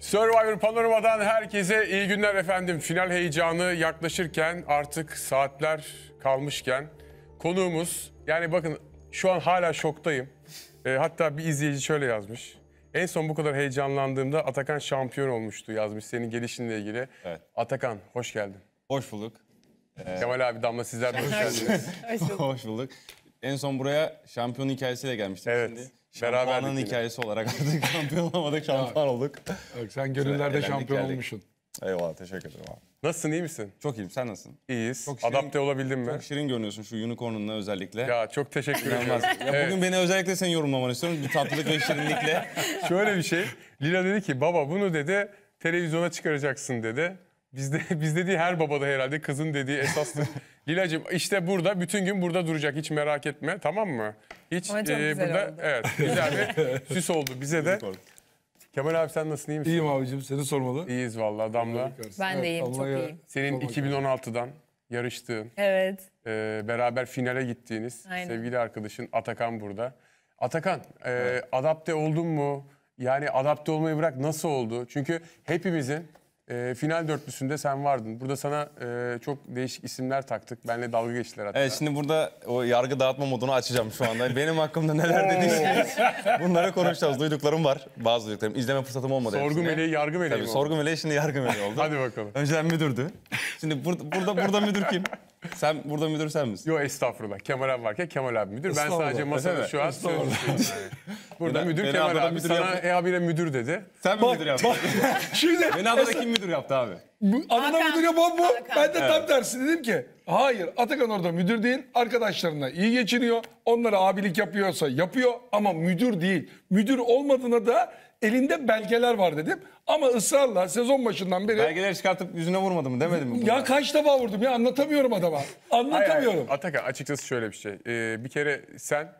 Survivor Panorama'dan herkese iyi günler efendim. Final heyecanı yaklaşırken artık saatler kalmışken konuğumuz yani bakın şu an hala şoktayım. E, hatta bir izleyici şöyle yazmış. En son bu kadar heyecanlandığımda Atakan şampiyon olmuştu yazmış senin gelişinle ilgili. Evet. Atakan hoş geldin. Hoş bulduk. Ee... Kemal abi Damla sizler de hoş geldiniz. hoş bulduk. en son buraya şampiyon hikayesiyle gelmiştik. Evet. Şimdi Şampuanın hikayesi olarak artık şampiyon olamadık, şampiyon olduk. Bak sen gönüllerde şampiyon geldik. olmuşsun. Eyvallah, teşekkür ederim abi. Nasılsın, iyi misin? Çok iyiyim, sen nasılsın? İyiyiz. Çok şirin- olabildin mi? Çok şirin görünüyorsun şu unicorn'unla özellikle. Ya çok teşekkür ediyorum. İnanılmaz. bugün beni özellikle sen yorumlamanı istiyorum. Bir tatlılık ve şirinlikle. Şöyle bir şey. Lila dedi ki baba bunu dedi televizyona çıkaracaksın dedi. Bizde biz dediği her babada herhalde kızın dediği esastır. Lilacığım işte burada bütün gün burada duracak hiç merak etme tamam mı? Hiç Ama çok e, güzel burada oldu. evet güzel bir süs oldu bize de. Kemal abi sen nasılsın iyi misin? İyiyim abicim seni sormalı. İyiyiz vallahi Damla. Ben de iyiyim, çok iyiyim. Senin 2016'dan yarıştığın, Evet. e, beraber finale gittiğiniz Aynen. sevgili arkadaşın Atakan burada. Atakan, e, adapte oldun mu? Yani adapte olmayı bırak nasıl oldu? Çünkü hepimizin e, final dörtlüsünde sen vardın. Burada sana e, çok değişik isimler taktık. Benle dalga geçtiler hatta. Evet şimdi burada o yargı dağıtma modunu açacağım şu anda. Benim hakkımda neler dediyseniz bunları konuşacağız. Duyduklarım var. Bazı duyduklarım. İzleme fırsatım olmadı. Sorgu hepsine. meleği yargı meleği Tabii, mi oldu? Sorgu meleği şimdi yargı meleği oldu. Hadi bakalım. Önceden müdürdü. Şimdi bur burada, burada müdür kim? Sen burada müdür sen misin? Yok estağfurullah. Kemal abi varken Kemal abi müdür. Ben sadece masada şu an sözcüsüyüm. Burada müdür beni Kemal abi. müdür sana E abiyle müdür dedi. Sen mi müdür yaptın? Şimdi Beni adada kim müdür yaptı abi? bu, Adana Hakan. müdür yapan bu. Hakan. Ben de tam tersi dedim ki hayır Atakan orada müdür değil. Arkadaşlarına iyi geçiniyor. Onlara abilik yapıyorsa yapıyor ama müdür değil. Müdür olmadığına da elinde belgeler var dedim. Ama ısrarla sezon başından beri... Belgeleri çıkartıp yüzüne vurmadım mı demedim mi? Ya kaç defa vurdum ya anlatamıyorum adama. Anlatamıyorum. Hayır, Ataka açıkçası şöyle bir şey. Ee, bir kere sen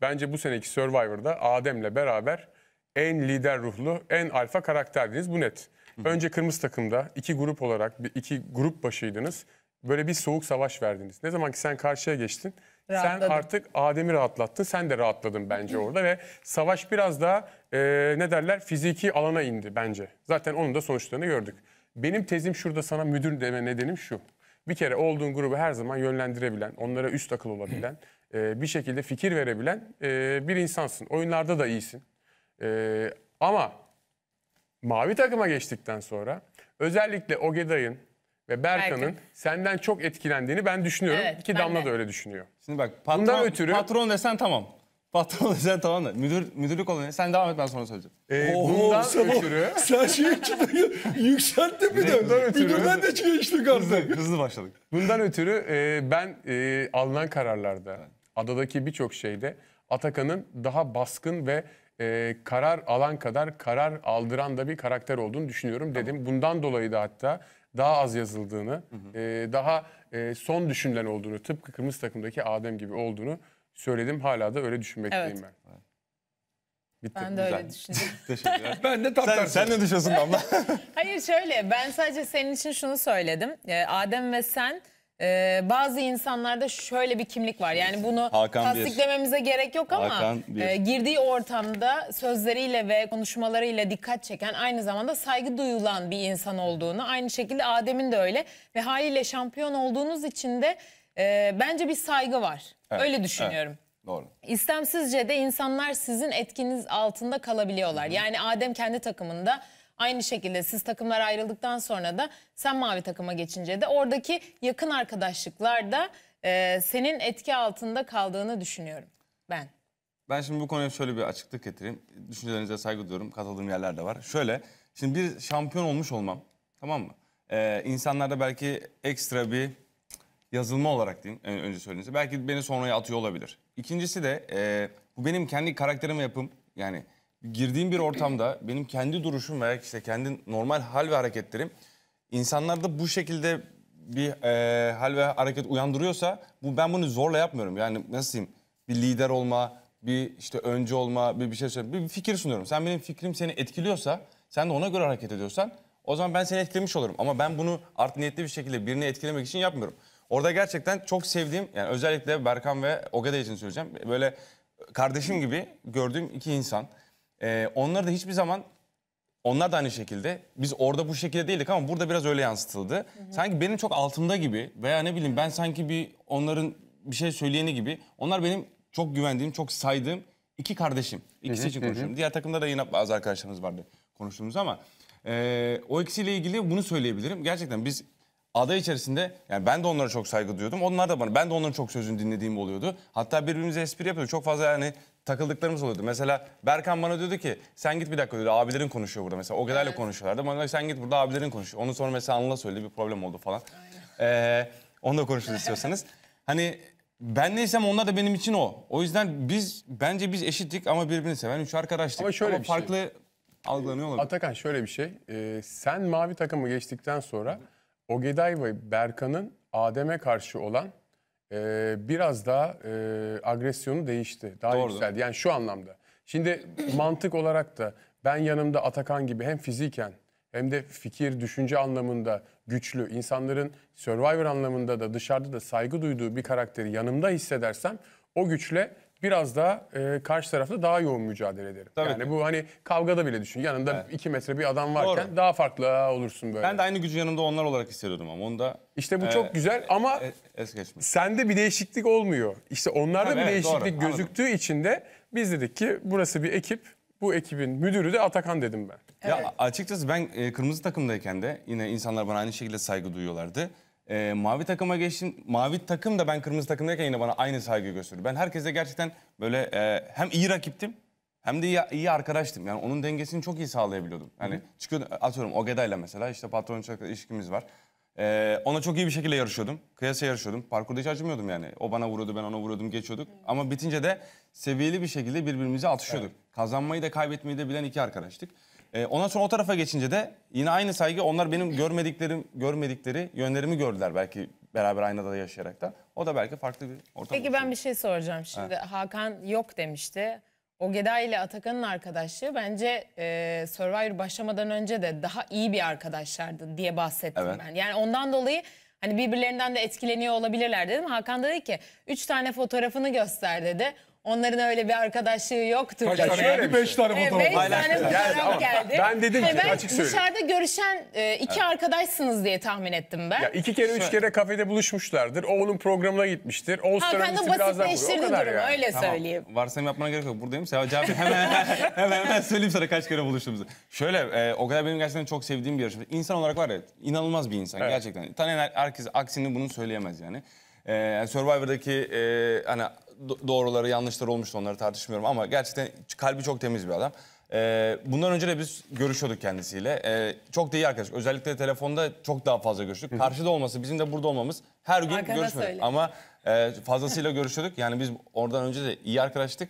bence bu seneki Survivor'da Adem'le beraber en lider ruhlu, en alfa karakterdiniz. Bu net. Önce kırmızı takımda iki grup olarak, iki grup başıydınız. Böyle bir soğuk savaş verdiniz. Ne zaman ki sen karşıya geçtin... Rahatladım. Sen artık Adem'i rahatlattın. Sen de rahatladın bence orada ve savaş biraz daha e, ne derler fiziki alana indi bence. Zaten onun da sonuçlarını gördük. Benim tezim şurada sana müdür deme nedenim şu. Bir kere olduğun grubu her zaman yönlendirebilen, onlara üst akıl olabilen, e, bir şekilde fikir verebilen e, bir insansın. Oyunlarda da iyisin. E, ama mavi takıma geçtikten sonra özellikle Ogeday'ın, ve Berkan'ın Berkan. senden çok etkilendiğini ben düşünüyorum Evet, ki ben Damla de. da öyle düşünüyor. Şimdi bak patron, Bundan ötürü- patron desen tamam. Patron desen tamam da müdür, müdürlük olan sen devam et ben sonra söyleyeceğim. Ee, Oo, bundan sen- ötürü Sen şey çıktı, yükselttin bir Bundan de. ötürü- Müdürden de geçtik artık. Hızlı başladık. bundan ötürü e, ben e, alınan kararlarda adadaki birçok şeyde Atakan'ın daha baskın ve e, karar alan kadar karar aldıran da bir karakter olduğunu düşünüyorum dedim. Bundan dolayı da hatta daha az yazıldığını, hı hı. E, daha e, son düşünülen olduğunu, tıpkı kırmızı takımdaki Adem gibi olduğunu söyledim. Hala da öyle düşünmekteyim evet. ben. Evet. Bitti. Ben de Güzel. öyle düşünüyorum. Teşekkürler. ben de tam sen, tersi. Sen ne düşünüyorsun Damla? Hayır şöyle ben sadece senin için şunu söyledim. Adem ve sen ee, bazı insanlarda şöyle bir kimlik var. Yani bunu Hakan bir. gerek yok ama e, girdiği ortamda sözleriyle ve konuşmalarıyla dikkat çeken aynı zamanda saygı duyulan bir insan olduğunu aynı şekilde Adem'in de öyle ve haliyle şampiyon olduğunuz için de e, bence bir saygı var. Evet, Öyle düşünüyorum. Doğru. İstemsizce de insanlar sizin etkiniz altında kalabiliyorlar. Yani Adem kendi takımında Aynı şekilde siz takımlar ayrıldıktan sonra da sen mavi takıma geçince de oradaki yakın arkadaşlıklar da e, senin etki altında kaldığını düşünüyorum ben. Ben şimdi bu konuya şöyle bir açıklık getireyim. Düşüncelerinize saygı duyuyorum. Katıldığım yerler de var. Şöyle, şimdi bir şampiyon olmuş olmam, tamam mı? Ee, insanlarda belki ekstra bir yazılma olarak diyeyim e, önce söylediğinizde. Belki beni sonraya atıyor olabilir. İkincisi de e, bu benim kendi karakterim ve yapım. Yani girdiğim bir ortamda benim kendi duruşum veya işte kendi normal hal ve hareketlerim insanlarda bu şekilde bir e, hal ve hareket uyandırıyorsa bu ben bunu zorla yapmıyorum. Yani nasıl diyeyim bir lider olma, bir işte önce olma, bir bir şey söyle, bir fikir sunuyorum. Sen benim fikrim seni etkiliyorsa, sen de ona göre hareket ediyorsan o zaman ben seni etkilemiş olurum. Ama ben bunu art niyetli bir şekilde birini etkilemek için yapmıyorum. Orada gerçekten çok sevdiğim, yani özellikle Berkan ve Ogade için söyleyeceğim. Böyle kardeşim gibi gördüğüm iki insan. E, onları da hiçbir zaman onlar da aynı şekilde. Biz orada bu şekilde değildik ama burada biraz öyle yansıtıldı. Hı hı. Sanki benim çok altımda gibi veya ne bileyim ben sanki bir onların bir şey söyleyeni gibi. Onlar benim çok güvendiğim, çok saydığım iki kardeşim. İkisi hı hı, için konuşuyorum. Hı. Diğer takımda da yine bazı arkadaşlarımız vardı konuştuğumuz ama e, o ikisiyle ilgili bunu söyleyebilirim. Gerçekten biz aday içerisinde yani ben de onlara çok saygı duyuyordum. Onlar da bana ben de onların çok sözünü dinlediğim oluyordu. Hatta birbirimize espri yapıyorduk. Çok fazla yani takıldıklarımız oluyordu. Mesela Berkan bana diyordu ki sen git bir dakika diyordu abilerin konuşuyor burada mesela. O kadarla evet. konuşuyorlardı. Bana diyor, sen git burada abilerin konuşuyor. Onu sonra mesela Anıl'a söyledi bir problem oldu falan. Ee, onu da konuşuruz istiyorsanız. Hani ben neysem onlar da benim için o. O yüzden biz bence biz eşittik ama birbirini seven üç arkadaştık. Ama şöyle ama bir şey. farklı şey. algılanıyor olabilir. Atakan şöyle bir şey. Ee, sen mavi takımı geçtikten sonra Ogeday ve Berkan'ın Adem'e karşı olan e, biraz daha e, agresyonu değişti. Daha Doğru. yükseldi. Yani şu anlamda. Şimdi mantık olarak da ben yanımda Atakan gibi hem fiziken hem de fikir, düşünce anlamında güçlü, insanların Survivor anlamında da dışarıda da saygı duyduğu bir karakteri yanımda hissedersem o güçle biraz da e, karşı tarafta daha yoğun mücadele ederim. Tabii yani ki. bu hani kavgada bile düşün. Yanında evet. iki metre bir adam varken Doğru. daha farklı olursun böyle. Ben de aynı gücü yanında onlar olarak hissediyordum ama onda... İşte bu e, çok güzel ama e, es geçmiş. sende bir değişiklik olmuyor. İşte onlarda Tabii, bir evet, değişiklik doğru. gözüktüğü Anladım. için de biz dedik ki burası bir ekip. Bu ekibin müdürü de Atakan dedim ben. Evet. Ya açıkçası ben e, kırmızı takımdayken de yine insanlar bana aynı şekilde saygı duyuyorlardı. E, mavi takıma geçtim. Mavi takım da ben kırmızı takımdayken yine bana aynı saygı gösterdi. Ben herkese gerçekten böyle e, hem iyi rakiptim hem de iyi, iyi arkadaştım. Yani onun dengesini çok iyi sağlayabiliyordum. Yani çıkıyordum atıyorum Ogeda'yla mesela işte patron ilişkimiz var. Ee, ona çok iyi bir şekilde yarışıyordum. kıyasa yarışıyordum. Parkurda hiç acımıyordum yani. O bana vuruyordu, ben ona vuruyordum, geçiyorduk. Ama bitince de seviyeli bir şekilde birbirimize atışıyorduk. Kazanmayı da kaybetmeyi de bilen iki arkadaştık. E, ondan sonra o tarafa geçince de yine aynı saygı onlar benim görmediklerim görmedikleri yönlerimi gördüler belki beraber aynada da yaşayarak da. O da belki farklı bir ortam. Peki oluşuyor. ben bir şey soracağım şimdi. Ha. Hakan yok demişti. O Geda ile Atakan'ın arkadaşlığı bence e, Survivor başlamadan önce de daha iyi bir arkadaşlardı diye bahsettim evet. ben. Yani ondan dolayı hani birbirlerinden de etkileniyor olabilirler dedim. Hakan dedi ki 3 tane fotoğrafını göster dedi. Onların öyle bir arkadaşlığı yoktur. Kaç tane geldi? Beş tane fotoğraf. Beş tane fotoğraf geldi. Ben dedim ki açık söyleyeyim. Dışarıda görüşen e, iki arkadaşsınız diye tahmin ettim ben. Ya iki kere üç kere kafede buluşmuşlardır. O onun programına gitmiştir. O Hakan da biraz basitleştirdi durumu yani. öyle söyleyeyim. Varsayım yapmana gerek yok. Buradayım. Seva cevap hemen, hemen, hemen söyleyeyim sana kaç kere buluştuğumuzu. Şöyle e, o kadar benim gerçekten çok sevdiğim bir yarışma. İnsan olarak var ya inanılmaz bir insan evet. gerçekten. Tanıyan herkes aksini bunu söyleyemez yani. Ee, Survivor'daki e, hani doğruları yanlışları olmuştu onları tartışmıyorum ama gerçekten kalbi çok temiz bir adam. Ee, bundan önce de biz görüşüyorduk kendisiyle. Ee, çok da iyi arkadaş. Özellikle telefonda çok daha fazla görüştük. Karşıda olması, bizim de burada olmamız her gün Arkada görüşmedik. söyle. Ama e, fazlasıyla görüşüyorduk. Yani biz oradan önce de iyi arkadaştık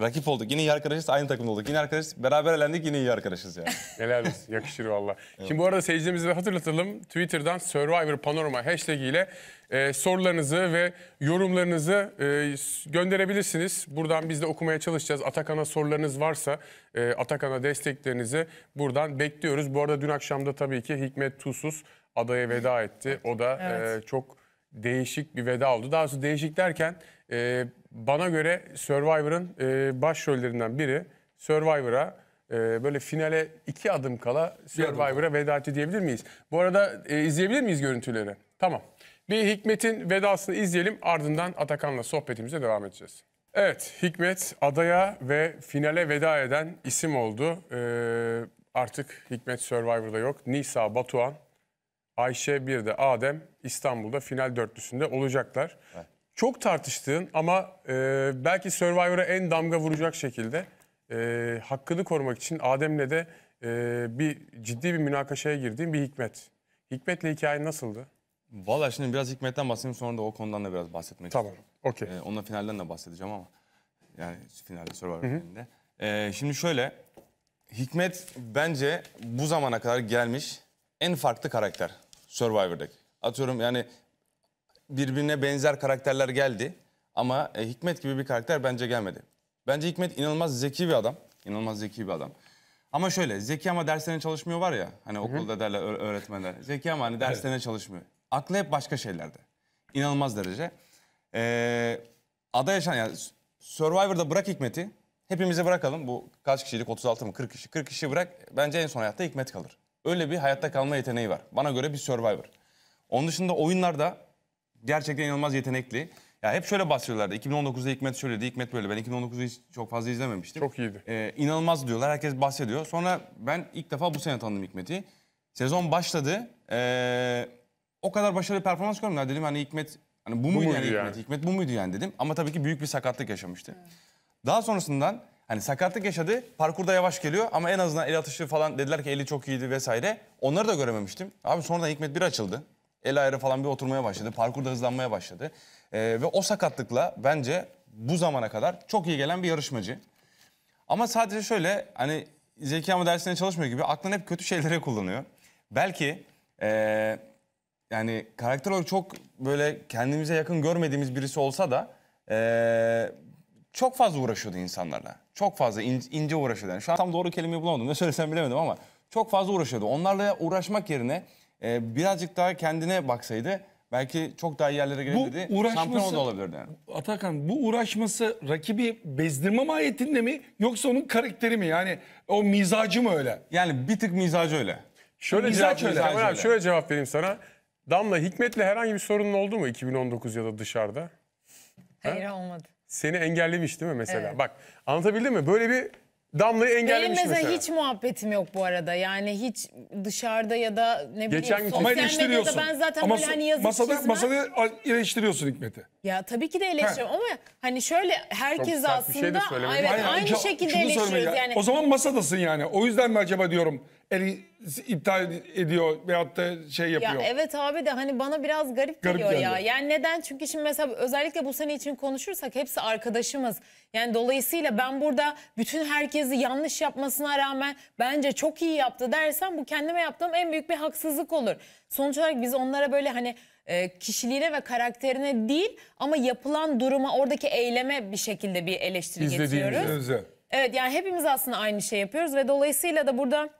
rakip olduk. Yine iyi arkadaşız, aynı takımda olduk. Yine arkadaş, beraber elendik, yine iyi arkadaşız yani. Helal olsun, yakışır valla. Evet. Şimdi bu arada seyircimizi de hatırlatalım. Twitter'dan Survivor Panorama hashtag ile e, sorularınızı ve yorumlarınızı e, gönderebilirsiniz. Buradan biz de okumaya çalışacağız. Atakan'a sorularınız varsa e, Atakan'a desteklerinizi buradan bekliyoruz. Bu arada dün akşamda tabii ki Hikmet Tusuz adaya veda etti. O da e, evet. e, çok değişik bir veda oldu. Daha doğrusu değişik derken... E, bana göre Survivor'ın e, başrollerinden biri Survivor'a e, böyle finale iki adım kala Survivor'a veda etti diyebilir miyiz? Bu arada e, izleyebilir miyiz görüntüleri? Tamam. Bir Hikmet'in vedasını izleyelim ardından Atakan'la sohbetimize devam edeceğiz. Evet Hikmet adaya ve finale veda eden isim oldu. Ee, artık Hikmet Survivor'da yok. Nisa Batuhan, Ayşe bir de Adem İstanbul'da final dörtlüsünde olacaklar. Evet çok tartıştığın ama e, belki Survivor'a en damga vuracak şekilde e, hakkını korumak için Adem'le de e, bir ciddi bir münakaşaya girdiğin bir Hikmet. Hikmet'le hikayen nasıldı? Valla şimdi biraz Hikmet'ten bahsedeyim sonra da o konudan da biraz bahsetmek tamam. istiyorum. Tamam, okey. Ee, onunla finalden de bahsedeceğim ama. Yani finalde Survivor finalinde. Ee, şimdi şöyle, Hikmet bence bu zamana kadar gelmiş en farklı karakter Survivor'daki. Atıyorum yani birbirine benzer karakterler geldi. Ama e, Hikmet gibi bir karakter bence gelmedi. Bence Hikmet inanılmaz zeki bir adam. İnanılmaz zeki bir adam. Ama şöyle zeki ama derslerine çalışmıyor var ya. Hani okulda derler öğretmenler. Zeki ama hani derslerine çalışmıyor. Aklı hep başka şeylerde. İnanılmaz derece. Ee, ada yaşayan yani Survivor'da bırak Hikmet'i. Hepimizi bırakalım. Bu kaç kişilik? 36 mı? 40 kişi. 40 kişi bırak. Bence en son hayatta Hikmet kalır. Öyle bir hayatta kalma yeteneği var. Bana göre bir Survivor. Onun dışında oyunlarda gerçekten inanılmaz yetenekli. Ya hep şöyle bahsediyorlardı. 2019'da Hikmet şöyleydi, Hikmet böyle. Ben 2019'u hiç çok fazla izlememiştim. Çok iyiydi. Ee, inanılmaz diyorlar, herkes bahsediyor. Sonra ben ilk defa bu sene tanıdım Hikmet'i. Sezon başladı. Ee, o kadar başarılı performans görmediler. Dedim hani Hikmet hani bu, bu muydu, muydu yani, yani Hikmet? Hikmet bu muydu yani dedim. Ama tabii ki büyük bir sakatlık yaşamıştı. Evet. Daha sonrasından hani sakatlık yaşadı. Parkurda yavaş geliyor ama en azından el atışı falan dediler ki eli çok iyiydi vesaire. Onları da görememiştim. Abi sonradan Hikmet bir açıldı el ayarı falan bir oturmaya başladı. Parkurda hızlanmaya başladı. E, ve o sakatlıkla bence bu zamana kadar çok iyi gelen bir yarışmacı. Ama sadece şöyle hani zeki ama dersine çalışmıyor gibi aklını hep kötü şeylere kullanıyor. Belki e, yani karakter olarak çok böyle kendimize yakın görmediğimiz birisi olsa da e, çok fazla uğraşıyordu insanlarla. Çok fazla in, ince uğraşıyordu. Yani şu an tam doğru kelimeyi bulamadım. Ne söylesem bilemedim ama çok fazla uğraşıyordu. Onlarla uğraşmak yerine e, birazcık daha kendine baksaydı belki çok daha yerlere gelebilirdi. Şampiyon da olabilirdi Atakan bu uğraşması rakibi bezdirme mahiyetinde mi yoksa onun karakteri mi? Yani o mizacı mı öyle? Yani bir tık mizacı öyle. Şöyle Mizaç cevap, öyle. Mizaç öyle. şöyle cevap vereyim sana. Damla Hikmet'le herhangi bir sorunun oldu mu 2019 ya da dışarıda? Hayır olmadı. Seni engellemiş değil mi mesela? Evet. Bak anlatabildim mi? Böyle bir Damla'yı engellemiş Benim mesela. hiç muhabbetim yok bu arada. Yani hiç dışarıda ya da ne bileyim Geçen gün- Ama sosyal medyada ben zaten ama böyle hani yazıp masada, çizmem. masada eleştiriyorsun Hikmet'i. Ya tabii ki de eleştiriyorum ama hani şöyle herkes Çok sert şey aslında evet, Aynen, aynı şekilde şunu söylemeye- yani. O zaman masadasın yani. O yüzden mi acaba diyorum yani iptal ediyor veyahut da şey yapıyor. Ya evet abi de hani bana biraz garip, Garip geliyor ya. Yani neden? Çünkü şimdi mesela özellikle bu sene için konuşursak hepsi arkadaşımız. Yani dolayısıyla ben burada bütün herkesi yanlış yapmasına rağmen bence çok iyi yaptı dersen bu kendime yaptığım en büyük bir haksızlık olur. Sonuç olarak biz onlara böyle hani e, kişiliğine ve karakterine değil ama yapılan duruma oradaki eyleme bir şekilde bir eleştiri getiriyoruz. Evet yani hepimiz aslında aynı şey yapıyoruz ve dolayısıyla da burada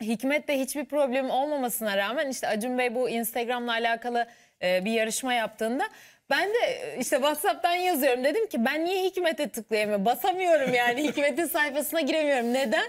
Hikmet de hiçbir problem olmamasına rağmen işte Acun Bey bu Instagram'la alakalı e, bir yarışma yaptığında ben de e, işte WhatsApp'tan yazıyorum. Dedim ki ben niye Hikmet'e tıklayamıyorum? Basamıyorum yani Hikmet'in sayfasına giremiyorum. Neden?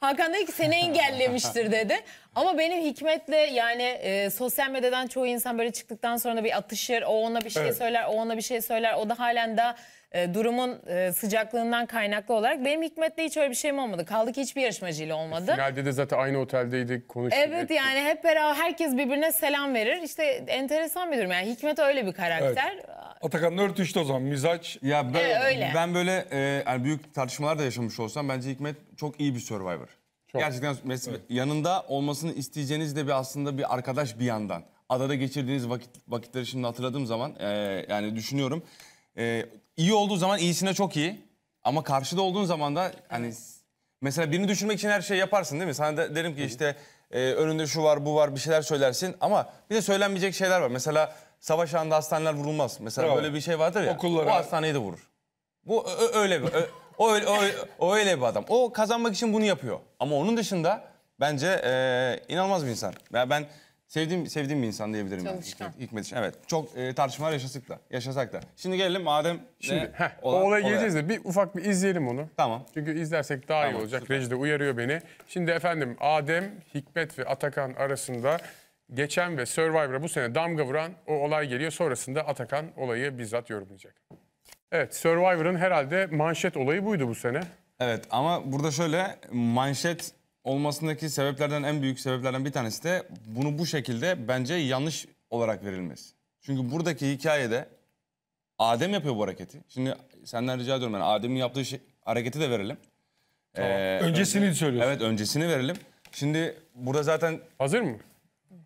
Hakan dedi ki seni engellemiştir dedi. Ama benim hikmetle yani e, sosyal medyadan çoğu insan böyle çıktıktan sonra bir atışır. O ona bir şey evet. söyler, o ona bir şey söyler. O da halen daha e, durumun e, sıcaklığından kaynaklı olarak benim hikmetle hiç öyle bir şeyim olmadı. Kaldı ki hiçbir yarışmacıyla olmadı. Finalde de zaten aynı oteldeydik, konuştuk. Evet ettik. yani hep beraber herkes birbirine selam verir. İşte enteresan bir durum yani Hikmet öyle bir karakter. Evet. Atakan'ın örtüştü o zaman mizaç. Ya ben, e, öyle. ben böyle e, yani büyük tartışmalar da yaşamış olsam bence Hikmet çok iyi bir survivor. Çok. Gerçekten mes- evet. yanında olmasını isteyeceğiniz de bir aslında bir arkadaş bir yandan. Adada geçirdiğiniz vakit vakitleri şimdi hatırladığım zaman e, yani düşünüyorum. E, iyi olduğu zaman iyisine çok iyi. Ama karşıda olduğun zaman da hani mesela birini düşünmek için her şey yaparsın değil mi? Sana da derim ki işte e, önünde şu var bu var bir şeyler söylersin ama bir de söylenmeyecek şeyler var. Mesela savaş anında hastaneler vurulmaz. Mesela Bravo. böyle bir şey vardır ya. Okullara. O hastaneyi de vurur. Bu ö- öyle bir. ö- o öyle, o, o öyle bir adam. O kazanmak için bunu yapıyor. Ama onun dışında bence e, inanılmaz bir insan. Ya ben sevdiğim sevdiğim bir insan diyebilirim. yani. Hikmet, Hikmet için. Evet. Çok e, tartışmalar yaşasak da. Yaşasak da. Şimdi gelelim madem e, Şimdi heh, o olaya geleceğiz de bir ufak bir izleyelim onu. Tamam. Çünkü izlersek daha Tamam, iyi olacak. süper. Reji de uyarıyor beni. Şimdi efendim Adem, Hikmet ve Atakan arasında geçen ve Survivor'a bu sene damga vuran o olay geliyor. Sonrasında Atakan olayı bizzat yorumlayacak. Evet Survivor'ın herhalde manşet olayı buydu bu sene. Evet ama burada şöyle manşet olmasındaki sebeplerden en büyük sebeplerden bir tanesi de bunu bu şekilde bence yanlış olarak verilmesi. Çünkü buradaki hikayede Adem yapıyor bu hareketi. Şimdi senden rica ediyorum yani Adem'in yaptığı şey, hareketi de verelim. Tamam. Ee, öncesini önce, söylüyorsun. Evet öncesini verelim. Şimdi burada zaten... Hazır mı?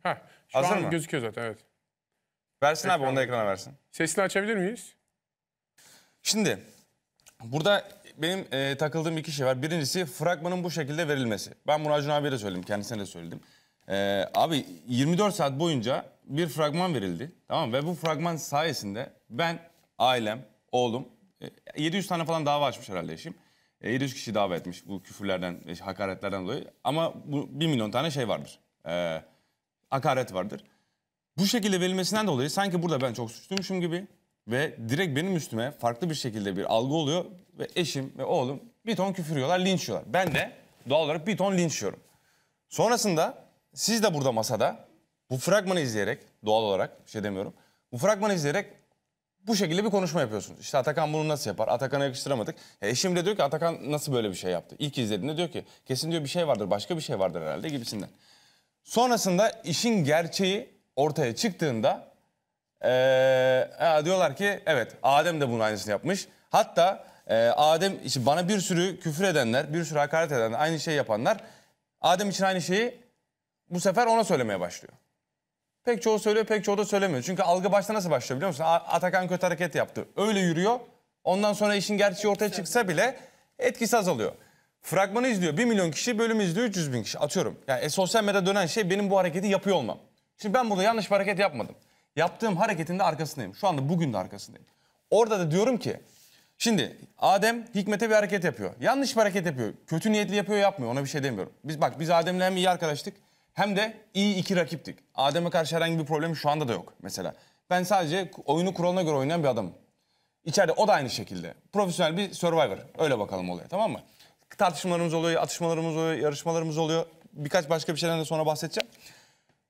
Heh, şu Hazır an mı? gözüküyor zaten evet. Versin Ekran. abi onu da ekrana versin. Sesini açabilir miyiz? Şimdi burada benim e, takıldığım iki şey var. Birincisi fragmanın bu şekilde verilmesi. Ben bunu Acun abiye de söyledim, kendisine de söyledim. E, abi 24 saat boyunca bir fragman verildi. Tamam mı? Ve bu fragman sayesinde ben, ailem, oğlum, e, 700 tane falan dava açmış herhalde eşim. E, 700 kişi dava etmiş bu küfürlerden, e, hakaretlerden dolayı. Ama bu 1 milyon tane şey vardır. E, hakaret vardır. Bu şekilde verilmesinden dolayı sanki burada ben çok suçluymuşum gibi ve direkt benim üstüme farklı bir şekilde bir algı oluyor. Ve eşim ve oğlum bir ton küfür yiyorlar, linç yiyorlar. Ben de doğal olarak bir ton linç yiyorum. Sonrasında siz de burada masada bu fragmanı izleyerek doğal olarak şey demiyorum. Bu fragmanı izleyerek bu şekilde bir konuşma yapıyorsunuz. İşte Atakan bunu nasıl yapar? Atakan'a yakıştıramadık. E eşim de diyor ki Atakan nasıl böyle bir şey yaptı? İlk izlediğinde diyor ki kesin diyor bir şey vardır, başka bir şey vardır herhalde gibisinden. Sonrasında işin gerçeği ortaya çıktığında ee, diyorlar ki evet Adem de bunun aynısını yapmış. Hatta e, Adem işte bana bir sürü küfür edenler, bir sürü hakaret edenler, aynı şeyi yapanlar Adem için aynı şeyi bu sefer ona söylemeye başlıyor. Pek çoğu söylüyor, pek çoğu da söylemiyor. Çünkü algı başta nasıl başlıyor biliyor musun? Atakan kötü hareket yaptı. Öyle yürüyor. Ondan sonra işin gerçeği ortaya çıksa bile etkisi azalıyor. Fragmanı izliyor. 1 milyon kişi, bölümü izliyor 300 bin kişi. Atıyorum. Yani e, sosyal medyada dönen şey benim bu hareketi yapıyor olmam. Şimdi ben burada yanlış bir hareket yapmadım. Yaptığım hareketin de arkasındayım. Şu anda bugün de arkasındayım. Orada da diyorum ki şimdi Adem Hikmet'e bir hareket yapıyor. Yanlış bir hareket yapıyor. Kötü niyetli yapıyor yapmıyor ona bir şey demiyorum. Biz bak biz Adem'le hem iyi arkadaştık hem de iyi iki rakiptik. Adem'e karşı herhangi bir problem şu anda da yok mesela. Ben sadece oyunu kuralına göre oynayan bir adamım. İçeride o da aynı şekilde. Profesyonel bir survivor. Öyle bakalım olaya tamam mı? Tartışmalarımız oluyor, atışmalarımız oluyor, yarışmalarımız oluyor. Birkaç başka bir şeyden de sonra bahsedeceğim.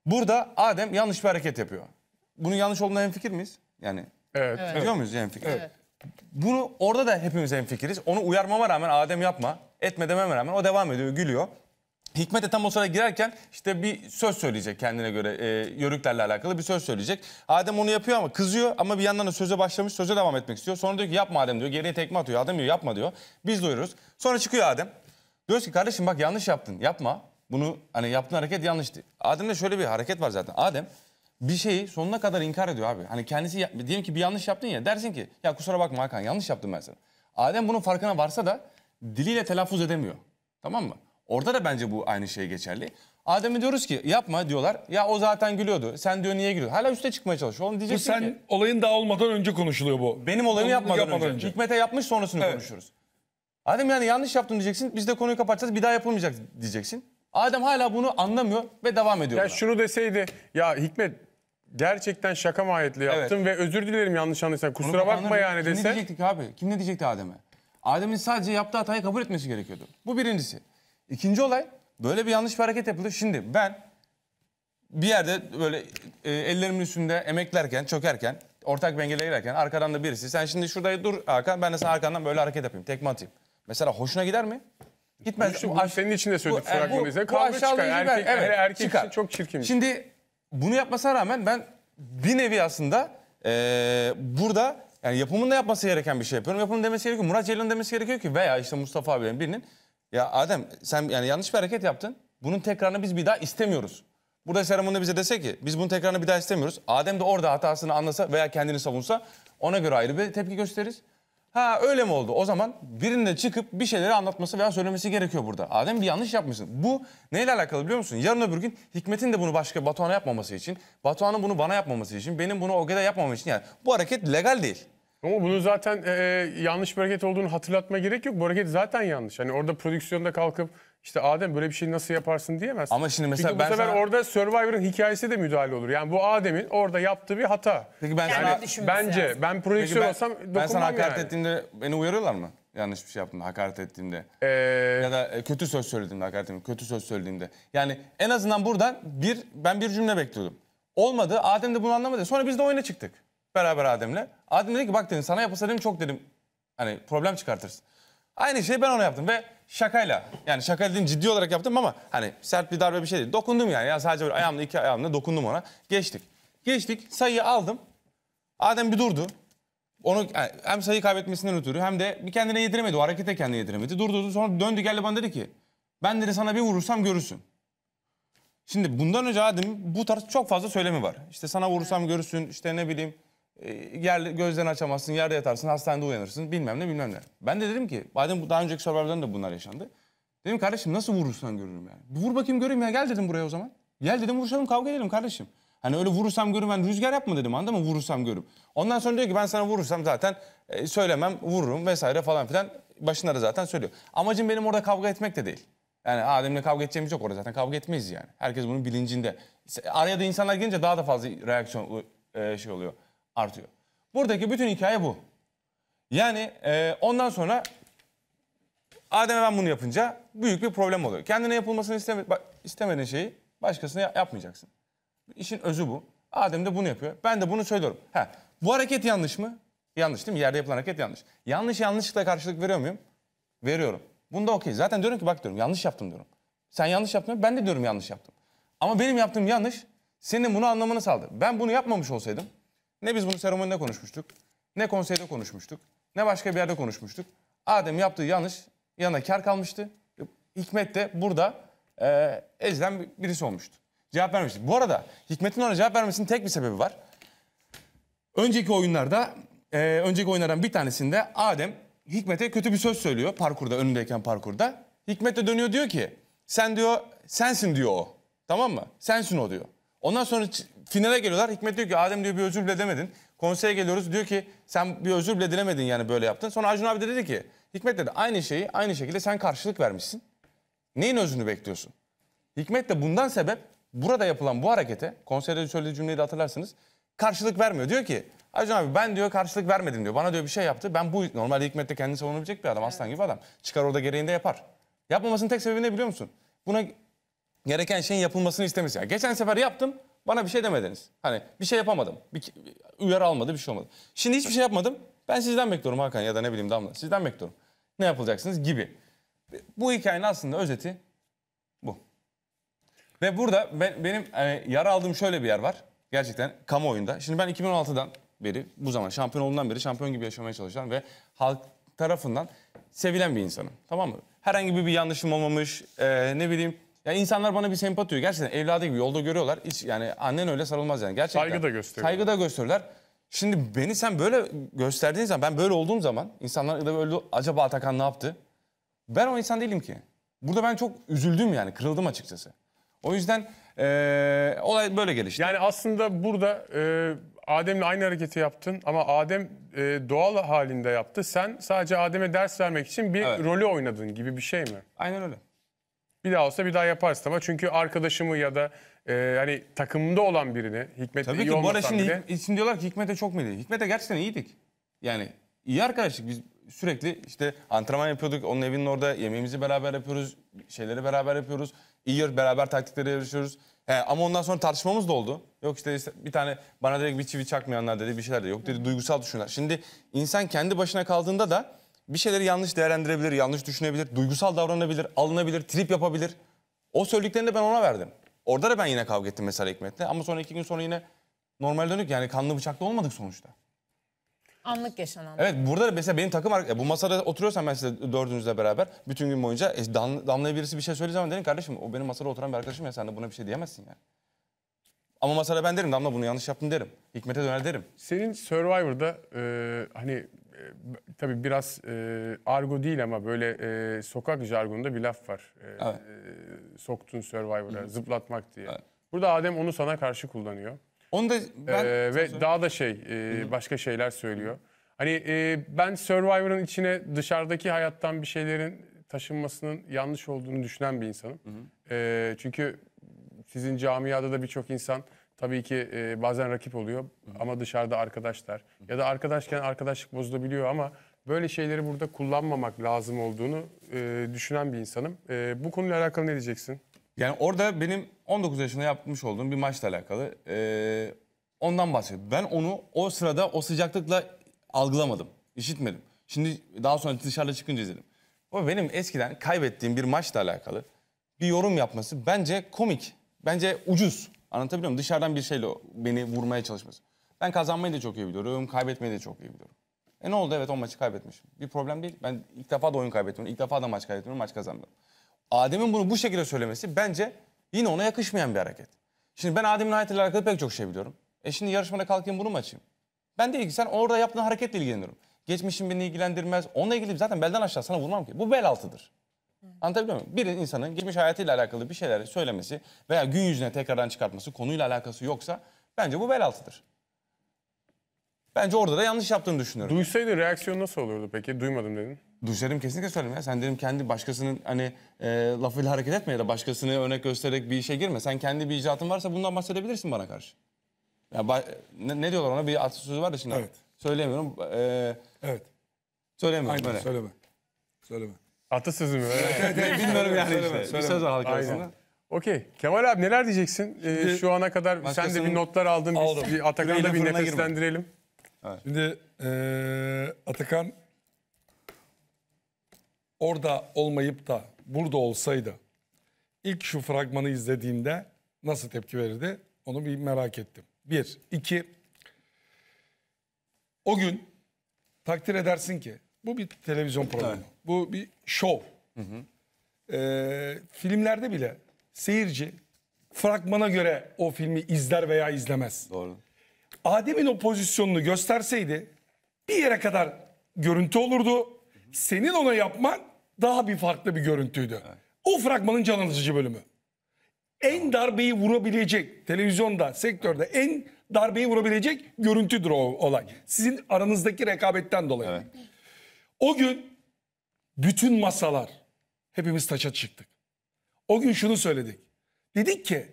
Burada Adem yanlış bir hareket yapıyor. Bunun yanlış olduğuna hemfikir miyiz? Yani Evet. evet. Diyor muyuz hemfikir? Evet. Bunu orada da hepimiz hemfikiriz. Onu uyarmama rağmen Adem yapma, etme dememe rağmen o devam ediyor, gülüyor. Hikmet de tam o sırada girerken işte bir söz söyleyecek kendine göre e, yörüklerle alakalı bir söz söyleyecek. Adem onu yapıyor ama kızıyor ama bir yandan da söze başlamış söze devam etmek istiyor. Sonra diyor ki yapma Adem diyor geriye tekme atıyor. Adem diyor yapma diyor. Biz duyuyoruz. Sonra çıkıyor Adem. Diyoruz ki kardeşim bak yanlış yaptın yapma. Bunu hani yaptığın hareket yanlıştı. Adem'de şöyle bir hareket var zaten. Adem bir şeyi sonuna kadar inkar ediyor abi. Hani kendisi diyelim ki bir yanlış yaptın ya dersin ki ya kusura bakma Hakan yanlış yaptım ben sana. Adem bunun farkına varsa da diliyle telaffuz edemiyor. Tamam mı? Orada da bence bu aynı şey geçerli. Adem'e diyoruz ki yapma diyorlar. Ya o zaten gülüyordu. Sen diyor niye gülüyor? Hala üste çıkmaya çalışıyor. Oğlum Bu sen ki olayın daha olmadan önce konuşuluyor bu. benim olayımı yapmadan, önce. Hikmet'e yapmış sonrasını Evet. konuşuruz. Adem yani yanlış yaptım diyeceksin. Biz de konuyu kapatacağız. Bir daha yapılmayacak diyeceksin. Adem hala bunu anlamıyor ve devam ediyor. Ya buna. şunu deseydi ya Hikmet gerçekten şaka mahiyetli yaptım evet. ve özür dilerim yanlış anlıysan kusura Onu bakma yani dese. Kim ne diyecektik abi? Kim ne diyecekti Adem'e? Adem'in sadece yaptığı hatayı kabul etmesi gerekiyordu. Bu birincisi. İkinci olay böyle bir yanlış bir hareket yapıldı. Şimdi ben bir yerde böyle e, ellerimin üstünde emeklerken, çökerken, ortak bengelere arkadan da birisi sen şimdi şurada dur Hakan ben de sana arkandan böyle hareket yapayım, tekme atayım. Mesela hoşuna gider mi? Gitmez. Bu, bu, bu senin için de söyledik fragmanı izle. Kavga çıkar. Erkek, evet, erkek çıkar. çok çirkin. Şimdi bunu yapmasına rağmen ben bir nevi aslında e, burada yani yapımın da yapması gereken bir şey yapıyorum. Yapımın demesi gerekiyor. Murat Ceylan'ın demesi gerekiyor ki veya işte Mustafa abilerin birinin ya Adem sen yani yanlış bir hareket yaptın. Bunun tekrarını biz bir daha istemiyoruz. Burada seremonda bize dese ki biz bunun tekrarını bir daha istemiyoruz. Adem de orada hatasını anlasa veya kendini savunsa ona göre ayrı bir tepki gösteririz. Ha öyle mi oldu? O zaman birinin de çıkıp bir şeyleri anlatması veya söylemesi gerekiyor burada. Adem bir yanlış yapmışsın. Bu neyle alakalı biliyor musun? Yarın öbür gün Hikmet'in de bunu başka Batuhan'a yapmaması için, Batuhan'ın bunu bana yapmaması için, benim bunu Oge'de yapmaması için yani bu hareket legal değil. Ama bunun zaten e, e yanlış bir hareket olduğunu hatırlatma gerek yok. Bu hareket zaten yanlış. Hani orada prodüksiyonda kalkıp işte Adem böyle bir şeyi nasıl yaparsın diyemez. Ama şimdi mesela Çünkü bu sefer sana... orada Survivor'ın hikayesi de müdahale olur. Yani bu Adem'in orada yaptığı bir hata. Peki ben yani sana... Bence lazım. ben projeksiyon ben, olsam dokunmam Ben sana hakaret yani. ettiğimde beni uyarıyorlar mı? Yanlış bir şey yaptım hakaret ettiğimde. Ee... Ya da e, kötü söz söylediğimde hakaret ettiğimde, kötü söz söylediğimde. Yani en azından buradan bir ben bir cümle bekliyordum. Olmadı. Adem de bunu anlamadı. Sonra biz de oyuna çıktık. Beraber Adem'le. Adem dedi ki bak dedim sana yapılsa dedim çok dedim. Hani problem çıkartırsın. Aynı şeyi ben ona yaptım ve şakayla yani şaka dediğim ciddi olarak yaptım ama hani sert bir darbe bir şey değil. Dokundum yani ya sadece böyle ayağımla iki ayağımla dokundum ona. Geçtik. Geçtik sayıyı aldım. Adem bir durdu. Onu yani hem sayı kaybetmesinden ötürü hem de bir kendine yediremedi. O harekete kendine yediremedi. Durdu, durdu sonra döndü geldi bana dedi ki ben dedi sana bir vurursam görürsün. Şimdi bundan önce Adem bu tarz çok fazla söylemi var. İşte sana vurursam görürsün işte ne bileyim e, yer gözlerini açamazsın, yerde yatarsın, hastanede uyanırsın bilmem ne bilmem ne. Ben de dedim ki madem daha önceki Survivor'dan da bunlar yaşandı. Dedim kardeşim nasıl vurursan görürüm yani. Vur bakayım göreyim ya gel dedim buraya o zaman. Gel dedim vuruşalım kavga edelim kardeşim. Hani öyle vurursam görürüm ben rüzgar yapma dedim anladın mı vurursam görürüm. Ondan sonra diyor ki ben sana vurursam zaten e, söylemem vururum vesaire falan filan. Başında da zaten söylüyor. Amacım benim orada kavga etmek de değil. Yani Adem'le kavga edeceğimiz yok orada zaten kavga etmeyiz yani. Herkes bunun bilincinde. Araya da insanlar gelince daha da fazla reaksiyon e, şey oluyor artıyor. Buradaki bütün hikaye bu. Yani e, ondan sonra Adem'e ben bunu yapınca büyük bir problem oluyor. Kendine yapılmasını isteme, istemediğin şeyi başkasına yapmayacaksın. İşin özü bu. Adem de bunu yapıyor. Ben de bunu söylüyorum. Ha, bu hareket yanlış mı? Yanlış değil mi? Yerde yapılan hareket yanlış. Yanlış yanlışlıkla karşılık veriyor muyum? Veriyorum. Bunda okey. Zaten diyorum ki bak diyorum yanlış yaptım diyorum. Sen yanlış yaptın ben de diyorum yanlış yaptım. Ama benim yaptığım yanlış senin bunu anlamını sağladı. Ben bunu yapmamış olsaydım ne biz bunu seremonide konuşmuştuk, ne konseyde konuşmuştuk, ne başka bir yerde konuşmuştuk. Adem yaptığı yanlış yana kar kalmıştı. Hikmet de burada e, ezilen birisi olmuştu. Cevap vermişti. Bu arada Hikmet'in ona cevap vermesinin tek bir sebebi var. Önceki oyunlarda, e, önceki oyunlardan bir tanesinde Adem Hikmet'e kötü bir söz söylüyor parkurda, önündeyken parkurda. Hikmet de dönüyor diyor ki, sen diyor, sensin diyor o. Tamam mı? Sensin o diyor. Ondan sonra finale geliyorlar. Hikmet diyor ki Adem diyor bir özür bile demedin. Konseye geliyoruz diyor ki sen bir özür bile dilemedin yani böyle yaptın. Sonra Acun abi de dedi ki Hikmet dedi aynı şeyi aynı şekilde sen karşılık vermişsin. Neyin özrünü bekliyorsun? Hikmet de bundan sebep burada yapılan bu harekete konserde söylediği cümleyi de hatırlarsınız. Karşılık vermiyor. Diyor ki Acun abi ben diyor karşılık vermedim diyor. Bana diyor bir şey yaptı. Ben bu normalde Hikmet de kendini savunabilecek bir adam. Aslan gibi adam. Çıkar orada gereğinde yapar. Yapmamasının tek sebebi ne biliyor musun? Buna gereken şeyin yapılmasını istemesi. Yani geçen sefer yaptım. Bana bir şey demediniz. Hani bir şey yapamadım. Bir, bir uyarı almadı, bir şey olmadı. Şimdi hiçbir şey yapmadım. Ben sizden bekliyorum Hakan ya da ne bileyim Damla. Sizden bekliyorum. Ne yapılacaksınız gibi. Bu hikayenin aslında özeti bu. Ve burada ben, benim yani yara aldığım şöyle bir yer var. Gerçekten kamuoyunda. Şimdi ben 2016'dan beri bu zaman şampiyon olduğundan beri şampiyon gibi yaşamaya çalışan ve halk tarafından sevilen bir insanım. Tamam mı? Herhangi bir, bir yanlışım olmamış, e, ne bileyim ya insanlar bana bir sempati duyuyor. Gerçekten evladı gibi yolda görüyorlar. Hiç, yani annen öyle sarılmaz yani. Gerçekten. Saygı da gösteriyor. Saygı da gösteriyorlar. Şimdi beni sen böyle gösterdiğin zaman, ben böyle olduğum zaman insanlar da böyle acaba Atakan ne yaptı? Ben o insan değilim ki. Burada ben çok üzüldüm yani, kırıldım açıkçası. O yüzden ee, olay böyle gelişti. Yani aslında burada e, Adem'le aynı hareketi yaptın ama Adem e, doğal halinde yaptı. Sen sadece Adem'e ders vermek için bir evet. rolü oynadın gibi bir şey mi? Aynen öyle. Bir daha olsa bir daha yaparsın ama çünkü arkadaşımı ya da e, hani takımımda olan birini Hikmet Tabii iyi ki bu arada şimdi, bile Hik- şimdi diyorlar ki Hikmet'e çok mu iyiydik? Hikmet'e gerçekten iyiydik. Yani iyi arkadaşlık. Biz sürekli işte antrenman yapıyorduk. Onun evinin orada yemeğimizi beraber yapıyoruz. Şeyleri beraber yapıyoruz. İyi yer- beraber taktikleri yarışıyoruz. He, ama ondan sonra tartışmamız da oldu. Yok işte, işte bir tane bana direkt bir çivi çakmayanlar dedi bir şeyler de Yok dedi duygusal düşünler. Şimdi insan kendi başına kaldığında da bir şeyleri yanlış değerlendirebilir, yanlış düşünebilir, duygusal davranabilir, alınabilir, trip yapabilir. O söylediklerini de ben ona verdim. Orada da ben yine kavga ettim mesela Hikmet'le. Ama sonra iki gün sonra yine normal dönük yani kanlı bıçaklı olmadık sonuçta. Anlık yaşanan. Evet burada mesela benim takım arkadaşım, bu masada oturuyorsam ben size dördünüzle beraber bütün gün boyunca e, Dan, Damla'ya birisi bir şey söylediği zaman derim kardeşim o benim masada oturan bir arkadaşım ya sen de buna bir şey diyemezsin yani. Ama masada ben derim Damla bunu yanlış yaptın derim. Hikmet'e döner derim. Senin Survivor'da e, hani e, tabii biraz e, argo değil ama böyle e, sokak jargonunda bir laf var. E, evet. e, soktun Survivor'a zıplatmak diye. Evet. Burada Adem onu sana karşı kullanıyor. Onu da e, ben... E, ve daha da şey e, başka şeyler söylüyor. Hani e, ben Survivor'ın içine dışarıdaki hayattan bir şeylerin taşınmasının yanlış olduğunu düşünen bir insanım. E, çünkü sizin camiada da birçok insan Tabii ki e, bazen rakip oluyor ama dışarıda arkadaşlar. Ya da arkadaşken arkadaşlık bozulabiliyor ama böyle şeyleri burada kullanmamak lazım olduğunu e, düşünen bir insanım. E, bu konuyla alakalı ne diyeceksin? Yani orada benim 19 yaşında yapmış olduğum bir maçla alakalı e, ondan bahsediyorum. Ben onu o sırada o sıcaklıkla algılamadım, işitmedim. Şimdi daha sonra dışarıda çıkınca izledim. O benim eskiden kaybettiğim bir maçla alakalı bir yorum yapması bence komik, bence ucuz. Anlatabiliyor muyum? Dışarıdan bir şeyle beni vurmaya çalışması. Ben kazanmayı da çok iyi biliyorum, kaybetmeyi de çok iyi biliyorum. E ne oldu? Evet o maçı kaybetmişim. Bir problem değil. Ben ilk defa da oyun kaybetmiyorum. İlk defa da maç kaybetmiyorum. Maç kazanmıyorum. Adem'in bunu bu şekilde söylemesi bence yine ona yakışmayan bir hareket. Şimdi ben Adem'in hayatıyla alakalı pek çok şey biliyorum. E şimdi yarışmada kalkayım bunu mu açayım? Ben değil ki sen orada yaptığın hareketle ilgileniyorum. Geçmişim beni ilgilendirmez. Onunla ilgili zaten belden aşağı sana vurmam ki. Bu bel altıdır. Anlatabiliyor muyum? Bir insanın geçmiş hayatıyla alakalı bir şeyler söylemesi veya gün yüzüne tekrardan çıkartması konuyla alakası yoksa bence bu bel altıdır. Bence orada da yanlış yaptığını düşünüyorum. Duysaydı reaksiyon nasıl olurdu peki? Duymadım dedin. Duysaydım kesinlikle söylerim ya. Sen dedim kendi başkasının hani e, lafıyla hareket etme ya da başkasını örnek göstererek bir işe girme. Sen kendi bir icraatın varsa bundan bahsedebilirsin bana karşı. Ya, ne, ne diyorlar ona? Bir atasözü var da şimdi. Evet. Söyleyemiyorum. Ee, evet. Söyleyemiyorum. Aynen, böyle. söyleme. Söyleme. Atasözü mü? bilmiyorum yani söyleme, işte. Söyleme. Bir söz var halk Okey. Kemal abi neler diyeceksin? Ee, şu ana kadar sen de bir notlar aldın. Aldım. bir Atakan'ı da bir nefeslendirelim. Evet. Şimdi e, Atakan orada olmayıp da burada olsaydı ilk şu fragmanı izlediğinde nasıl tepki verirdi? Onu bir merak ettim. Bir. iki. O gün takdir edersin ki bu bir televizyon programı. Evet. Bu bir şov. Hı hı. Ee, filmlerde bile seyirci fragmana göre o filmi izler veya izlemez. Doğru. Adem'in o pozisyonunu gösterseydi bir yere kadar görüntü olurdu. Senin ona yapman daha bir farklı bir görüntüydü. Evet. O fragmanın can alıcı bölümü. En darbeyi vurabilecek televizyonda, sektörde en darbeyi vurabilecek görüntüdür o olay. Sizin aranızdaki rekabetten dolayı. Evet. O gün bütün masalar hepimiz taça çıktık. O gün şunu söyledik. Dedik ki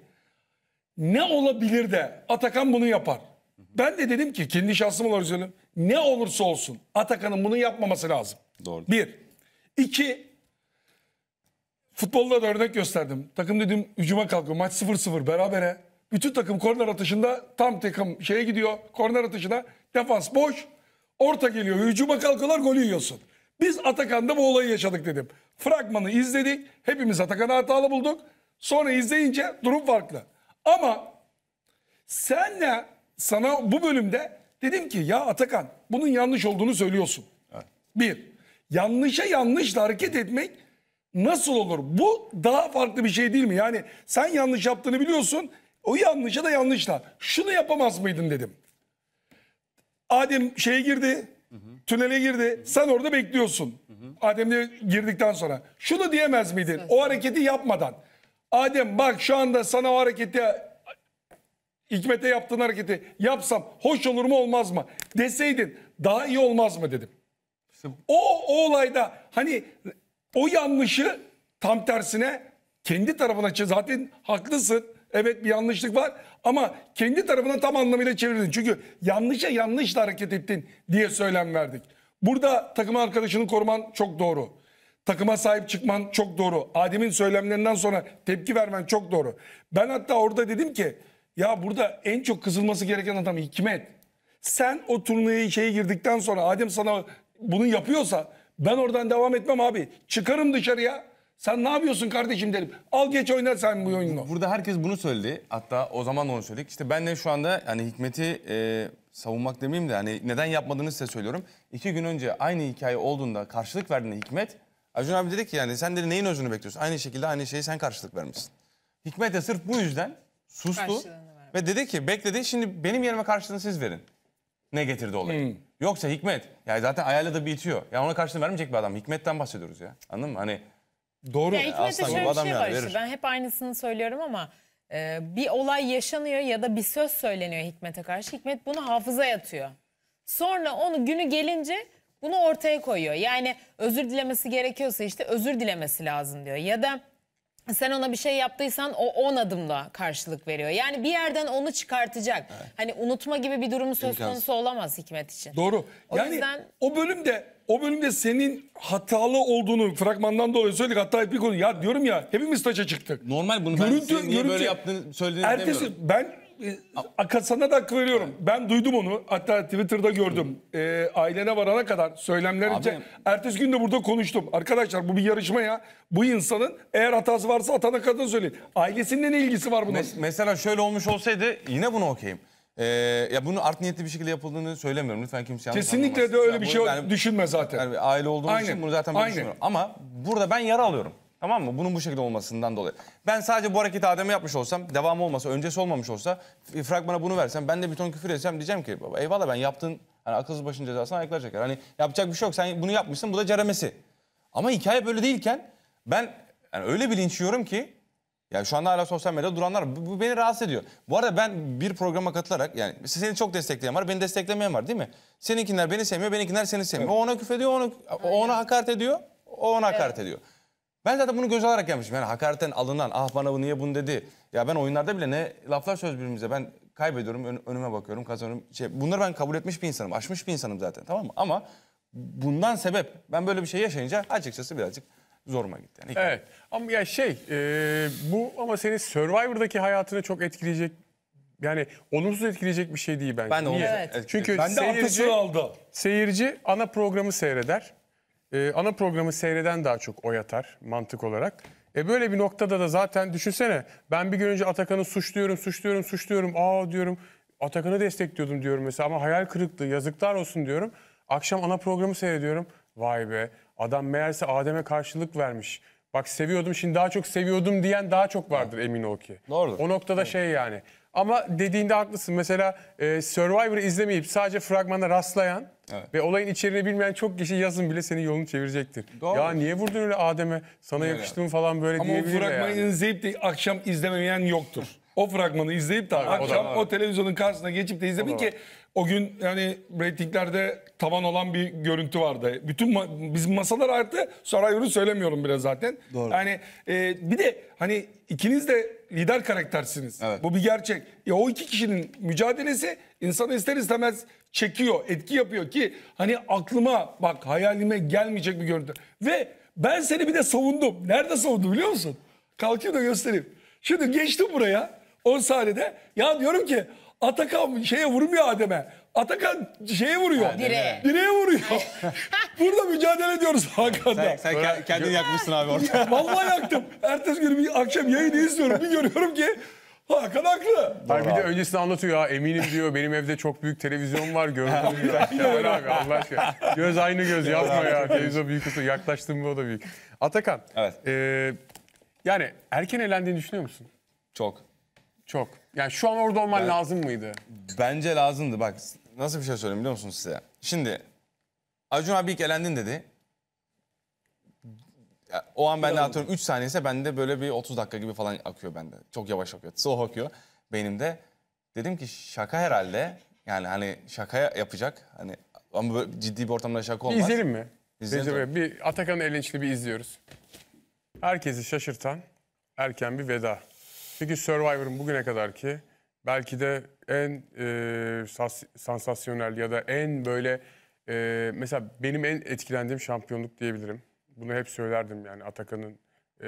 ne olabilir de Atakan bunu yapar. Ben de dedim ki kendi şahsım olarak söylüyorum. Ne olursa olsun Atakan'ın bunu yapmaması lazım. Doğru. Bir. iki, Futbolda da örnek gösterdim. Takım dedim hücuma kalkıyor. Maç 0-0 berabere. Bütün takım korner atışında tam takım şeye gidiyor. Korner atışına defans boş. Orta geliyor. Hücuma kalkıyorlar golü yiyorsun. Biz Atakan'da bu olayı yaşadık dedim. Fragmanı izledik. Hepimiz Atakan'ı hatalı bulduk. Sonra izleyince durum farklı. Ama senle sana bu bölümde dedim ki ya Atakan bunun yanlış olduğunu söylüyorsun. Evet. Bir, yanlışa yanlışla hareket etmek nasıl olur? Bu daha farklı bir şey değil mi? Yani sen yanlış yaptığını biliyorsun. O yanlışa da yanlışla. Şunu yapamaz mıydın dedim. Adem şeye girdi. Hı Tünele girdi. Hı Sen orada bekliyorsun. Hı hı. Adem'le girdikten sonra. Şunu diyemez miydin? Sen, o hareketi yapmadan. Adem bak şu anda sana o hareketi Hikmet'e yaptığın hareketi yapsam hoş olur mu olmaz mı deseydin daha iyi olmaz mı dedim. O, o olayda hani o yanlışı tam tersine kendi tarafına zaten haklısın Evet bir yanlışlık var ama kendi tarafına tam anlamıyla çevirdin. Çünkü yanlışa yanlışla hareket ettin diye söylem verdik. Burada takım arkadaşını koruman çok doğru. Takıma sahip çıkman çok doğru. Adem'in söylemlerinden sonra tepki vermen çok doğru. Ben hatta orada dedim ki ya burada en çok kızılması gereken adam Hikmet. Sen o turnuvaya şeye girdikten sonra Adem sana bunu yapıyorsa ben oradan devam etmem abi. Çıkarım dışarıya. Sen ne yapıyorsun kardeşim derim. Al geç oynar sen bu oyunu. Burada herkes bunu söyledi. Hatta o zaman onu söyledik. İşte ben de şu anda hani Hikmet'i e, savunmak demeyeyim de hani neden yapmadığını size söylüyorum. İki gün önce aynı hikaye olduğunda karşılık verdiğinde Hikmet Acun abi dedi ki yani sen dedi neyin özünü bekliyorsun? Aynı şekilde aynı şeyi sen karşılık vermişsin. Hikmet de sırf bu yüzden sustu ve dedi ki bekledi şimdi benim yerime karşılığını siz verin. Ne getirdi olayı? Hmm. Yoksa Hikmet yani zaten ayağıyla da bitiyor. Ya ona karşılığını vermeyecek bir adam. Hikmet'ten bahsediyoruz ya. Anladın mı? Hani Doğru. Ya Hikmet'e Aslında şöyle bir adam şey var verir. işte ben hep aynısını söylüyorum ama e, bir olay yaşanıyor ya da bir söz söyleniyor Hikmet'e karşı. Hikmet bunu hafıza yatıyor. Sonra onu günü gelince bunu ortaya koyuyor. Yani özür dilemesi gerekiyorsa işte özür dilemesi lazım diyor. Ya da sen ona bir şey yaptıysan o 10 adımla karşılık veriyor. Yani bir yerden onu çıkartacak. Hani unutma gibi bir durumu söz İmkansız. konusu olamaz Hikmet için. Doğru. O yani yüzden- o bölümde o bölümde senin hatalı olduğunu fragmandan dolayı söyledik. Hatta hep bir konu ya diyorum ya hepimiz taça çıktık. Normal bunu ben görüntü, ben görüntü, böyle yaptın söylediğini ertesi, demiyorum. Ben e, sana da hak veriyorum. Ben duydum onu. Hatta Twitter'da gördüm. E, ailene varana kadar söylemlerince. ertesi gün de burada konuştum. Arkadaşlar bu bir yarışma ya. Bu insanın eğer hatası varsa atana kadar söyleyin. Ailesinin ne ilgisi var bunun? Mes mesela şöyle olmuş olsaydı yine bunu okeyim. Ee, ya bunu art niyetli bir şekilde yapıldığını söylemiyorum. Lütfen kimse yanlış Kesinlikle de anlamasın. öyle bir şey yani, düşünme zaten. Yani aile olduğumuz Aynen. için bunu zaten ben düşünmüyorum. Ama burada ben yara alıyorum. Tamam mı? Bunun bu şekilde olmasından dolayı. Ben sadece bu hareketi Adem'e yapmış olsam, devamı olmasa, öncesi olmamış olsa, fragmana bunu versem, ben de bir ton küfür etsem diyeceğim ki eyvallah ben yaptığın hani akılsız başın cezasını ayaklar çeker. Hani yapacak bir şey yok. Sen bunu yapmışsın. Bu da ceremesi. Ama hikaye böyle değilken ben yani öyle bilinçliyorum ki yani şu anda hala sosyal medyada duranlar bu, bu beni rahatsız ediyor. Bu arada ben bir programa katılarak yani seni çok destekleyen var, beni desteklemeyen var değil mi? Seninkiler beni sevmiyor, benimkiler seni sevmiyor. O ona küfrediyor, onu o ona hakaret ediyor, o ona hakaret ediyor. Ben zaten bunu göz alarak gelmişim. Yani hakaretten alınan, ah bana bu niye bunu dedi. Ya ben oyunlarda bile ne laflar söz birbirimize. Ben kaybediyorum, ön, önüme bakıyorum, kazanıyorum. Şey, bunları ben kabul etmiş bir insanım, aşmış bir insanım zaten tamam mı? Ama bundan sebep ben böyle bir şey yaşayınca açıkçası birazcık zoruma gitti. Yani evet ama ya şey e, bu ama senin Survivor'daki hayatını çok etkileyecek yani olumsuz etkileyecek bir şey değil bence. Ben de olumsuz evet. Çünkü ben de seyirci, aldı. seyirci ana programı seyreder. Ee, ana programı seyreden daha çok oy atar mantık olarak. E böyle bir noktada da zaten düşünsene ben bir gün önce Atakan'ı suçluyorum, suçluyorum, suçluyorum. Aa diyorum Atakan'ı destekliyordum diyorum mesela ama hayal kırıklığı yazıklar olsun diyorum. Akşam ana programı seyrediyorum. Vay be Adam meğerse Adem'e karşılık vermiş. Bak seviyordum şimdi daha çok seviyordum diyen daha çok vardır emin ol ki. Doğru. O noktada şey yani. Ama dediğinde haklısın. Mesela e, Survivor'ı izlemeyip sadece fragmana rastlayan Evet. ve olayın içeriğini bilmeyen çok kişi yazın bile senin yolunu çevirecektir. Doğru. Ya niye vurdun öyle Adem'e? Sana yakıştı mı falan böyle Ama o diyebilir de fragmanı yani. izleyip de akşam izlememeyen yoktur. O fragmanı izleyip de o da akşam o, televizyonun karşısına geçip de izlemeyin ki o gün yani reytinglerde tavan olan bir görüntü vardı. Bütün ma- bizim masalar arttı. Sarayur'u söylemiyorum bile zaten. Doğru. Yani e, bir de hani ikiniz de lider karaktersiniz. Evet. Bu bir gerçek. Ya o iki kişinin mücadelesi insanı ister istemez çekiyor, etki yapıyor ki hani aklıma bak hayalime gelmeyecek bir görüntü. Ve ben seni bir de savundum. Nerede savundum biliyor musun? Kalkayım da göstereyim. Şimdi geçtim buraya 10 saniyede. Ya diyorum ki Atakan şeye vurmuyor Adem'e. Atakan şeye vuruyor. Ha, direğe. Direğe vuruyor. Burada mücadele ediyoruz Hakan'da. Sen, sen Böyle, kendini yakmışsın abi orada. Vallahi yaktım. Ertesi günü bir akşam yayını izliyorum. Bir görüyorum ki Hakan haklı. Hayır, bir de öncesini anlatıyor ha eminim diyor benim evde çok büyük televizyon var görüntü diyor. Kemal abi Allah aşkına. Göz aynı göz yapma ya televizyon büyük olsa yaklaştığımda o da büyük. Atakan. Evet. E, yani erken elendiğini düşünüyor musun? Çok. Çok. Yani şu an orada olman Ben- lazım mıydı? Bence lazımdı bak. Nasıl bir şey söyleyeyim biliyor musunuz size? Şimdi Acun abi ilk elendin dedi. Ya, O an ben de atıyorum 3 saniyese bende böyle bir 30 dakika gibi falan akıyor bende. Çok yavaş akıyor. slow akıyor beynimde. Dedim ki şaka herhalde. Yani hani şaka yapacak. Hani ama böyle ciddi bir ortamda şaka Bir olmaz. izleyelim mi? İzleyelim Recep Bir Atakan Elinçli bir izliyoruz. Herkesi şaşırtan erken bir veda. 1968 Survivor'ın bugüne kadar ki belki de en e, sas, sansasyonel ya da en böyle e, mesela benim en etkilendiğim şampiyonluk diyebilirim. Bunu hep söylerdim yani Atakan'ın e,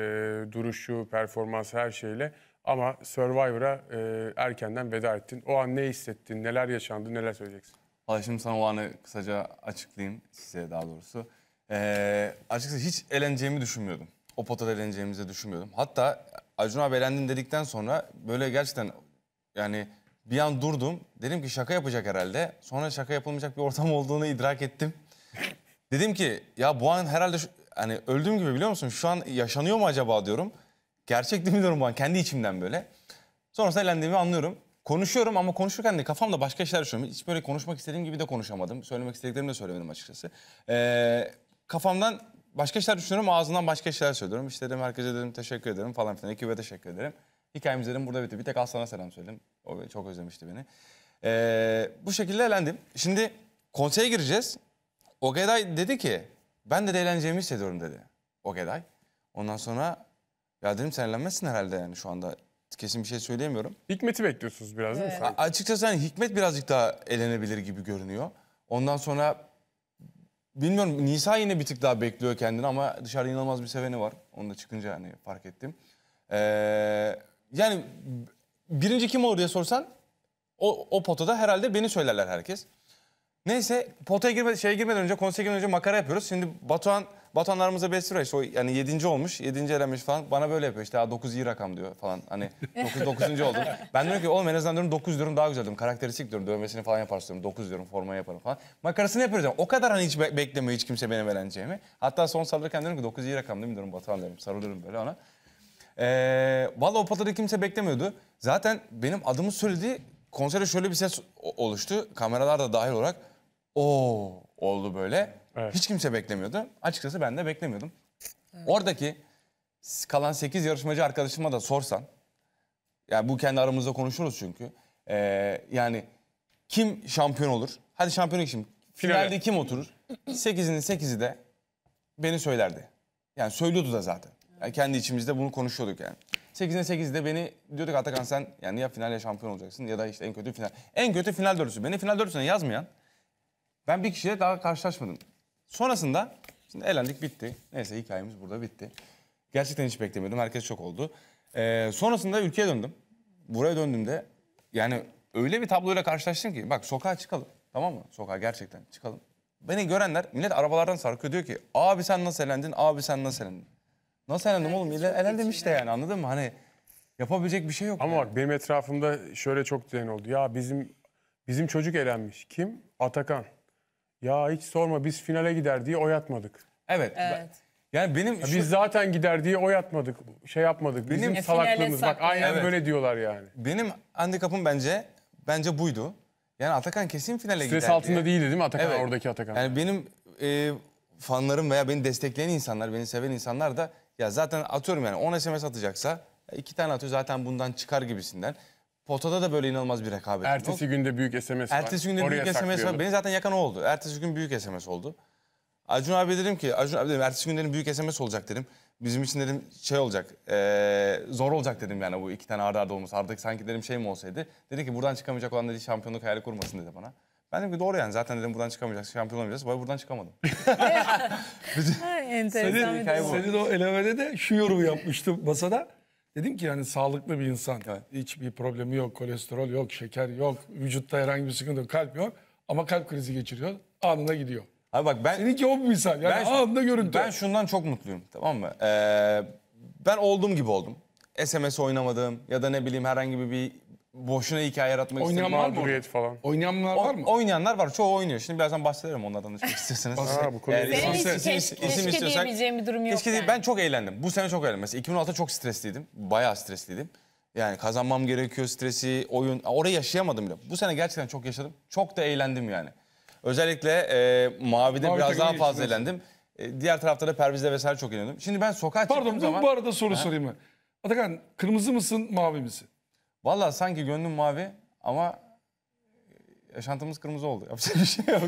duruşu, performansı her şeyle. Ama Survivor'a e, erkenden veda ettin. O an ne hissettin, neler yaşandı, neler söyleyeceksin? Vallahi şimdi sana o anı kısaca açıklayayım size daha doğrusu. Ee, açıkçası hiç eleneceğimi düşünmüyordum. O potada eğleneceğimizi düşünmüyordum. Hatta Acun abi elendin dedikten sonra böyle gerçekten yani bir an durdum. Dedim ki şaka yapacak herhalde. Sonra şaka yapılmayacak bir ortam olduğunu idrak ettim. Dedim ki ya bu an herhalde şu, hani öldüğüm gibi biliyor musun? Şu an yaşanıyor mu acaba diyorum. Gerçek değil mi diyorum bu an kendi içimden böyle. Sonrasında elendiğimi anlıyorum. Konuşuyorum ama konuşurken de kafamda başka şeyler düşünüyorum. Hiç böyle konuşmak istediğim gibi de konuşamadım. Söylemek istediklerimi de söylemedim açıkçası. Ee, kafamdan başka şeyler düşünüyorum ağzından başka şeyler söylüyorum. İşte dedim herkese dedim teşekkür ederim falan filan ekibe teşekkür ederim. Hikayemiz dedim burada bitti. Bir tek Aslan'a selam söyledim. O çok özlemişti beni. Ee, bu şekilde eğlendim. Şimdi konseye gireceğiz. Ogeday dedi ki ben de eğleneceğimi hissediyorum dedi. Ogeday. Ondan sonra ya dedim sen eğlenmezsin herhalde yani şu anda kesin bir şey söyleyemiyorum. Hikmet'i bekliyorsunuz biraz değil mi? Evet. açıkçası hani Hikmet birazcık daha eğlenebilir gibi görünüyor. Ondan sonra Bilmiyorum Nisa yine bir tık daha bekliyor kendini ama dışarıda inanılmaz bir seveni var. Onu da çıkınca hani fark ettim. Ee, yani birinci kim olur diye sorsan o, o potada herhalde beni söylerler herkes. Neyse potaya girmeden, şeye girmeden önce konsere girmeden önce makara yapıyoruz. Şimdi Batuhan Batuhanlarımıza 5 işte o yani yedinci olmuş, 7. elenmiş falan. Bana böyle yapıyor işte 9 iyi rakam diyor falan. Hani 9 dokuzuncu oldum. Ben diyorum ki oğlum en azından diyorum 9 diyorum daha güzel diyorum. Karakteristik diyorum. Dövmesini falan yaparsın diyorum. 9 diyorum forma yaparım falan. Makarasını yapıyoruz. Yani. O kadar hani hiç be beklemiyor hiç kimse benim eleneceğimi. Hatta son sarılırken diyorum ki dokuz iyi rakam değil mi diyorum Batuhan diyorum. Sarılıyorum böyle ona. Ee, Valla o potada kimse beklemiyordu. Zaten benim adımı söylediği Konsere şöyle bir ses oluştu. Kameralar da dahil olarak o oldu böyle. Evet. Hiç kimse beklemiyordu. Açıkçası ben de beklemiyordum. Evet. Oradaki kalan 8 yarışmacı arkadaşıma da sorsan. Yani bu kendi aramızda konuşuruz çünkü. Ee, yani kim şampiyon olur? Hadi şampiyonluk şimdi. Finale. Finalde kim oturur? 8'inin 8'i de beni söylerdi. Yani söylüyordu da zaten. Yani kendi içimizde bunu konuşuyorduk yani. 8'ine de beni diyorduk Atakan sen yani ya finale şampiyon olacaksın ya da işte en kötü final. En kötü final dörtlüsü. Beni final dörtlüsüne yazmayan ben bir kişiyle daha karşılaşmadım. Sonrasında şimdi eğlendik bitti. Neyse hikayemiz burada bitti. Gerçekten hiç beklemiyordum. Herkes çok oldu. Ee, sonrasında ülkeye döndüm. Buraya döndüğümde yani öyle bir tabloyla karşılaştım ki bak sokağa çıkalım. Tamam mı? Sokağa gerçekten çıkalım. Beni görenler millet arabalardan sarkıyor diyor ki abi sen nasıl elendin? Abi sen nasıl elendin? Nasıl elendim evet, oğlum? Elendim işte yani anladın mı? Hani yapabilecek bir şey yok. Ama yani. bak benim etrafımda şöyle çok düzen oldu. Ya bizim bizim çocuk elenmiş. Kim? Atakan. Ya hiç sorma biz finale gider diye oy Evet. Evet. Yani benim şu- Biz zaten gider diye oy Şey yapmadık. Bizim Benim- salaklığımız. Bak aynen Evet. böyle diyorlar yani. benim handikapım bence bence buydu. Yani Atakan kesin finale gider. Stres diye. altında değildi değil mi Atakan Evet. oradaki Atakan? Yani benim e, fanlarım veya beni destekleyen insanlar, beni seven insanlar da ya zaten atıyorum yani 10 SMS atacaksa iki tane atıyor zaten bundan çıkar gibisinden. Potada da böyle inanılmaz bir rekabet. Ertesi günde büyük SMS var. Ertesi günde büyük SMS var. Beni zaten yakan oldu. Ertesi gün büyük SMS oldu. Acun abi dedim ki, Acun abi dedim, ertesi günlerin büyük SMS olacak dedim. Bizim için dedim şey olacak, ee, zor olacak dedim yani bu iki tane arda arda olması. Artık sanki dedim şey mi olsaydı. Dedi ki buradan çıkamayacak olan dedi şampiyonluk hayali kurmasın dedi bana. Ben dedim ki doğru yani zaten dedim buradan çıkamayacak, şampiyon olamayacağız. Vay buradan çıkamadım. Enteresan bir Senin o elemede de şu yorumu yapmıştım masada. Dedim ki yani sağlıklı bir insan. Evet. Hiçbir problemi yok, kolesterol yok, şeker yok, vücutta herhangi bir sıkıntı yok, kalp yok. Ama kalp krizi geçiriyor, anında gidiyor. Abi bak ben... Seninki o bir insan? Yani ben, anında görüntü. Ben şundan çok mutluyum tamam mı? Ee, ben olduğum gibi oldum. SMS oynamadım ya da ne bileyim herhangi bir boşuna hikaye yaratmak Oynayan var istemiyorum. mı? Mağduriyet falan. Oynayanlar var mı? O- Oynayanlar var. Çoğu oynuyor. Şimdi birazdan bahsederim onlardan da istiyorsanız. Ha, bu konu Eğer Benim isim- keşke, isim- keşke diyebileceğim bir durum yok. Keşke değil, ben çok eğlendim. Bu sene çok eğlendim. Mesela 2016'da çok stresliydim. Bayağı stresliydim. Yani kazanmam gerekiyor stresi, oyun. Orayı yaşayamadım bile. Bu sene gerçekten çok yaşadım. Çok da eğlendim yani. Özellikle e, Mavi'de Mavi biraz daha fazla geçtiniz. eğlendim. E, diğer tarafta da Perviz'de vesaire çok eğlendim. Şimdi ben sokağa Pardon çıktığım bu, zaman... bu arada soru sorayım ben. Atakan kırmızı mısın mavi misin? Valla sanki gönlüm mavi ama e, yaşantımız kırmızı oldu. Yapacak bir şey yok.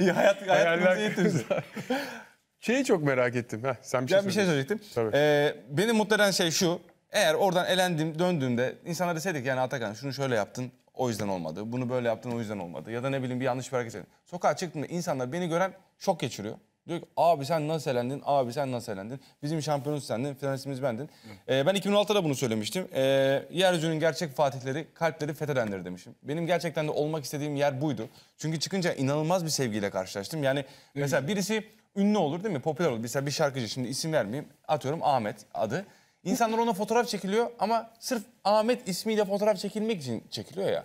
iyi hayat, hayat kırmızı Şeyi çok merak ettim. Heh, sen bir şey, ben bir şey söyleyecektim. Tabii. Ee, beni mutlu eden şey şu. Eğer oradan elendim, döndüğümde insanlara deseydik yani Atakan şunu şöyle yaptın o yüzden olmadı. Bunu böyle yaptın o yüzden olmadı. Ya da ne bileyim bir yanlış bir hareket ettin. Sokağa çıktığımda insanlar beni gören şok geçiriyor. Diyor ki abi sen nasıl elendin? Abi sen nasıl elendin? Bizim şampiyonumuz sendin, finalistimiz bendin. Ee, ben 2006'da bunu söylemiştim. Ee, yeryüzünün gerçek fatihleri kalpleri fethedendir demişim. Benim gerçekten de olmak istediğim yer buydu. Çünkü çıkınca inanılmaz bir sevgiyle karşılaştım. Yani mesela birisi ünlü olur değil mi? Popüler olur. Mesela bir şarkıcı şimdi isim vermeyeyim. Atıyorum Ahmet adı. İnsanlar ona fotoğraf çekiliyor ama sırf Ahmet ismiyle fotoğraf çekilmek için çekiliyor ya.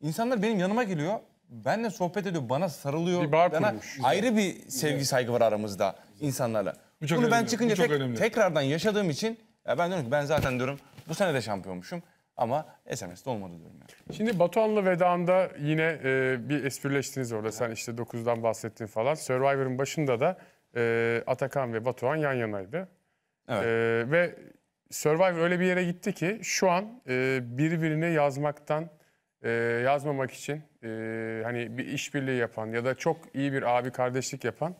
İnsanlar benim yanıma geliyor benle sohbet ediyor, bana sarılıyor. Bir bağ bana Ayrı bir sevgi saygı var aramızda insanlarla. Bu çok Bunu ben çıkınca bu çok tek, tekrardan yaşadığım için ya ben diyorum ki ben zaten diyorum bu sene de şampiyonmuşum ama SMS'de olmadı diyorum yani. Şimdi Batuhan'la vedanda yine e, bir esprileştiniz orada. Sen işte 9'dan bahsettin falan. Survivor'ın başında da e, Atakan ve Batuhan yan yanaydı. Evet. E, ve Survivor öyle bir yere gitti ki şu an e, birbirine yazmaktan e, yazmamak için e, hani bir işbirliği yapan ya da çok iyi bir abi kardeşlik yapan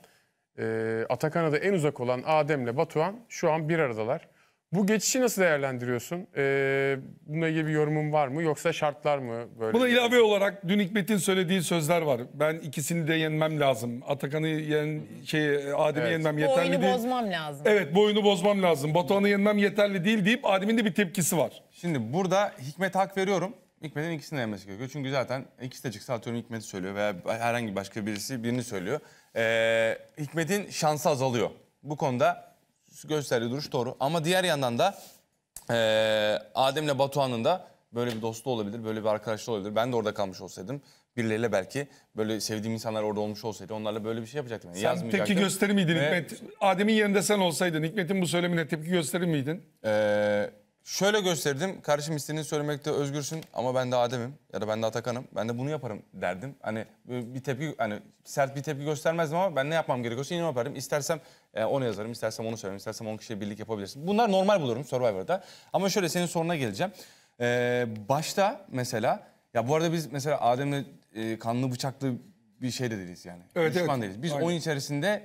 e, Atakan'a da en uzak olan Adem'le Batuhan şu an bir aradalar. Bu geçişi nasıl değerlendiriyorsun? Ee, bununla ilgili bir yorumun var mı? Yoksa şartlar mı? böyle? Buna ilave olarak dün Hikmet'in söylediği sözler var. Ben ikisini de yenmem lazım. Atakan'ı yen, şey, Adem'i Evet. yenmem yeterli değil. Oyunu bozmam lazım. Evet bu bozmam lazım. Batuhan'ı yenmem yeterli değil deyip Adem'in de bir tepkisi var. Şimdi burada Hikmet hak veriyorum. Hikmet'in ikisini demesi gerekiyor. Çünkü zaten ikisi de çıksa atıyorum Hikmet'i söylüyor veya herhangi başka birisi birini söylüyor. Ee, Hikmet'in şansı azalıyor. Bu konuda gösterdiği duruş doğru. Ama diğer yandan da ee, Adem'le Batuhan'ın da böyle bir dostu olabilir, böyle bir arkadaşı olabilir. Ben de orada kalmış olsaydım birileriyle belki böyle sevdiğim insanlar orada olmuş olsaydı onlarla böyle bir şey yapacaktım. Yani sen tepki gösterir miydin Ve... Hikmet? Adem'in yerinde sen olsaydın Hikmet'in bu söylemine tepki gösterir miydin? Ee, Şöyle gösterdim. Kardeşim istediğini söylemekte özgürsün ama ben de Adem'im ya da ben de Atakan'ım. Ben de bunu yaparım derdim. Hani bir tepki hani sert bir tepki göstermezdim ama ben ne yapmam gerekiyorsa yine yaparım. İstersem e, onu yazarım, istersem onu söylerim, istersem 10 kişiye birlik yapabilirsin. Bunlar normal bulurum Survivor'da. Ama şöyle senin soruna geleceğim. Ee, başta mesela ya bu arada biz mesela Adem'le e, kanlı bıçaklı bir şey de değiliz yani. Evet, Düşman evet. değiliz. Biz Aynen. oyun içerisinde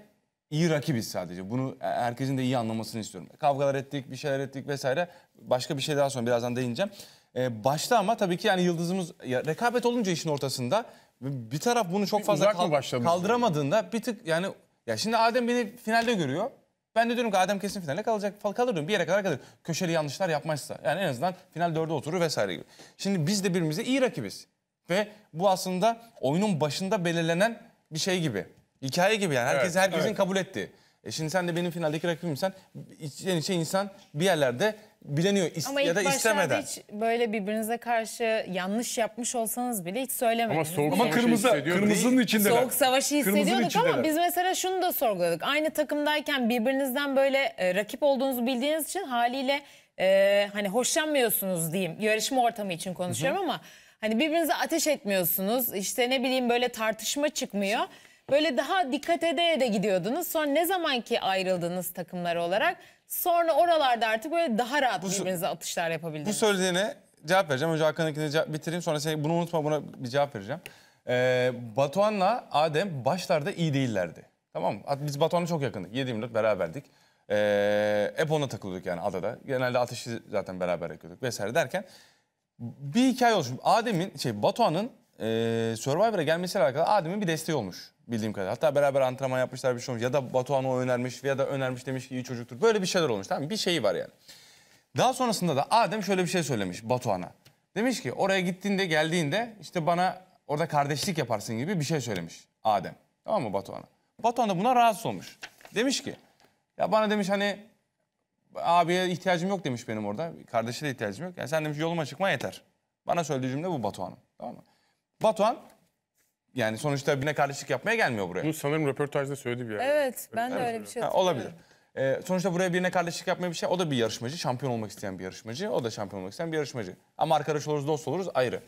iyi rakibiz sadece. Bunu e, herkesin de iyi anlamasını istiyorum. Kavgalar ettik, bir şeyler ettik vesaire. Başka bir şey daha sonra birazdan değineceğim. Ee, başta ama tabii ki yani yıldızımız ya, rekabet olunca işin ortasında bir taraf bunu çok fazla kal kaldıramadığında bir tık yani ya şimdi Adem beni finalde görüyor. Ben de diyorum ki Adem kesin finale kalacak. Kalır diyorum bir yere kadar kalır. Köşeli yanlışlar yapmazsa. Yani en azından final dörde oturur vesaire gibi. Şimdi biz de birbirimize iyi rakibiz. Ve bu aslında oyunun başında belirlenen bir şey gibi. Hikaye gibi yani. Herkes, Evet, herkesin evet. kabul etti. E şimdi sen de benim finaldeki rakibimsen yani şey, şey insan bir yerlerde bileniyor is- Ama ya da istemeden. Ama istemeden. hiç böyle birbirinize karşı yanlış yapmış olsanız bile hiç Ama söylemediniz. soğuk Ama kırmızı, kırmızının içinde. Soğuk savaşı hissediyorduk ama biz mesela şunu da sorguladık. Aynı takımdayken birbirinizden böyle e, rakip olduğunuzu bildiğiniz için haliyle e, hani hoşlanmıyorsunuz diyeyim. Yarışma ortamı için konuşuyorum ama hani birbirinize ateş etmiyorsunuz. İşte ne bileyim böyle tartışma çıkmıyor böyle daha dikkat ede de gidiyordunuz. Sonra ne zaman ki ayrıldınız takımlar olarak sonra oralarda artık böyle daha rahat bu, birbirinize atışlar yapabildiniz. Bu söylediğine cevap vereceğim. Önce Hakan'ınkini bitireyim sonra seni bunu unutma buna bir cevap vereceğim. Ee, Batuhan'la Adem başlarda iyi değillerdi. Tamam mı? Biz Batuhan'a çok yakındık. 7-24 beraberdik. Ee, hep ona takılıyorduk yani adada. Genelde ateşi zaten beraber yapıyorduk vesaire derken bir hikaye oluşmuş. Adem'in şey Batuhan'ın e, Survivor'a gelmesiyle alakalı Adem'in bir desteği olmuş bildiğim kadar. Hatta beraber antrenman yapmışlar bir şey olmuş. Ya da Batuhan önermiş ya da önermiş demiş ki iyi çocuktur. Böyle bir şeyler olmuş tamam mı? Bir şeyi var yani. Daha sonrasında da Adem şöyle bir şey söylemiş Batuhan'a. Demiş ki oraya gittiğinde geldiğinde işte bana orada kardeşlik yaparsın gibi bir şey söylemiş Adem. Tamam mı Batuhan'a? Batuhan da buna rahatsız olmuş. Demiş ki ya bana demiş hani abiye ihtiyacım yok demiş benim orada. Kardeşe de ihtiyacım yok. Yani sen demiş yoluma çıkma yeter. Bana söylediği cümle bu Batuhan'ın. Tamam mı? Batuhan yani sonuçta birine kardeşlik yapmaya gelmiyor buraya. Bunu sanırım röportajda söyledi bir yer. Evet ben de öyle bir şey Ha, olabilir. Ee, sonuçta buraya birine kardeşlik yapmaya bir şey. O da bir yarışmacı. Şampiyon olmak isteyen bir yarışmacı. O da şampiyon olmak isteyen bir yarışmacı. Ama arkadaş oluruz, dost oluruz ayrı.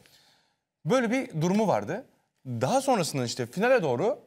Böyle bir durumu vardı. Daha sonrasında işte finale doğru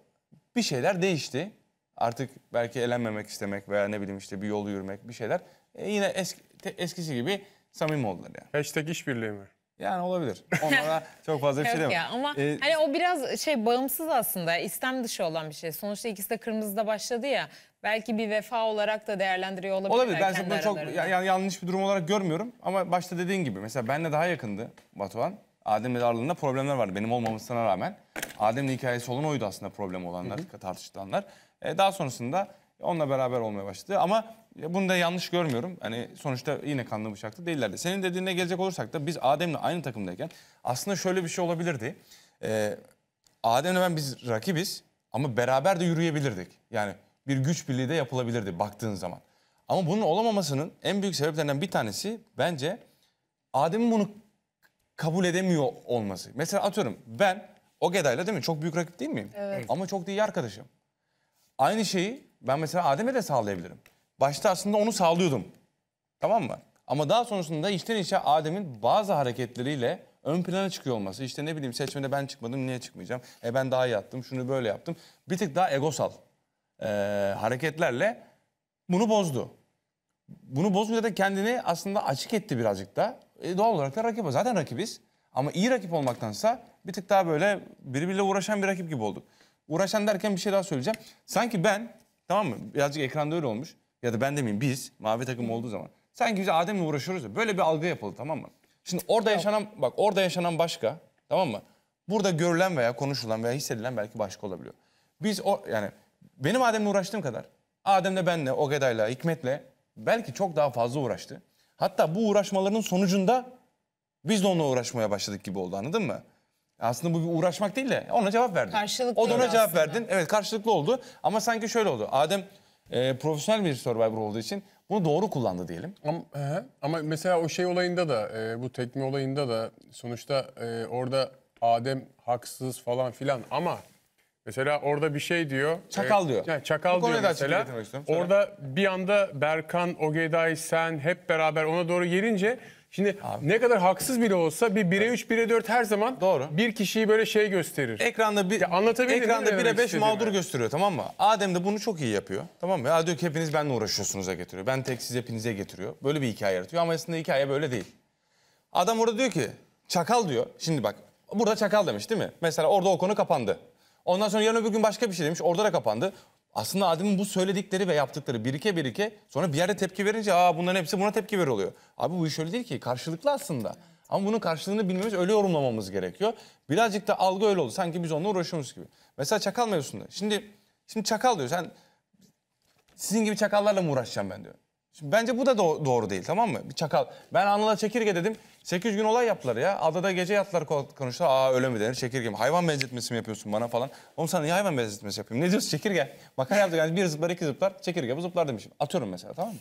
bir şeyler değişti. Artık belki elenmemek istemek veya ne bileyim işte bir yol yürümek bir şeyler. E, yine eski, te- eskisi gibi samimi oldular yani. Hashtag işbirliği mi? Yani olabilir. Onlara çok fazla bir şey demem. ama Ee, hani o biraz şey bağımsız aslında. İstem dışı olan bir şey. Sonuçta ikisi de kırmızıda başladı ya. Belki bir vefa olarak da değerlendiriyor olabilir. Olabilir. Ben bunu çok aralarında. yanlış bir durum olarak görmüyorum. Ama başta dediğin gibi mesela benle daha yakındı Batuhan. Adem'le aralarında problemler vardı benim olmamasına rağmen. Adem'le hikayesi olan oydu aslında problem olanlar, tartışılanlar. E, daha sonrasında Onunla beraber olmaya başladı. Ama e, bunu da yanlış görmüyorum. Hani sonuçta yine kanlı bıçaklı değillerdi. Senin dediğine gelecek olursak da biz Adem'le aynı takımdayken aslında şöyle bir şey olabilirdi. Ee, Adem'le ben biz rakibiz ama beraber de yürüyebilirdik. Yani bir güç birliği de yapılabilirdi baktığın zaman. Ama bunun olamamasının en büyük sebeplerinden bir tanesi bence Adem'in bunu kabul edemiyor olması. Mesela atıyorum ben o Geda'yla değil mi? Çok büyük rakip değil miyim? Evet. Ama çok da iyi arkadaşım. Aynı şeyi ben mesela Adem'e de sağlayabilirim. Başta aslında onu sağlıyordum. Tamam mı? Ama daha sonrasında işten işe Adem'in bazı hareketleriyle ön plana çıkıyor olması. İşte ne bileyim seçmene ben çıkmadım niye çıkmayacağım? E ben daha iyi attım şunu böyle yaptım. Bir tık daha egosal e, ee, hareketlerle bunu bozdu. Bunu bozunca da kendini aslında açık etti birazcık da. E, doğal olarak da rakip rakibe zaten rakibiz. Ama iyi rakip olmaktansa bir tık daha böyle birbiriyle uğraşan bir rakip gibi olduk. Uğraşan derken bir şey daha söyleyeceğim. Sanki ben Tamam mı? Birazcık ekranda öyle olmuş. Ya da ben demeyeyim biz mavi takım olduğu zaman. Sanki biz Adem'le uğraşıyoruz ya. Böyle bir algı yapıldı tamam mı? Şimdi orada yaşanan bak orada yaşanan başka tamam mı? Burada görülen veya konuşulan veya hissedilen belki başka olabiliyor. Biz o yani benim Adem'le uğraştığım kadar Adem'le benle, Ogeday'la, Hikmet'le belki çok daha fazla uğraştı. Hatta bu uğraşmaların sonucunda biz de onunla uğraşmaya başladık gibi oldu anladın mı? Aslında bu bir uğraşmak değil de ona cevap verdin. Karşılıklı O da ona aslında. cevap verdin. Evet karşılıklı oldu ama sanki şöyle oldu. Adem e, profesyonel bir Survivor olduğu için bunu doğru kullandı diyelim. Ama, he, ama mesela o şey olayında da e, bu tekme olayında da sonuçta e, orada Adem haksız falan filan ama mesela orada bir şey diyor. E, çakal diyor. Yani Bu çakal diyor mesela. Orada bir anda Berkan, Ogeday, sen hep beraber ona doğru gelince Şimdi Abi. ne kadar haksız bile olsa bir 1'e 3, 1'e 4 her zaman Doğru. bir kişiyi böyle şey gösterir. Ekranda bir ya ekranda 1'e 5 mağdur yani. gösteriyor tamam mı? Adem de bunu çok iyi yapıyor. Tamam mı? Ya diyor ki hepiniz benimle uğraşıyorsunuz'a getiriyor. Ben tek siz hepinize getiriyor. Böyle bir hikaye yaratıyor ama aslında hikaye böyle değil. Adam orada diyor ki çakal diyor. Şimdi bak burada çakal demiş değil mi? Mesela orada o konu kapandı. Ondan sonra yarın öbür gün başka bir şey demiş. Orada da kapandı. Aslında Adem'in bu söyledikleri ve yaptıkları birike birike sonra bir yerde tepki verince aa bunların hepsi buna tepki ver oluyor. Abi bu iş öyle değil ki karşılıklı aslında. Ama bunun karşılığını bilmemiz öyle yorumlamamız gerekiyor. Birazcık da algı öyle oldu. Sanki biz onunla uğraşıyoruz gibi. Mesela çakal mevzusunda. Şimdi şimdi çakal diyor. Sen sizin gibi çakallarla mı uğraşacağım ben diyor. Şimdi bence bu da do doğru değil tamam mı? Bir çakal. Ben Anıl'a çekirge dedim. 800 gün olay yaptılar ya. Adada gece yattılar konuştu. Aa öyle mi denir çekirge mi? Hayvan benzetmesi mi yapıyorsun bana falan. Oğlum sana niye hayvan benzetmesi yapayım? Ne diyorsun çekirge? Makara yaptık yani bir zıplar iki zıplar çekirge bu zıplar demişim. Atıyorum mesela tamam mı?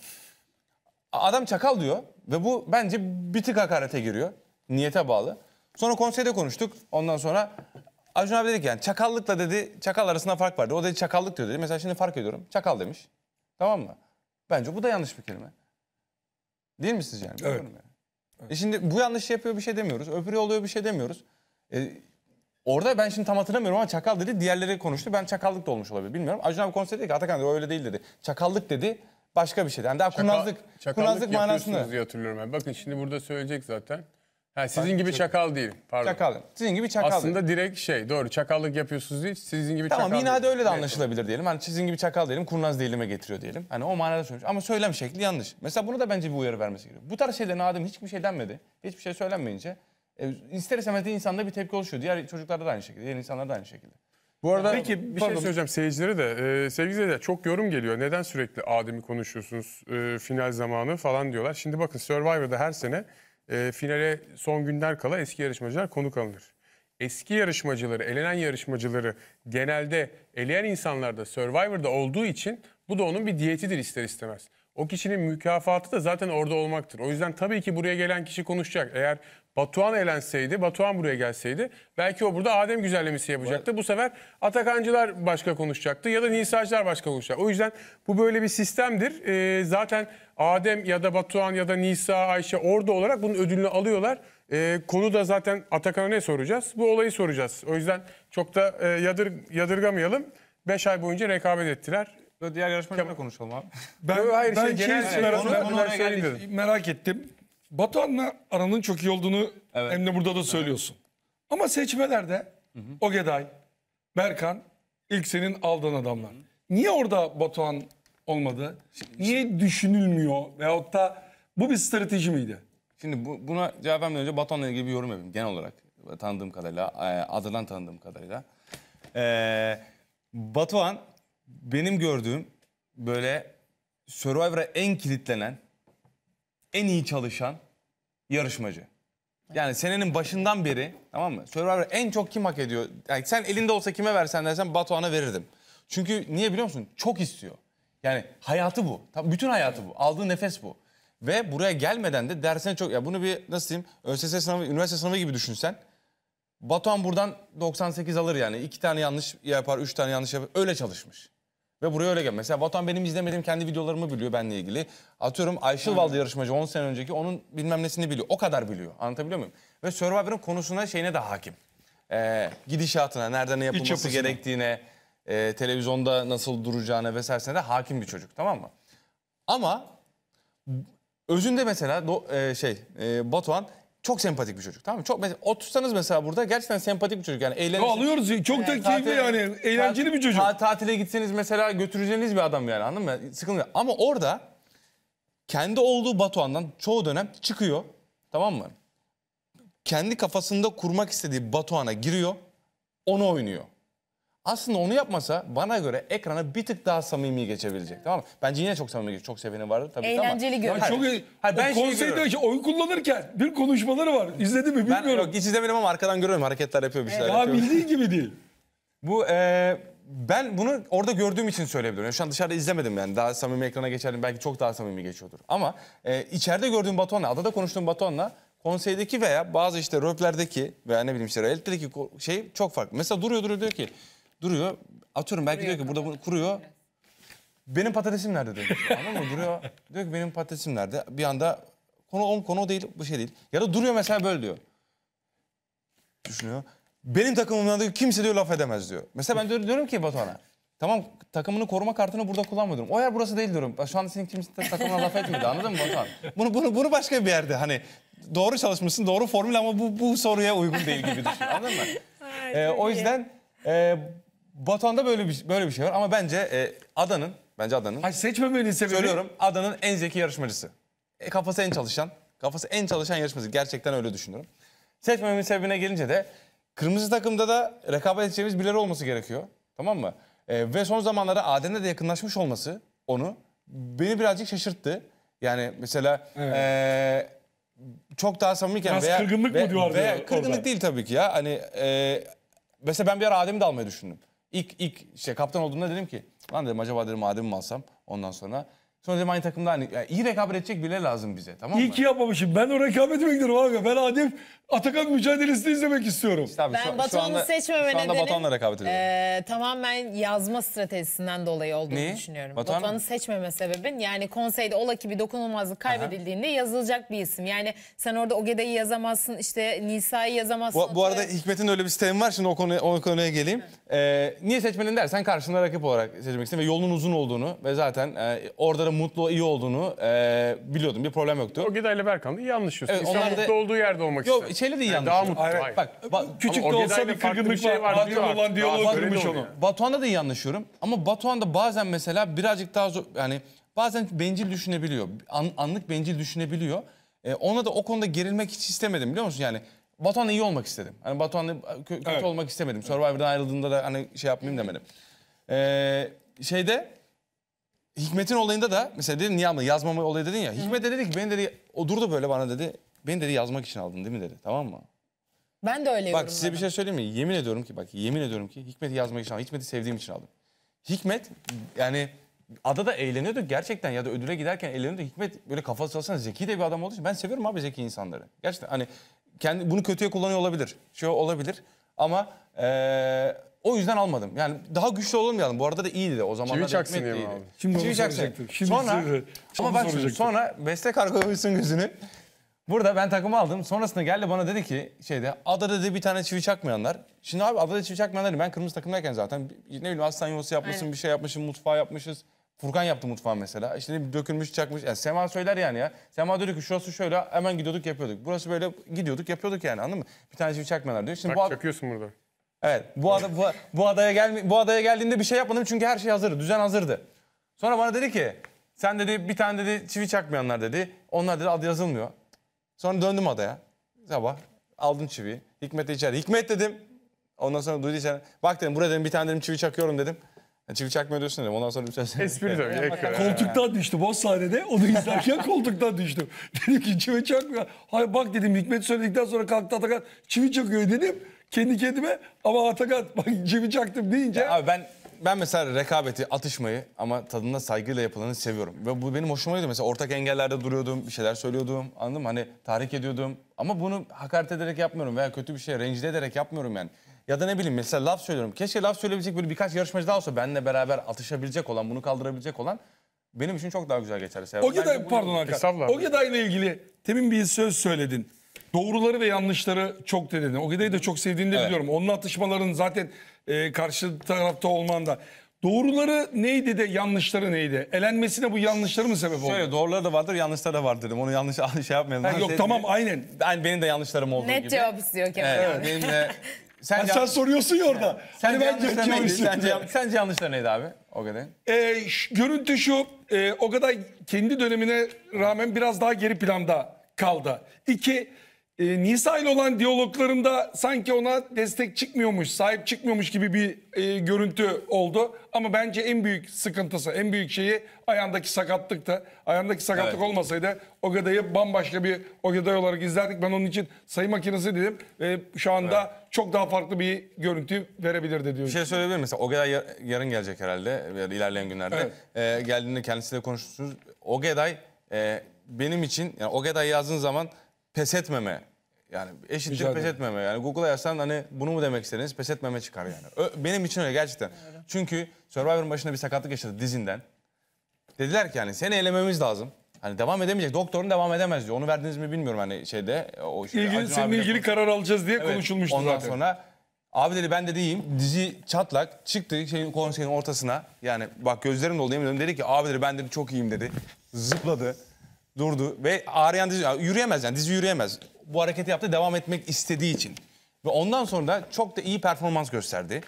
Adam çakal diyor ve bu bence bir tık hakarete giriyor. Niyete bağlı. Sonra konseyde konuştuk. Ondan sonra Acun abi dedi ki yani çakallıkla dedi çakal arasında fark vardı. O dedi çakallık diyor dedi. Mesela şimdi fark ediyorum. Çakal demiş. Tamam mı? Bence bu da yanlış bir kelime. Değil mi siz Yani? Evet. E şimdi bu yanlış şey yapıyor bir şey demiyoruz. Öbürü oluyor bir şey demiyoruz. E, orada ben şimdi tam hatırlamıyorum ama çakal dedi. Diğerleri konuştu. Ben çakallık da olmuş olabilir. Bilmiyorum. Acun abi konuştu dedi ki Atakan dedi öyle değil dedi. Çakallık dedi başka bir şey. Yani daha Çaka, kurnazlık, çakallık kurnazlık manasını. diye hatırlıyorum ben. Bakın şimdi burada söyleyecek zaten. Ha, sizin gibi şey- çakal değilim. Pardon. Çakalım. Sizin gibi çakal. Aslında direkt şey doğru çakallık yapıyorsunuz değil sizin gibi Tamam çakal. Tamam. Binada öyle de anlaşılabilir diyelim. Hani sizin gibi çakal diyelim. kurnaz değilime getiriyor diyelim. Hani o manada söylemiş ama söylem şekli yanlış. Mesela bunu da bence bir uyarı vermesi gerekiyor. Bu tarz şeylerin adem hiçbir şey denmedi. Hiçbir şey söylenmeyince e, ister istemez de insanda bir tepki oluşuyor. Diğer çocuklarda da aynı şekilde, diğer insanlarda da aynı şekilde. Bu arada Peki, bir şey pardon. şey söyleyeceğim seyircilere de. Ee, sevgili izleyiciler çok yorum geliyor. Neden sürekli Adem'i konuşuyorsunuz? Ee, final zamanı falan diyorlar. Şimdi bakın Survivor'da her sene e, finale son günler kala eski yarışmacılar konuk alınır. Eski yarışmacıları, elenen yarışmacıları genelde eleyen insanlarda Survivor'da olduğu için bu da onun bir diyetidir ister istemez o kişinin mükafatı da zaten orada olmaktır. O yüzden tabii ki buraya gelen kişi konuşacak. Eğer Batuhan elenseydi, Batuhan buraya gelseydi belki o burada Adem güzellemesi yapacaktı. Bu sefer Atakancılar başka konuşacaktı ya da Nisacılar başka konuşacak. O yüzden bu böyle bir sistemdir. Ee, zaten Adem ya da Batuhan ya da Nisa, Ayşe orada olarak bunun ödülünü alıyorlar. Ee, konu da zaten Atakan'a ne soracağız? Bu olayı soracağız. O yüzden çok da e, yadır, yadırgamayalım. 5 ay boyunca rekabet ettiler. Yo, diğer yarışmacıyla konuşalım abi. Ben, Yo, hayır, ben şey, genel şey, merak, onu, onu merak, şey merak ettim. Batuhan'la aranın çok iyi olduğunu evet. hem de burada da söylüyorsun. Evet. Ama seçmelerde hı hı. Ogeday, Berkan ilk senin aldığın adamlar. Hı hı. Niye orada Batuhan olmadı? Şimdi, Niye düşünülmüyor? Veyahut da bu bir strateji miydi? Şimdi bu, buna cevap vermeden önce Batuhan'la ilgili bir yorum yapayım genel olarak. Tanıdığım kadarıyla, e, adadan tanıdığım kadarıyla. Ee, Batuhan benim gördüğüm böyle Survivor'a en kilitlenen, en iyi çalışan yarışmacı. Yani senenin başından beri tamam mı? Survivor'a en çok kim hak ediyor? Yani sen elinde olsa kime versen dersen Batuhan'a verirdim. Çünkü niye biliyor musun? Çok istiyor. Yani hayatı bu. Tabii bütün hayatı bu. Aldığı nefes bu. Ve buraya gelmeden de dersine çok... Ya bunu bir nasıl diyeyim? ÖSS sınavı, üniversite sınavı gibi düşünsen. Batuhan buradan 98 alır yani. iki tane yanlış yapar, üç tane yanlış yapar. Öyle çalışmış. Ve buraya öyle gel. Mesela Batuhan benim izlemediğim kendi videolarımı biliyor benle ilgili. Atıyorum Ayşıl Valdı hmm. yarışmacı 10 sene önceki onun bilmem nesini biliyor. O kadar biliyor. Anlatabiliyor muyum? Ve Survivor'ın konusuna şeyine de hakim. Ee, gidişatına, nerede ne yapılması gerektiğine, e, televizyonda nasıl duracağına vesairesine de hakim bir çocuk tamam mı? Ama özünde mesela do, e, şey e, Batuhan çok sempatik bir çocuk tamam mı? Çok mesela otursanız mesela burada gerçekten sempatik bir çocuk yani eğlenceli. Alıyoruz ya, çok da keyifli tatil- yani eğlenceli bir çocuk. Ta- tatile gitseniz mesela götüreceğiniz bir adam yani anladın mı? Sıkılmıyor. Ama orada kendi olduğu Batuhan'dan çoğu dönem çıkıyor. Tamam mı? Kendi kafasında kurmak istediği Batuhan'a giriyor. Onu oynuyor. Aslında onu yapmasa bana göre ekrana bir tık daha samimi geçebilecek. Tamam mı? Bence yine çok samimi Çok seveni vardı tabii ki ama. Eğlenceli görünüyor. Çok Hayır, ben şeyi görüyorum. konseyde oy kullanırken bir konuşmaları var. İzledi mi Ben bilmiyorum. yok, hiç izlemedim ama arkadan görüyorum. Hareketler yapıyor bir şeyler Daha yapıyor. bildiğin gibi değil. Bu e, ben bunu orada gördüğüm için söyleyebilirim. Şu an dışarıda izlemedim yani. Daha samimi ekrana geçerdim. Belki çok daha samimi geçiyordur. Ama e, içeride gördüğüm Batuhan'la, adada konuştuğum Batuhan'la konseydeki veya bazı işte röplerdeki veya ne bileyim işte reality'deki şey çok farklı. Mesela duruyor duruyor diyor ki duruyor. Atıyorum belki Duruyor diyor ki burada bunu kuruyor. Benim patatesim nerede diyor. Anladın mı? Duruyor. Diyor ki benim patatesim nerede? Bir anda konu on konu değil bu şey değil. Ya da duruyor mesela böyle diyor. Düşünüyor. Benim takımımdan diyor kimse diyor laf edemez diyor. Mesela ben diyorum ki Batuhan'a. Tamam takımını koruma kartını burada kullanmadım. O yer burası değil diyorum. Şu anda senin kimse ta- takımına laf etmedi anladın mı Batuhan? Bunu, bunu, bunu başka bir yerde hani doğru çalışmışsın doğru formül ama bu, bu soruya uygun değil gibi düşün anladın mı? Ee, o yüzden e, Batuhan'da böyle bir böyle bir şey var ama bence e, Adan'ın bence Adan'ın Hayır seçmemenin sebebi. söylüyorum Adan'ın en zeki yarışmacısı. E, kafası en çalışan, kafası en çalışan yarışmacı. Gerçekten öyle düşünüyorum. Seçmememin sebebine gelince de kırmızı takımda da rekabet edeceğimiz birileri olması gerekiyor. Tamam mı? E, ve son zamanlarda Adem'le de yakınlaşmış olması onu beni birazcık şaşırttı. Yani mesela Evet. e, çok daha samimiken Biraz kırgınlık mı diyorlar veya- orada? kırgınlık değil tabii ki ya. Hani e, mesela ben bir ara Adem'i de almayı düşündüm. İlk, ilk işte kaptan olduğumda dedim ki lan dedim acaba dedim Adem'i mi alsam ondan sonra Sonra dedim aynı takımda hani ya iyi rekabet edecek bile lazım bize tamam mı? İyi ki yapmamışım. Ben o rekabet bekliyorum abi. Ben Adem Atakan mücadelesini izlemek istiyorum. İşte abi, Ben Batuhan'ı seçmememe Şu anda nedenim, Batuhan'la rekabet ediyorum. Ee, tamamen yazma stratejisinden dolayı olduğunu Neyi? düşünüyorum. Batuhan- Batuhan'ı seçmeme sebebin yani konseyde ola ki bir dokunulmazlık kaybedildiğinde yazılacak bir isim. Yani sen orada Ogeda'yı yazamazsın işte Nisa'yı yazamazsın. Bu, bu arada Atilla'yı- Hikmet'in öyle bir sistemi var. Şimdi o konu o konuya geleyim. Ee, niye seçmedin dersen karşısında rakip olarak seçmek istedim. Ve yolun uzun olduğunu ve zaten e, orada da Mutlu iyi olduğunu e, biliyordum. Bir problem yoktu. O Geda ile Berkan'la iyi anlaşıyorsun. Evet, onlar da- mutlu olduğu yerde olmak istiyor Yok şeyle de iyi Yani Daha mutlu. Hayır. Bak, bak Küçük de olsa bir kırgınlık şey var. var. Adil Biliyor olan artık. kırmış onu. oluyor. da iyi anlaşıyorum. Ama Batuhan bazen mesela birazcık daha zor, yani bazen bencil düşünebiliyor. An- anlık bencil düşünebiliyor. E, ona da o konuda gerilmek hiç istemedim biliyor musun? Yani Batuhan'la iyi olmak istedim. Hani Batuhan'la kötü Evet. olmak istemedim. Survivor'dan ayrıldığında da hani şey yapmayayım demedim. E, şeyde Hikmet'in olayında da mesela dedin niye almadın? Yazmama olayı dedin ya. Hikmet de dedi ki beni dedi o durdu böyle bana dedi. Beni dedi yazmak için aldın değil mi dedi. Tamam mı? Ben de öyle Bak size bir şey söyleyeyim mi? Yemin ediyorum ki bak yemin ediyorum ki Hikmet'i yazmak için aldım. Hikmet'i sevdiğim için aldım. Hikmet yani adada eğleniyordu gerçekten ya da ödüle giderken eğleniyordu. Hikmet böyle kafası alsana zeki de bir adam olduğu için ben seviyorum abi zeki insanları. Gerçekten hani kendi bunu kötüye kullanıyor olabilir. Şey olabilir ama eee o yüzden almadım. Yani daha güçlü olmayalım. Bu arada da iyiydi de. O zamanlar Çivi çaksın diye mi abi? Şimdi Çivi çaksın. Şimdi sonra, şimdi ama bak şimdi sonra Beste Kargoviç'in gözünü. Burada ben takımı aldım. Sonrasında geldi bana dedi ki şeyde adada dedi bir tane çivi çakmayanlar. Şimdi abi adada çivi çakmayanlar ben kırmızı takımdayken zaten ne bileyim aslan yuvası yapmışsın Aynen. bir şey yapmışım, mutfağı yapmışız. Furkan yaptı mutfağı mesela. İşte dökülmüş çakmış. Yani Sema söyler yani ya. Sema diyor ki şurası şöyle hemen gidiyorduk yapıyorduk. Burası böyle gidiyorduk yapıyorduk yani anladın mı? Bir tane çivi çakmayanlar diyor. Şimdi Bak bu çakıyorsun burada. Evet. Bu ada bu, bu adaya gel bu adaya geldiğinde bir şey yapmadım çünkü her şey hazırdı. Düzen hazırdı. Sonra bana dedi ki sen dedi bir tane dedi çivi çakmayanlar dedi. Onlar dedi adı yazılmıyor. Sonra döndüm adaya. Sabah aldım çiviyi. Hikmet de içeri. Hikmet dedim. Ondan sonra duydu içeri. Bak dedim buraya dedim bir tane dedim çivi çakıyorum dedim. E, çivi çakmıyor diyorsun dedim. Ondan sonra bir tane Espri de Koltuktan düştü. Boş sahnede onu izlerken koltuktan düştü. Dedim ki çivi çakmıyor. Hayır bak dedim Hikmet söyledikten sonra kalktı Atakan çivi çakıyor dedim kendi kendime ama Atakan bak cimi çaktım deyince. Ya abi ben ben mesela rekabeti, atışmayı ama tadında saygıyla yapılanı seviyorum. Ve bu benim hoşuma gidiyor. Mesela ortak engellerde duruyordum, bir şeyler söylüyordum. Anladın mı? Hani tahrik ediyordum. Ama bunu hakaret ederek yapmıyorum veya kötü bir şey rencide ederek yapmıyorum yani. Ya da ne bileyim mesela laf söylüyorum. Keşke laf söyleyebilecek böyle birkaç yarışmacı daha olsa benle beraber atışabilecek olan, bunu kaldırabilecek olan benim için çok daha güzel geçer. O Geday, pardon Hakan. O Geday ile ilgili temin bir söz söyledin doğruları ve yanlışları çok dedin. Ogeday'ı da çok sevdiğini de evet. biliyorum. Onun atışmaların zaten e, karşı tarafta olmanda. Doğruları neydi de yanlışları neydi? Elenmesine bu yanlışları mı sebep oldu? Şöyle doğruları da vardır yanlışları da vardır dedim. Onu yanlış şey yapmayalım. Ha, yok tamam aynen. Yani benim de yanlışlarım olduğu Net gibi. Net cevap istiyor Kemal evet, abi. Benim de... Sen, ya sen soruyorsun ya orada. Yani. Sence hani yanlışları neydi? Sence, sence yanlışları neydi abi? O kadar. Ee, görüntü şu. E, o kadar kendi dönemine rağmen biraz daha geri planda kaldı. İki, e, Nisa ile olan diyaloglarında sanki ona destek çıkmıyormuş, sahip çıkmıyormuş gibi bir e, görüntü oldu. Ama bence en büyük sıkıntısı, en büyük şeyi ayağındaki sakatlıktı. Ayağındaki sakatlık evet. olmasaydı Ogada'yı bambaşka bir Ogaday olarak izlerdik. Ben onun için sayı makinesi dedim. ve şu anda evet. çok daha farklı bir görüntü verebilirdi diyor. Bir şey söyleyebilir miyim? Mesela Ogaday yarın gelecek herhalde, ilerleyen günlerde. Evet. E, geldiğinde kendisiyle konuştunuz. Ogaday e, benim için, yani Ogaday yazdığın zaman pes etmeme yani eşitlik Mücadele. pes etmeme. Yani Google'a yazsan hani bunu mu demek istediniz? Pes etmeme çıkar yani. Ö benim için öyle gerçekten. Öyle. Çünkü Survivor'ın başında bir sakatlık yaşadı dizinden. Dediler ki yani seni elememiz lazım. Hani devam edemeyecek. Doktorun devam edemez diyor. Onu verdiniz mi bilmiyorum hani şeyde. O şey, ilgili, seninle ilgili konuştum. karar alacağız diye evet, konuşulmuştu ondan zaten. sonra abi dedi ben de diyeyim. Dizi çatlak çıktı şeyin konseyin ortasına. Yani bak gözlerim doldu yemin Dedi ki abi dedi ben dedi çok iyiyim dedi. Zıpladı. Durdu ve ağrıyan dizi yürüyemez yani dizi yürüyemez bu hareketi yaptı devam etmek istediği için. Ve ondan sonra da çok da iyi performans gösterdi.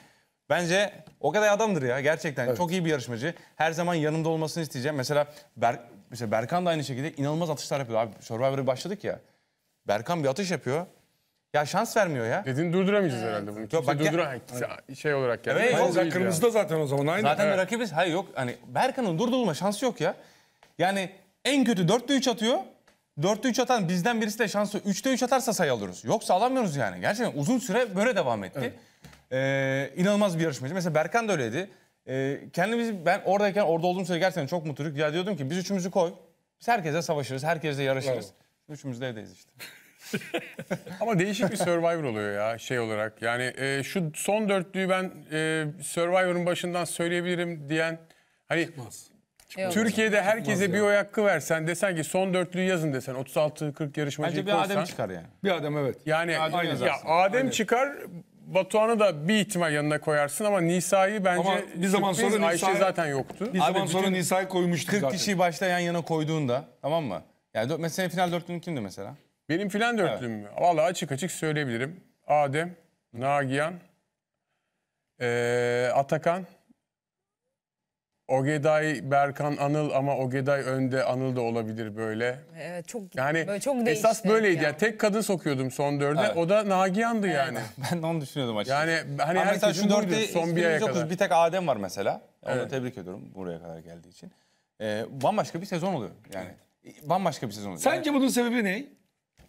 Bence o kadar adamdır ya gerçekten. Evet. Çok iyi bir yarışmacı. Her zaman yanımda olmasını isteyeceğim. Mesela Ber mesela Berkan da aynı şekilde inanılmaz atışlar yapıyor. Abi Survivor'a başladık ya. Berkan bir atış yapıyor. Ya şans vermiyor ya. Dedin durduramayacağız evet. herhalde bunu. Kimse yok, bak durduran ya, şey olarak yani. Evet, yok, kırmızıda ya. zaten o zaman aynı. Zaten evet. rakibiz. Hayır yok hani Berkan'ın durdurulma şansı yok ya. Yani en kötü 4'te 3 atıyor. 4'te 3 atan bizden birisi de şansı 3'te 3 atarsa sayı alıyoruz. Yoksa alamıyoruz yani. Gerçekten uzun süre böyle devam etti. Evet. Ee, inanılmaz bir yarışmacı. Mesela Berkan da öyleydi. Ee, kendimizi ben oradayken orada olduğum süre gerçekten çok mutluyduk. Ya diyordum ki biz üçümüzü koy. Biz herkese savaşırız, herkese yarışırız. Bravo. Üçümüz de evdeyiz işte. Ama değişik bir Survivor oluyor ya şey olarak. Yani e, şu son dörtlüyü ben e, Survivor'ın başından söyleyebilirim diyen hani Çıkmaz. Yok. Türkiye'de herkese bir oy hakkı versen desen ki son dörtlüyü yazın desen 36-40 yarışmacıyı Bence bir Adem çıkar yani. Bir adam evet. Yani Adem Adem, ya yazarsın. Adem çıkar Batuhan'ı da bir ihtimal yanına koyarsın ama Nisa'yı bence Ama bir zaman sürpriz, sonra Ayşe zaten yoktu. Bir zaman sonra Nisa'yı koymuştuk 40 zaten. kişiyi başta yan yana koyduğunda tamam mı? Yani mesela final dörtlüğün kimdi mesela? Benim filan dörtlüm mü? Vallahi açık açık söyleyebilirim. Adem, Nagihan, eee, Atakan, Ogeday, Berkan, Anıl ama Ogeday önde, Anıl da olabilir böyle. Evet çok Yani böyle çok değişti esas böyleydi. Yani. tek kadın sokuyordum son dörde. Evet. O da Nagihan'dı yani. Ben de onu düşünüyordum açıkçası. Yani hani Ama mesela herkesin şu buydu son bir aya kadar. bir tek Adem var mesela. Onu Evet. tebrik ediyorum buraya kadar geldiği için. Ee, bambaşka bir sezon oluyor yani. Bambaşka bir sezon oluyor. Sence bunun sebebi ne?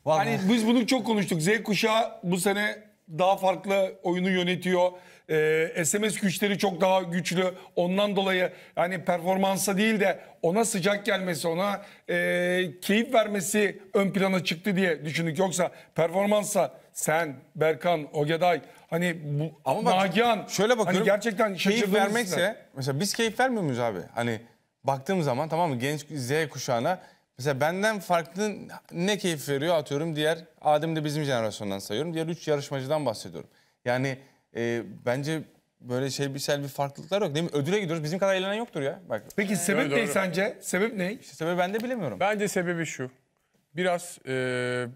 Hani biz bunu çok konuştuk. Z kuşağı bu sene daha farklı oyunu yönetiyor e, ee, SMS güçleri çok daha güçlü. Ondan dolayı yani performansa değil de ona sıcak gelmesi, ona e, keyif vermesi ön plana çıktı diye düşündük. Yoksa performansa sen, Berkan, Ogeday hani bu Ama bak, Nagihan şöyle hani bakıyorum. Hani gerçekten keyif vermekse sizler. mesela biz keyif vermiyor muyuz abi? Hani baktığım zaman tamam mı genç Z kuşağına mesela benden farklı ne keyif veriyor atıyorum diğer Adem de bizim jenerasyondan sayıyorum. Diğer üç yarışmacıdan bahsediyorum. Yani e, bence böyle şey bir şey bir farklılıklar yok. Değil mi? Ödüle gidiyoruz. Bizim kadar eğlenen yoktur ya. Bak. Peki sebep ne sence? Sebep ne? işte sebebi ben de bilemiyorum. Bence sebebi şu. Biraz e,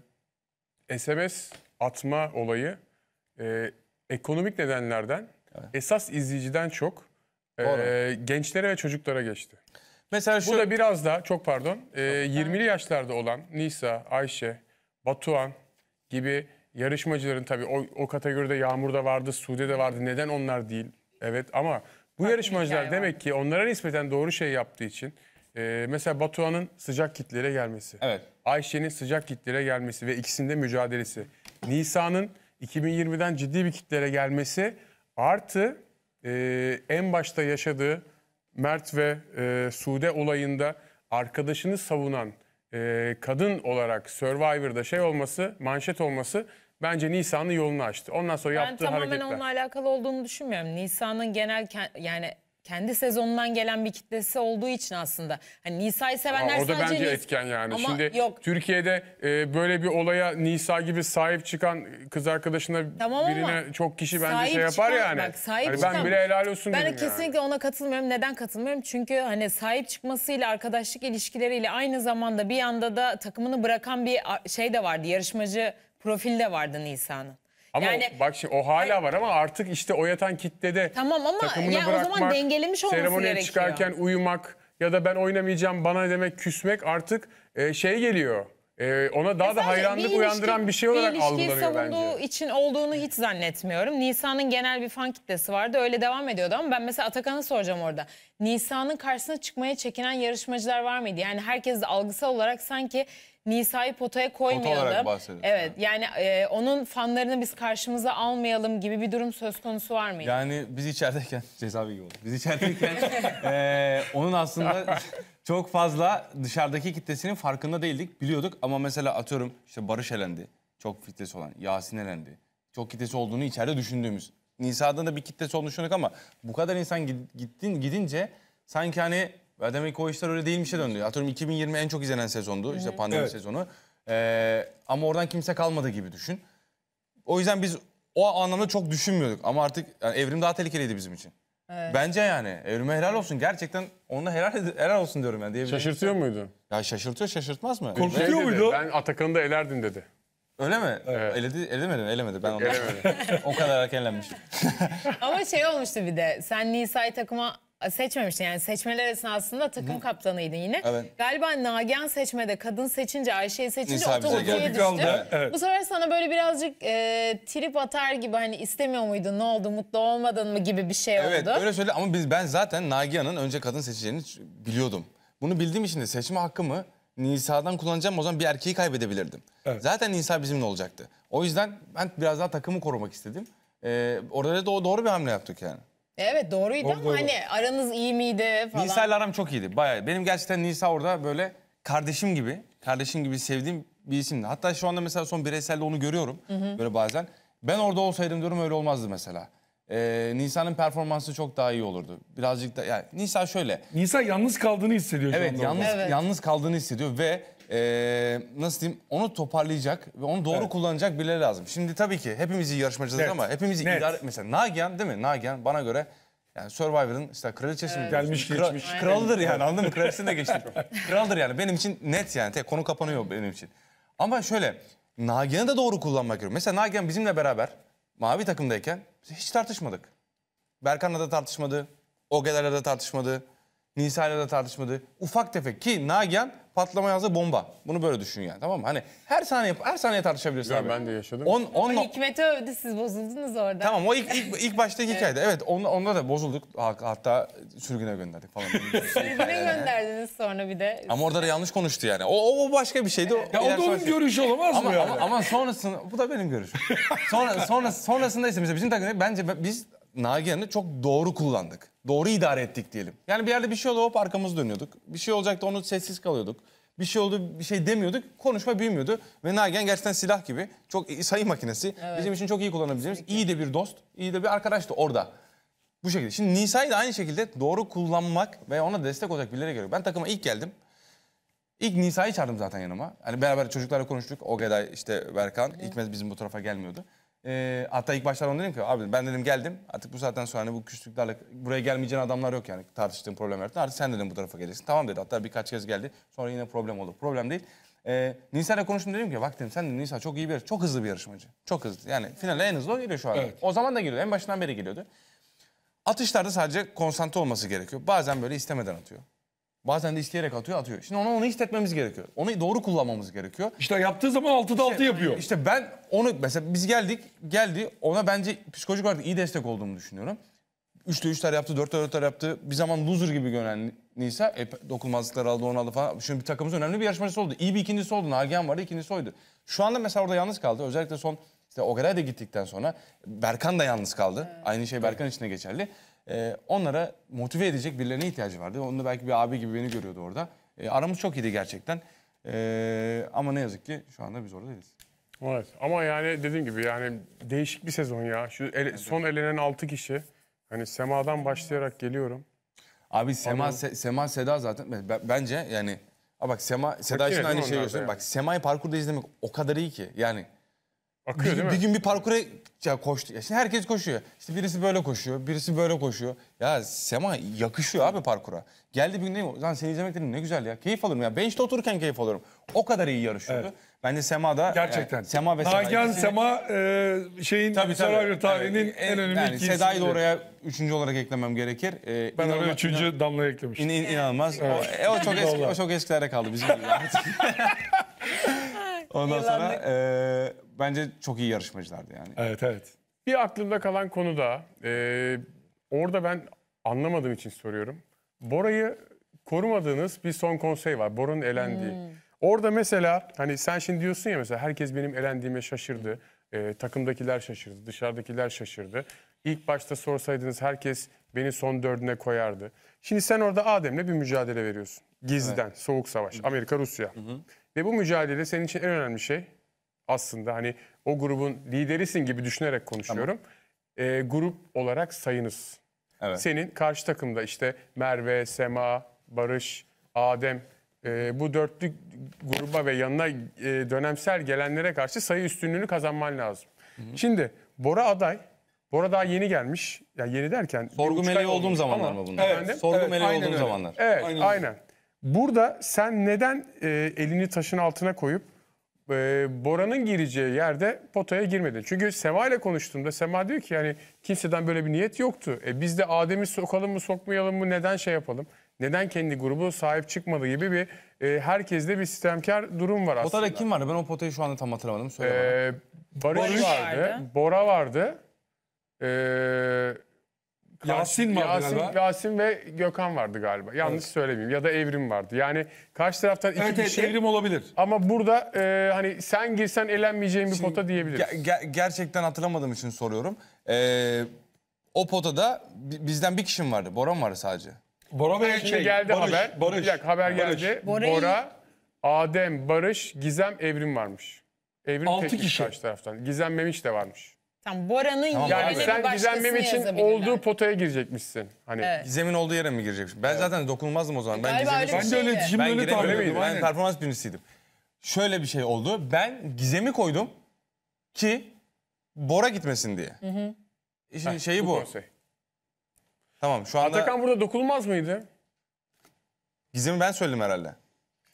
SMS atma olayı e, ekonomik nedenlerden Evet. esas izleyiciden çok e, gençlere ve çocuklara geçti. Mesela şu Bu da biraz daha çok pardon e, 20'li yaşlarda olan Nisa, Ayşe, Batuhan gibi yarışmacıların tabii o, o kategoride yağmurda vardı, Sude de vardı. Neden onlar değil? Evet ama bu Farklı yarışmacılar hikaye demek ki onlara nispeten doğru şey yaptığı için e, mesela Batuhan'ın sıcak kitlere gelmesi, Evet. Ayşe'nin sıcak kitlere gelmesi ve ikisinde mücadelesi, Nisa'nın 2020'den ciddi bir kitlere gelmesi artı e, en başta yaşadığı Mert ve e, Sude olayında arkadaşını savunan e, kadın olarak Survivor'da şey olması, manşet olması Bence Nisan'ın yolunu açtı. Ondan sonra ben yaptığı hareketler. Ben tamamen onunla alakalı olduğunu düşünmüyorum. Nisan'ın genel yani kendi sezonundan gelen bir kitlesi olduğu için aslında. Hani Nisa'yı sevenler Aa, orada sadece... bence Nis... etken yani. Ama Şimdi yok. Türkiye'de e, böyle bir olaya Nisa gibi sahip çıkan kız arkadaşına tamam birine ama. çok kişi bence şey sahip şey yapar çıkan, yani. Bak, sahip hani ben bile helal olsun ben derim Ben kesinlikle yani. ona katılmıyorum. Neden katılmıyorum? Çünkü hani sahip çıkmasıyla arkadaşlık ilişkileriyle aynı zamanda bir anda da takımını bırakan bir şey de vardı. Yarışmacı profilde vardı Nisa'nın. Ama yani, bak şimdi o hala var ama artık işte o yatan kitlede tamam ama takımını yani bırakmak, o zaman dengelemiş olması seremoniye gerekiyor. çıkarken uyumak ya da ben oynamayacağım bana demek küsmek artık e, şey geliyor. Ee, ona daha e da hayranlık bir ilişki, uyandıran bir şey olarak bir algılanıyor bence. savunduğu için olduğunu hiç zannetmiyorum. Nisa'nın genel bir fan kitlesi vardı. Öyle devam ediyordu ama ben mesela Atakan'a soracağım orada. Nisa'nın karşısına çıkmaya çekinen yarışmacılar var mıydı? Yani herkes de algısal olarak sanki Nisa'yı potaya koymayalım. Pota Evet yani e, onun fanlarını biz karşımıza almayalım gibi bir durum söz konusu var mıydı? Yani biz içerideyken, cezaevi gibi oldu. Biz içerideyken e, onun aslında çok fazla dışarıdaki kitlesinin farkında değildik. Biliyorduk ama mesela atıyorum işte Barış elendi. Çok kitlesi olan Yasin elendi. Çok kitlesi olduğunu içeride düşündüğümüz. Nisa'da da bir kitlesi olduğunu düşündük ama bu kadar insan gittin, gidince sanki hani ve demek o işler öyle değilmişe döndü. Atıyorum 2020 en çok izlenen sezondu. işte pandemi Evet. sezonu. Ee, ama oradan kimse kalmadı gibi düşün. O yüzden biz o anlamda çok düşünmüyorduk. Ama artık yani evrim daha tehlikeliydi bizim için. Bence yani. Evrime helal olsun. Gerçekten ona helal, helal olsun diyorum yani. diyebilirim. Şaşırtıyor muydu? Ya şaşırtıyor şaşırtmaz mı? Korkutuyor muydu? Ben Atakan'ı da elerdim dedi. Öyle mi? Eledi, elemedi mi? Elemedi. Ben onu. o kadar erkenlenmiş. Ama şey olmuştu bir de. Sen Nisa'yı takıma seçmemiştin yani seçmeler esnasında takım Hı. kaptanıydın yine. Evet. Galiba Nagihan seçmede kadın seçince Ayşe'yi seçince Nisa bize otomatiğe düştü. Kaldı, evet. Bu sefer sana böyle birazcık e, trip atar gibi hani istemiyor muydun ne oldu mutlu olmadın mı gibi bir şey Evet oldu. öyle söyle ama biz ben zaten Nagihan'ın önce kadın seçeceğini biliyordum. Bunu bildiğim için de seçme hakkımı Nisa'dan kullanacağım o zaman bir erkeği kaybedebilirdim. Evet. Zaten Nisa bizimle olacaktı. O yüzden ben biraz daha takımı korumak istedim. Ee, orada da doğru bir hamle yaptık yani. Evet doğruydu Doğru, ama doğru. hani aranız iyi miydi falan. Nisa ile aram çok iyiydi bayağı. Benim gerçekten Nisa orada böyle kardeşim gibi, kardeşim gibi sevdiğim bir isimdi. Hatta şu anda mesela son bireyselde onu görüyorum böyle bazen. Ben orada olsaydım diyorum öyle olmazdı mesela. Ee, Nisa'nın performansı çok daha iyi olurdu. Birazcık da yani Nisa şöyle. Nisa yalnız kaldığını hissediyor şu Evet anda. yalnız Evet. yalnız kaldığını hissediyor ve e, nasıl diyeyim onu toparlayacak ve onu doğru evet. kullanacak birileri lazım. Şimdi tabii ki hepimizi iyi yarışmacılar evet. ama hepimizi Net. idare mesela Nagihan değil mi? Nagihan bana göre yani Survivor'ın işte kraliçesi evet. mi? Gelmiş Kral, geçmiş. Kralıdır yani anladın mı? Kraliçesini de geçtim. Kraldır yani benim için net yani. Tek konu kapanıyor benim için. Ama şöyle Nagihan'ı da doğru kullanmak gerekiyor. Mesela Nagihan bizimle beraber mavi takımdayken hiç tartışmadık. Berkan'la da tartışmadı. Ogeler'le de tartışmadı. Nisa'yla da tartışmadı. Ufak tefek ki Nagihan patlama yazdı bomba. Bunu böyle düşün yani tamam mı? Hani her saniye her saniye tartışabilirsin ya abi. Ben de yaşadım. On, on, Ama Hikmet'i övdü siz bozuldunuz orada. Tamam o ilk, ilk, ilk baştaki evet. hikayede. Evet onda, onda da bozulduk. Hatta sürgüne gönderdik falan. sürgüne gönderdiniz sonra bir de. Ama orada da yanlış konuştu yani. O, o, o başka bir şeydi. ya o da onun görüşü olamaz ama, mı yani? Ama, ama sonrasında bu da benim görüşüm. sonra, sonra, sonrasında ise bizim takımda bence biz Nagihan'ı çok doğru kullandık doğru idare ettik diyelim. Yani bir yerde bir şey oldu hop arkamız dönüyorduk. Bir şey olacaktı onu sessiz kalıyorduk. Bir şey oldu bir şey demiyorduk. Konuşma büyümüyordu. Ve Nagihan gerçekten silah gibi. Çok iyi- sayı makinesi. Evet. Bizim için çok iyi kullanabileceğimiz iyi de bir dost, iyi de bir arkadaştı orada. Bu şekilde. Şimdi Nisa'yı da aynı şekilde doğru kullanmak ve ona destek olacak birileri görüyor. Ben takıma ilk geldim. İlk Nisa'yı çağırdım zaten yanıma. Hani beraber çocuklarla konuştuk. Ogeda işte Berkan. Hikmet bizim bu tarafa gelmiyordu. E, hatta ilk başta onu dedim ki abi ben dedim geldim artık bu zaten sonra hani bu küslüklerle buraya gelmeyeceğin adamlar yok yani tartıştığım problemlerden artık sen dedim bu tarafa geleceksin. Tamam dedi hatta birkaç kez geldi sonra yine problem oldu. Problem değil. E, Nisa'yla konuştum dedim ki bak dedim sen de Nisa çok iyi bir çok hızlı bir yarışmacı. Çok hızlı yani finale en hızlı o geliyor şu an. Evet. O zaman da geliyordu en başından beri geliyordu. Atışlarda sadece konsantre olması gerekiyor. Bazen böyle istemeden atıyor. Bazen de isteyerek atıyor atıyor. Şimdi ona onu hissetmemiz gerekiyor. Onu doğru kullanmamız gerekiyor. İşte yaptığı zaman 6'da 6 yapıyor. İşte ben onu mesela biz geldik geldi ona bence psikolojik olarak iyi destek olduğumu düşünüyorum. 3'te 3'ler yaptı, 4'te 4'ler yaptı. Bir zaman loser gibi gören Nisa e, dokunmazlıklar aldı, onu aldı falan. Şimdi bir takımımız önemli bir yarışmacısı oldu. İyi bir ikincisi oldu. Nagihan vardı, ikincisi oydu. Şu anda mesela orada yalnız kaldı. Özellikle son işte o kadar da gittikten sonra Berkan da yalnız kaldı. Evet. Aynı şey Berkan için de geçerli. E, onlara motive edecek birilerine ihtiyacı vardı. Onu da belki bir abi gibi beni görüyordu orada. E, aramız çok iyiydi gerçekten. E, ama ne yazık ki şu anda biz orada değiliz. Evet ama yani dediğim gibi yani değişik bir sezon ya. Şu ele, son elenen 6 kişi. Hani Sema'dan başlayarak geliyorum. Abi Sema Anladım. Se, Sema Seda zaten bence yani a bak Sema Seda için aynı şeyi gösteriyorum. Yani. Bak Sema'yı parkurda izlemek o kadar iyi ki. Yani Akıyor bir, değil mi? Bir gün bir parkura ya koştu. Ya şimdi herkes koşuyor. İşte birisi böyle koşuyor, birisi böyle koşuyor. Ya Sema yakışıyor abi parkura. Geldi bir gün değil mi? Lan seni izlemek dedim ne güzel ya. Keyif alırım ya. Ben işte otururken keyif alırım. O kadar iyi yarışıyordu. Evet ben de Sema da gerçekten. Yani, e, Sema ve Sema. Nagihan Sema e, şeyin tabii, tarihinin yani, e, en önemli yani, ikisi. Seda'yı da oraya üçüncü olarak eklemem gerekir. Ee, ben oraya üçüncü inan... damla eklemiştim. İn, in, inanılmaz. Evet. O, e, o, çok eski, o çok eskilere kaldı bizim gibi. Ondan sonra e, bence çok iyi yarışmacılardı yani. Evet evet. Bir aklımda kalan konu da e, orada ben anlamadığım için soruyorum. Bora'yı korumadığınız bir son konsey var. Bora'nın elendiği. Hmm. Orada mesela hani sen şimdi diyorsun ya mesela herkes benim elendiğime şaşırdı. E, takımdakiler şaşırdı, dışarıdakiler şaşırdı. İlk başta sorsaydınız herkes beni son dördüne koyardı. Şimdi sen orada Adem'le bir mücadele veriyorsun. Gizliden, evet. soğuk savaş, Amerika-Rusya. Ve bu mücadele senin için en önemli şey aslında hani o grubun liderisin gibi düşünerek konuşuyorum. Tamam. E, grup olarak sayınız. Evet. Senin karşı takımda işte Merve, Sema, Barış, Adem e, bu dörtlük gruba ve yanına e, dönemsel gelenlere karşı sayı üstünlüğünü kazanman lazım. Hı hı. Şimdi Bora aday. Bora daha yeni gelmiş. Ya yani yeni derken sorgu meleği olduğum zamanlar mı bunlar? Evet, sorgu evet, meleği olduğum öyle. zamanlar. Evet, aynen. aynen. Burada sen neden e, elini taşın altına koyup e, Bora'nın gireceği yerde potaya girmedin? Çünkü Sema ile konuştuğumda Sema diyor ki yani kimseden böyle bir niyet yoktu. E, biz de Adem'i sokalım mı sokmayalım mı neden şey yapalım? neden kendi grubu sahip çıkmadı gibi bir e, herkeste bir sistemkar durum var aslında. Potada kim vardı? Ben o potayı şu anda tam hatırlamadım. Söyle ee, Barış, Barış vardı, Bora vardı. Ee, Yasin vardı Yasin, galiba. Yasin ve Gökhan vardı galiba. Yanlış evet. söylemeyeyim. Ya da Evrim vardı. Yani karşı taraftan iki evet, kişi. Evrim olabilir. Ama burada e, hani sen girsen elenmeyeceğin bir pota diyebiliriz. Ger gerçekten hatırlamadığım için soruyorum. Ee, o potada bizden bir kişi mi vardı? Boran vardı sadece. Bora Bey Şimdi şey, geldi Barış, haber. Barış, bir dakika haber Barış. geldi. Bora'yı- Bora, Adem, Barış, Gizem, Evrim varmış. Evrim Altı tek kişi. karşı taraftan. Gizem Memiş de varmış. Tam Bora'nın Tamam, Yani yerine sen Gizem Memiş'in olduğu potaya girecekmişsin. Hani Evet. Gizem'in olduğu yere mi girecekmiş? Ben zaten dokunmazdım o zaman. Ben Galiba öyle şey Ben de öyle Şeyde. öyle tahmin giremiyordum. ediyordum. Ben performans birincisiydim. Şöyle bir şey oldu. Ben Gizem'i koydum ki Bora gitmesin diye. İşin şeyi bu bu. Tamam şu anda Atakan burada dokunulmaz mıydı? gizimi ben söyledim herhalde.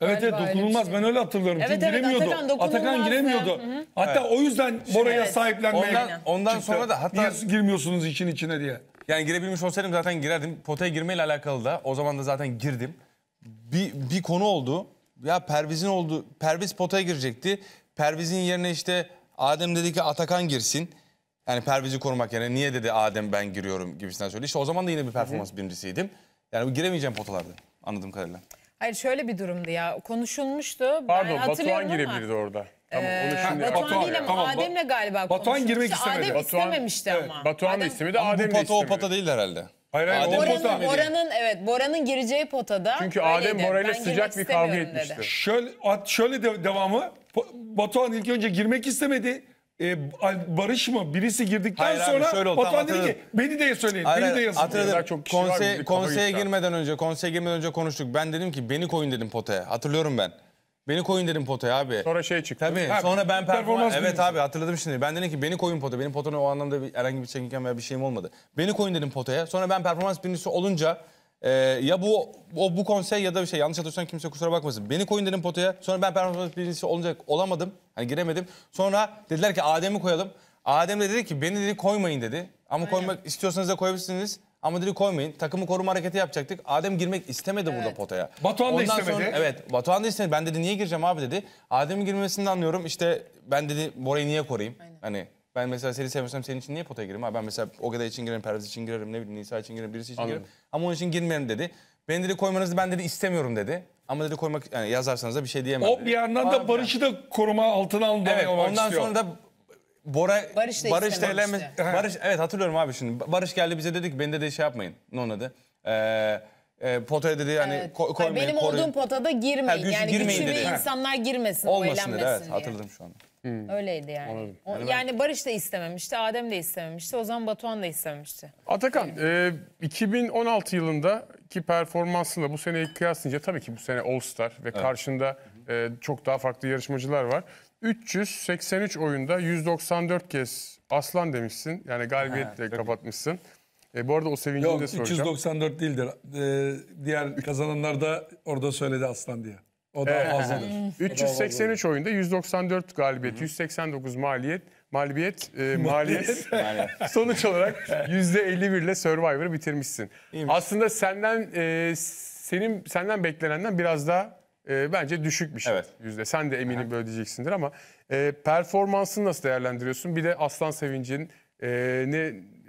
Evet evet dokunulmaz. Şey. Ben öyle hatırlıyorum. Evet, Çünkü evet, giremiyordu. Atakan Atakan, giremiyordu. Hı hı. Hatta o yüzden Bora'ya evet. sahiplenmeye Ondan, ondan sonra da hatta Niye girmiyorsunuz için içine diye. yani girebilmiş olsaydım zaten girerdim. Potaya girmeyle alakalı da o zaman da zaten girdim. Bir, bir konu oldu. Ya Perviz'in oldu. Perviz potaya girecekti. Perviz'in yerine işte Adem dedi ki Atakan girsin. Yani Perviz'i korumak yani niye dedi Adem ben giriyorum gibisinden söyledi. İşte o zaman da yine bir performans birincisiydim. Yani giremeyeceğim potalarda anladığım kadarıyla. Hayır şöyle bir durumdu ya. Konuşulmuştu. Pardon ben Batuhan girebilirdi orada. Tamam e, onu şimdi Batuhan, Batuhan ile tamam, Adem'le galiba konuşulmuştu. girmek istemedi. Adem Batuhan- istememişti Evet, ama. Batuhan da Adem- istemedi, Ama Adem bu pota o pota değil herhalde. Hayır, hayır, Adem Bora'nın- pota. Bora'nın evet Bora'nın gireceği potada. Çünkü Adem öyleydi. Bora ile sıcak bir kavga istemiyorum dedi. Şöyle, şöyle de devamı. Po- Batuhan ilk önce girmek istemedi e, Barış mı birisi girdikten Hayır sonra şöyle oldu, Batuhan tamam, dedi ki beni de söyleyin Hayır, beni de hayır, yazın. hatırladım. çok kişi var, konseye girmeden önce konseye girmeden önce konuştuk. Ben dedim ki beni koyun dedim potaya. Hatırlıyorum ben. Beni koyun dedim potaya abi. Sonra şey çıktı. Tabii. Ha, sonra ben performans performans Evet abi hatırladım şimdi. Ben dedim ki beni koyun potaya. Benim potona o anlamda bir, herhangi bir çekinken veya bir şeyim olmadı. Beni koyun dedim potaya. Sonra ben performans birincisi olunca ee, ya bu o bu konsey ya da bir şey yanlış hatırlıyorsan kimse kusura bakmasın. Beni koyun dedim potaya. Sonra ben performans birincisi olacak olamadım. Hani giremedim. Sonra dediler ki Adem'i koyalım. Adem de dedi ki beni dedi koymayın dedi. Ama Aynen. koymak istiyorsanız da koyabilirsiniz. Ama dedi koymayın. Takımı koruma hareketi yapacaktık. Adem girmek istemedi evet. burada potaya. Batuhan da istemedi. Sonra, evet Batuhan da istemedi. Ben dedi niye gireceğim abi dedi. Adem'in girmesini anlıyorum. İşte ben dedi Bora'yı niye koruyayım? Aynen. Hani ben mesela seni sevmiyorsam senin için niye potaya girerim? Ha ben mesela Ogeda için girerim, Perviz için girerim, ne bileyim Nisa için girerim, birisi için Anladım. girerim. Ama onun için girmeyelim dedi. Beni dedi koymanızı ben dedi istemiyorum dedi. Ama dedi koymak yani yazarsanız da bir şey diyemem. O dedi. bir yandan da Barış'ı da koruma altına almak Evet istiyor. ondan sonra da Bora Barış da Barış da istemem. Barış, evet hatırlıyorum abi şimdi. Barış geldi bize dedi ki beni de şey yapmayın. Ne onun adı? Ee, e, potaya dedi yani Evet. ko- koymayın. Benim koruyun. olduğum potada girmeyin. Ha, güç- yani girmeyin güçlü dedi. insanlar girmesin, Olmasın dedi evet hatırladım şu anda. Hmm. Öyleydi yani. O, yani, ben... Barış da istememişti, Adem de istememişti, o zaman Batuhan da istememişti. Atakan, e, 2016 yılındaki performansında bu seneyi kıyaslayınca tabii ki bu sene All Star ve evet. karşında e, çok daha farklı yarışmacılar var. 383 oyunda 194 kez aslan demişsin. Yani galibiyetle ha, kapatmışsın. E, bu arada o sevincini Yok, de soracağım. 394 değildir. E, diğer kazananlar da orada söyledi aslan diye. O da evet. fazladır. 383 oyunda 194 galibiyet, 189 maliyet, mağlubiyet, e, maliyet sonuç olarak %51 ile Survivor'ı bitirmişsin. İyiymiş. Aslında senden e, senin senden beklenenden biraz daha e, bence düşük evet. yüzde. Sen de eminim Aha. böyle diyeceksindir ama e, performansını nasıl değerlendiriyorsun? Bir de Aslan Sevinci'nin e, ne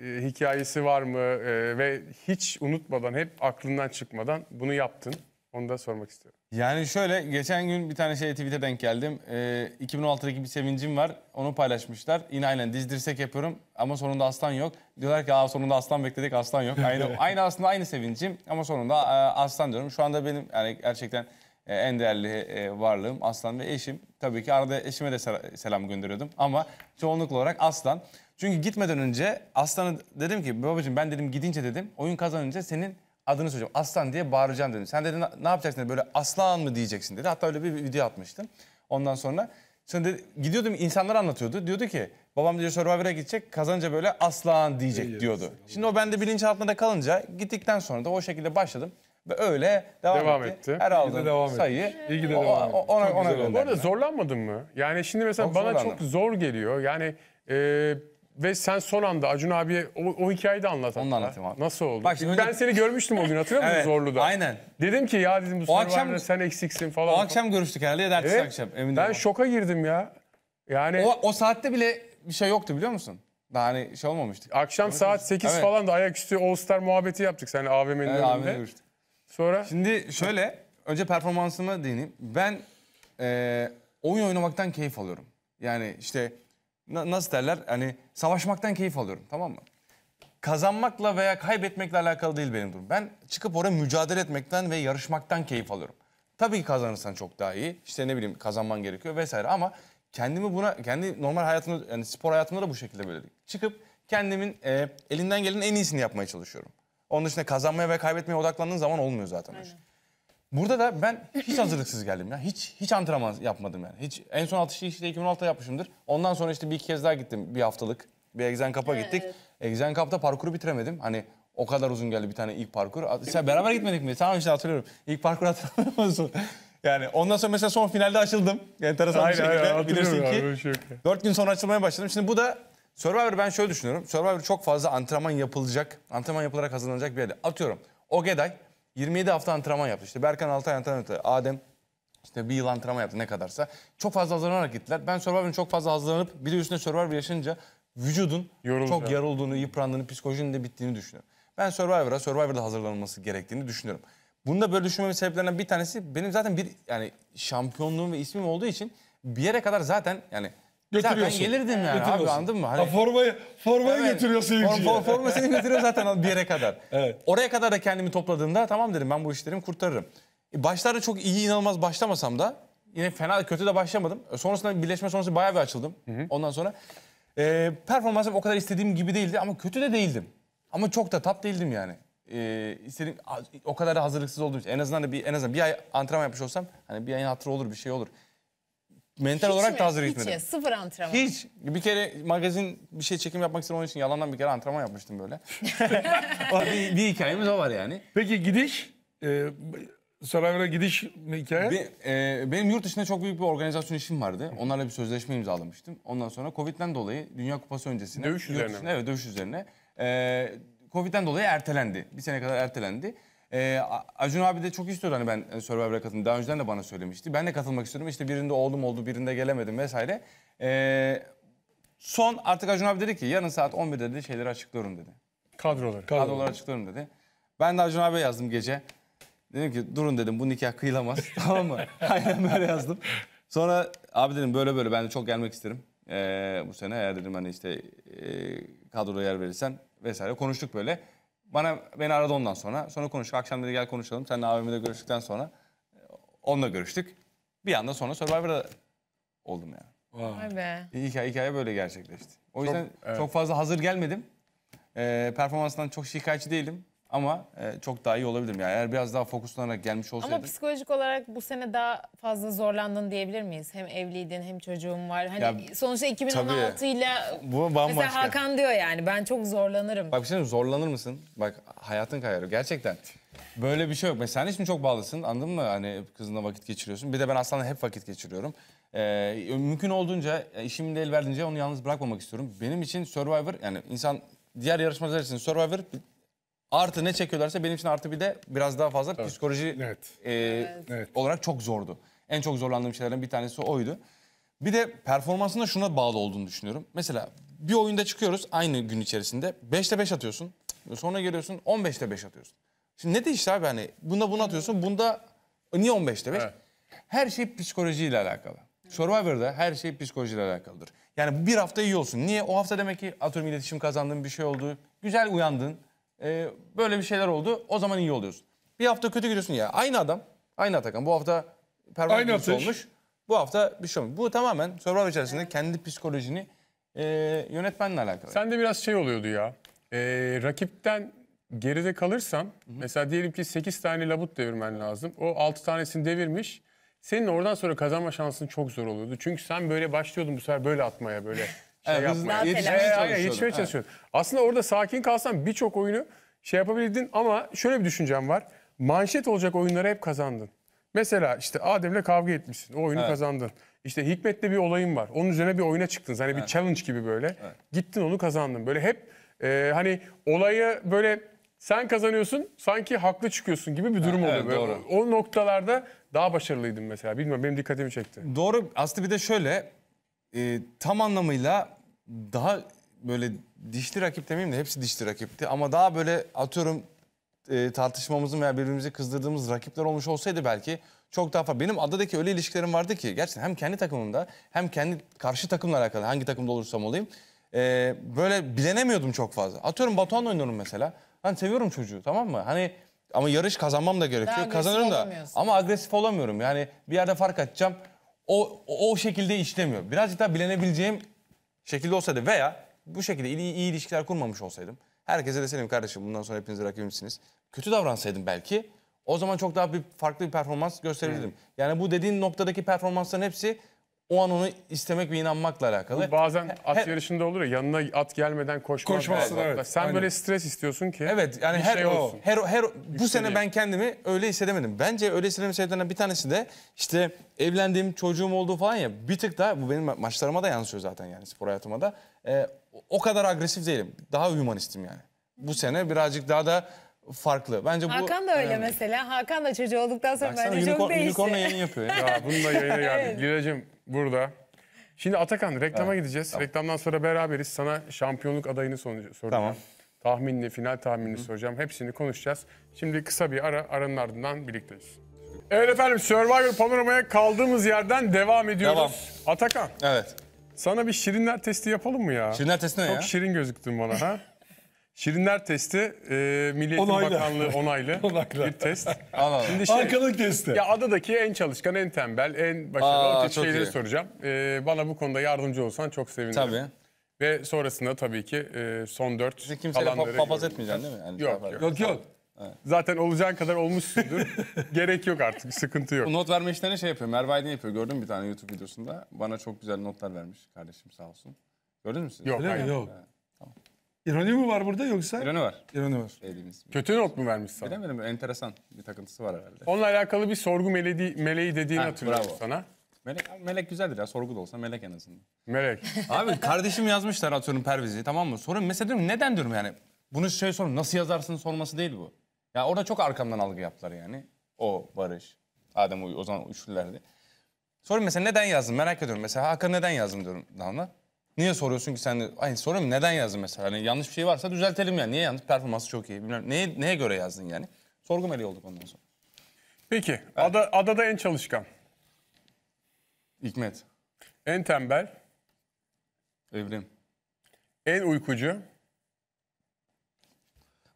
e, hikayesi var mı e, ve hiç unutmadan hep aklından çıkmadan bunu yaptın. Onu da sormak istiyorum. Yani şöyle geçen gün bir tane şey tweet'e denk geldim. Ee, 2016'daki bir sevincim var. Onu paylaşmışlar. Yine aynen dizdirsek yapıyorum ama sonunda aslan yok. Diyorlar ki Aa, sonunda aslan bekledik aslan yok. Aynı, aynı aslında aynı sevincim ama sonunda e, aslan diyorum. Şu anda benim yani gerçekten e, en değerli e, varlığım aslan ve eşim. Tabii ki arada eşime de selam gönderiyordum ama çoğunlukla olarak aslan. Çünkü gitmeden önce aslanı dedim ki babacığım ben dedim gidince dedim oyun kazanınca senin adını söyleyeceğim. Aslan diye bağıracağım dedim. Sen dedi ne yapacaksın dedi. Böyle aslan mı diyeceksin dedi. Hatta öyle bir video atmıştım. Ondan sonra Sonra dedi, gidiyordum insanlar anlatıyordu. Diyordu ki babam diyor Survivor'a gidecek kazanınca böyle aslan diyecek Biliyor diyordu. Musun? Şimdi o bende bilinç altında kalınca gittikten sonra da o şekilde başladım. Ve öyle devam, devam etti. etti. Her aldığım devam sayı etti. İyi de devam etti. Ona, ona, ona Bu arada zorlanmadın mı? Yani şimdi mesela çok bana zorlandım. çok zor geliyor. Yani... E, ve sen son anda Acun abiye o, o hikayeyi de anlat. Onu da anlatayım abi. Nasıl oldu? Bak önce- Ben seni görmüştüm o gün hatırlıyor musun Evet, Zorlu'da? aynen. Dedim ki ya dedim bu O akşam- akşam... sen eksiksin falan. O akşam görüştük herhalde ya da Evet. akşam. Emin Ben değilim. şoka girdim ya. Yani O, o saatte bile bir şey yoktu biliyor musun? Daha hani şey olmamıştık. akşam saat 8 Evet. falan da ayaküstü All Star muhabbeti yaptık seninle AVM'nin Evet, abimle önünde. görüştük. Sonra Şimdi şöyle, önce performansıma değineyim. Ben eee, oyun oynamaktan keyif alıyorum. Yani işte na, nasıl derler? Hani savaşmaktan keyif alıyorum tamam mı? Kazanmakla veya kaybetmekle alakalı değil benim durum. Ben çıkıp oraya mücadele etmekten ve yarışmaktan keyif alıyorum. Tabii ki kazanırsan çok daha iyi. İşte ne bileyim kazanman gerekiyor vesaire ama kendimi buna kendi normal hayatımda yani spor hayatımda da bu şekilde böyle çıkıp kendimin e, elinden gelenin en iyisini yapmaya çalışıyorum. Onun dışında kazanmaya ve kaybetmeye odaklandığın zaman olmuyor zaten. Aynen. Burada da ben hiç hazırlıksız geldim ya. Hiç hiç antrenman yapmadım yani. Hiç en son atışı işte 2016'da yapmışımdır. Ondan sonra işte bir iki kez daha gittim bir haftalık. Bir Exen Cup'a gittik. Exen Cup'ta parkuru bitiremedim. Hani o kadar uzun geldi bir tane ilk parkur. Sen beraber gitmedik mi? Tamam işte hatırlıyorum. İlk parkur hatırlamıyorsun. Yani ondan sonra mesela son finalde açıldım. Enteresan aynen, bir şekilde. Aynen, Bilirsin ki şey dört gün sonra açılmaya başladım. Şimdi bu da Survivor ben şöyle düşünüyorum. Survivor çok fazla antrenman yapılacak, antrenman yapılarak hazırlanacak bir yerde. Atıyorum o geday. 27 hafta antrenman yaptı. İşte Berkan Altay antrenman yaptı. Adem işte bir yıl antrenman yaptı ne kadarsa. Çok fazla hazırlanarak gittiler. Ben Survivor'ın çok fazla hazırlanıp bir de üstüne Survivor yaşayınca vücudun Yoruldu çok yani. yarıldığını, yıprandığını, psikolojinin de bittiğini düşünüyorum. Ben Survivor'a Survivor'da hazırlanılması gerektiğini düşünüyorum. Bunda böyle düşünmemin sebeplerinden bir tanesi benim zaten bir yani şampiyonluğum ve ismim olduğu için bir yere kadar zaten yani Götürüyorsun. Zaten gelirdim yani abi anladın mı? Hani... formayı, formayı evet, götürüyor seyirciye. For, forma seni götürüyor zaten bir yere kadar. Evet. Oraya kadar da kendimi topladığımda tamam dedim ben bu işlerimi kurtarırım. E, başlarda çok iyi inanılmaz başlamasam da yine fena kötü de başlamadım. E, sonrasında birleşme sonrası bayağı bir açıldım. Hı hı. Ondan sonra e, performansım o kadar istediğim gibi değildi ama kötü de değildim. Ama çok da tap değildim yani. E, istediğim o kadar da hazırlıksız olduğum için en azından da bir en azından bir ay antrenman yapmış olsam hani bir ayın hatırı olur bir şey olur mental hiç olarak mi? da hazır hiç gitmedim. Ya, sıfır antrenman. Hiç. Bir kere magazin bir şey çekim yapmak için onun için yalandan bir kere antrenman yapmıştım böyle. bir, bir hikayemiz o var yani. Peki gidiş? E, Saraylara gidiş hikaye? Bir, e, benim yurt dışında çok büyük bir organizasyon işim vardı. Onlarla bir sözleşme imzalamıştım. Ondan sonra Covid'den dolayı Dünya Kupası öncesine, Dövüş üzerine. Dışında, evet dövüş üzerine. E, Covid'den dolayı ertelendi. Bir sene kadar ertelendi. E, Acun abi de çok istiyordu hani ben e, Survivor'a katıldım. Daha önceden de bana söylemişti. Ben de katılmak istiyorum. İşte birinde oğlum oldu, birinde gelemedim vesaire. E, son artık Acun abi dedi ki yarın saat 11'de dedi şeyleri açıklıyorum dedi. Kadroları. Kadroları, Kadroları açıklıyorum dedi. Ben de Acun abi yazdım gece. Dedim ki durun dedim bu nikah kıyılamaz. tamam mı? Aynen böyle yazdım. Sonra abi dedim böyle böyle ben de çok gelmek isterim. Ee, bu sene eğer dedim hani işte e, kadroya yer verirsen vesaire konuştuk böyle. Bana beni aradı ondan sonra. Sonra konuştuk. Akşam dedi gel konuşalım. Seninle abimle görüştükten sonra e, onunla görüştük. Bir anda sonra Survivor'da oldum yani. Vay be. Hikaye, hikaye böyle gerçekleşti. O yüzden çok, evet. çok fazla hazır gelmedim. Ee, performanstan çok şikayetçi değilim. Ama e, çok daha iyi olabilirim. Yani eğer biraz daha fokuslanarak gelmiş olsaydım. Ama psikolojik olarak bu sene daha fazla zorlandın diyebilir miyiz? Hem evliydin hem çocuğum var. Hani Ya, sonuçta 2016 ile Bu mesela bambaşka. Hakan diyor yani ben çok zorlanırım. Bak bir şey zorlanır mısın? Bak hayatın kayarı gerçekten. Böyle bir şey yok. Mesela sen de şimdi çok bağlısın anladın mı? Hani kızınla vakit geçiriyorsun. Bir de ben aslında hep vakit geçiriyorum. Ee, mümkün olduğunca e, işimin de el verdiğince onu yalnız bırakmamak istiyorum. Benim için Survivor yani insan diğer yarışmacılar için Survivor Artı ne çekiyorlarsa benim için artı bir de biraz daha fazla Tabii. psikoloji e, Evet. e, Evet. olarak çok zordu. En çok zorlandığım şeylerden bir tanesi oydu. Bir de performansında şuna bağlı olduğunu düşünüyorum. Mesela bir oyunda çıkıyoruz aynı gün içerisinde. 5'te 5 atıyorsun. Sonra geliyorsun 15'te 5 atıyorsun. Şimdi ne değişti abi hani bunda bunu atıyorsun bunda niye 15'te 5? Evet. Her şey psikolojiyle alakalı. Survivor'da her şey psikolojiyle alakalıdır. Yani bir hafta iyi olsun. Niye? O hafta demek ki atıyorum iletişim kazandığın bir şey oldu. Güzel uyandın. E, böyle bir şeyler oldu. O zaman iyi oluyorsun. Bir hafta kötü gidiyorsun ya. Aynı adam, aynı Atakan. Bu hafta performans olmuş. Bu hafta bir şey olmuş. Bu tamamen Survivor içerisinde kendi psikolojini e, yönetmenle alakalı. Sen de biraz şey oluyordu ya. E, rakipten geride kalırsam, mesela diyelim ki 8 tane labut devirmen lazım. O 6 tanesini devirmiş. Senin oradan sonra kazanma şansın çok zor oluyordu. Çünkü sen böyle başlıyordun bu sefer böyle atmaya böyle şey evet, yapmaya. Yetişmeye çalışıyordun. Yetişmeye evet. Aslında orada sakin kalsan birçok oyunu şey yapabilirdin ama şöyle bir düşüncem var. Manşet olacak oyunları hep kazandın. Mesela işte Adem'le kavga etmişsin. O oyunu evet. kazandın. İşte Hikmet'le bir olayın var. Onun üzerine bir oyuna çıktın. Hani evet. bir challenge gibi böyle. Evet. Gittin onu kazandın. Böyle hep e, hani olayı böyle sen kazanıyorsun sanki haklı çıkıyorsun gibi bir durum evet, oluyor. Evet, doğru. O noktalarda daha başarılıydım mesela. Bilmiyorum benim dikkatimi çekti. Doğru. Aslında bir de şöyle e, tam anlamıyla daha böyle dişli rakip demeyeyim de hepsi dişli rakipti. Ama daha böyle atıyorum e, tartışmamızın veya birbirimizi kızdırdığımız rakipler olmuş olsaydı belki çok daha fazla. Benim adadaki öyle ilişkilerim vardı ki gerçekten hem kendi takımımda hem kendi karşı takımla alakalı hangi takımda olursam olayım. E, böyle bilenemiyordum çok fazla. Atıyorum baton oynuyorum mesela. Ben seviyorum çocuğu tamam mı? Hani ama yarış kazanmam da gerekiyor. Kazanırım da ama agresif olamıyorum. Yani bir yerde fark atacağım. O, o, o şekilde işlemiyor. Birazcık daha bilenebileceğim şekilde olsaydı veya bu şekilde iyi, iyi ilişkiler kurmamış olsaydım. Herkese deseydim kardeşim bundan sonra hepiniz rakibimsiniz. Kötü davransaydım belki o zaman çok daha bir farklı bir performans gösterirdim. Evet. Yani bu dediğin noktadaki performansların hepsi o an onu istemek ve inanmakla alakalı. Bu bazen at yarışında olur ya yanına at gelmeden koşmak. Koşması evet. Sen Aynen. böyle stres istiyorsun ki. Evet yani her, şey olsun. her, her, bu sene ben kendimi öyle hissedemedim. Bence öyle hissedemem sebeplerinden bir tanesi de işte evlendiğim çocuğum olduğu falan ya bir tık daha bu benim maçlarıma da yansıyor zaten yani spor hayatıma da. Ee, o kadar agresif değilim. Daha humanistim yani. Bu sene birazcık daha da farklı. Bence bu Hakan da öyle önemli. mesela. Hakan da çocuğu olduktan sonra Baksana, bence unicorn, çok değişti. Unicorn'la yayın yapıyor. Ya. ya bununla yayına geldik. evet. Liracığım burada. Şimdi Atakan reklama Evet, gideceğiz. tamam. Reklamdan sonra beraberiz. Sana şampiyonluk adayını soracağım. Tamam. Tahminini, final tahminini soracağım. Hepsini konuşacağız. Şimdi kısa bir ara. Aranın ardından birlikteyiz. Evet efendim Survivor Panorama'ya kaldığımız yerden devam ediyoruz. Devam. Atakan Evet. sana bir şirinler testi yapalım mı ya? Şirinler testi ne Çok ya? şirin gözüktün bana ha. Şirinler testi e, Milli Eğitim Onaylı. Bakanlığı onaylı, Onaylı. bir test. Allah Allah. Şimdi şey, Arkalık testi. Ya adadaki en çalışkan, en tembel, en başarılı Aa, şeyleri iyi. soracağım. E, bana bu konuda yardımcı olsan çok sevinirim. Tabii. Ve sonrasında tabii ki e, son dört Bizi kimseyle pa- kalanları papaz görüyorum. etmeyeceksin değil mi? Yani Yok, yok. Yok yok. Zaten olacağın kadar olmuşsundur. Gerek yok artık, sıkıntı yok. Bu not verme işlerini şey yapıyor. Merve Aydın yapıyor. Gördün mü bir tane YouTube videosunda? Bana çok güzel notlar vermiş kardeşim sağ olsun. Gördün mü siz? Yok, hayır. Yok. İroni mi var burada yoksa? İroni var. İroni var. Dediğimiz. Kötü not mu vermiş sana? Bilemedim. Enteresan bir takıntısı var herhalde. Onunla alakalı bir sorgu meleği, meleği dediğini ha, hatırlıyorum bravo. sana. Melek, melek güzeldir ya. Sorgu da olsa melek en azından. Melek. Abi kardeşim yazmışlar atıyorum Perviz'i tamam mı? Sorun mesela diyorum neden diyorum yani. Bunu şey sorun nasıl yazarsın sorması değil bu. Ya orada çok arkamdan algı yaptılar yani. O, Barış, Adem Uy, o zaman üçlülerdi. Sorun mesela neden yazdım merak ediyorum. Mesela Hakan neden yazdım diyorum Damla. Niye soruyorsun ki sen de? Ay soruyorum neden yazdın mesela? Hani yanlış bir şey varsa düzeltelim yani. Niye yanlış? Performansı çok iyi. Bilmem, neye, neye göre yazdın yani? Sorgumeli olduk ondan sonra. Peki. Ada, adada en çalışkan. Hikmet, En tembel. Evrim. En uykucu.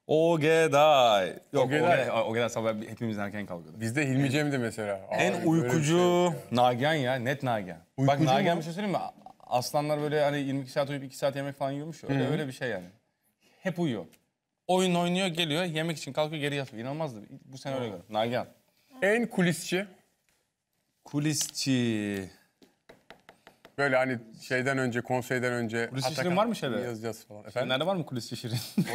Ogeday. Yok Ogeday. Ogeday, sabah hepimiz erken kalkıyordu. Bizde Hilmi de mesela. En böyle bir şey. uykucu Nagihan ya. Net Nagihan. Bak Uykucu Nagihan mu? bir şey söyleyeyim mi? aslanlar böyle hani 22 saat uyuyup 2 saat yemek falan yiyormuş. Öyle, öyle bir şey yani. Hep uyuyor. Oyun oynuyor geliyor yemek için kalkıyor geri yatıyor. İnanılmazdı. Bu sene öyle gördüm. Nagihan. En kulisçi. Kulisçi. Böyle hani şeyden önce, konseyden önce... Kulis Atakan var mı şöyle? Yazacağız falan. Efendim? Nerede var mı kulis şirin?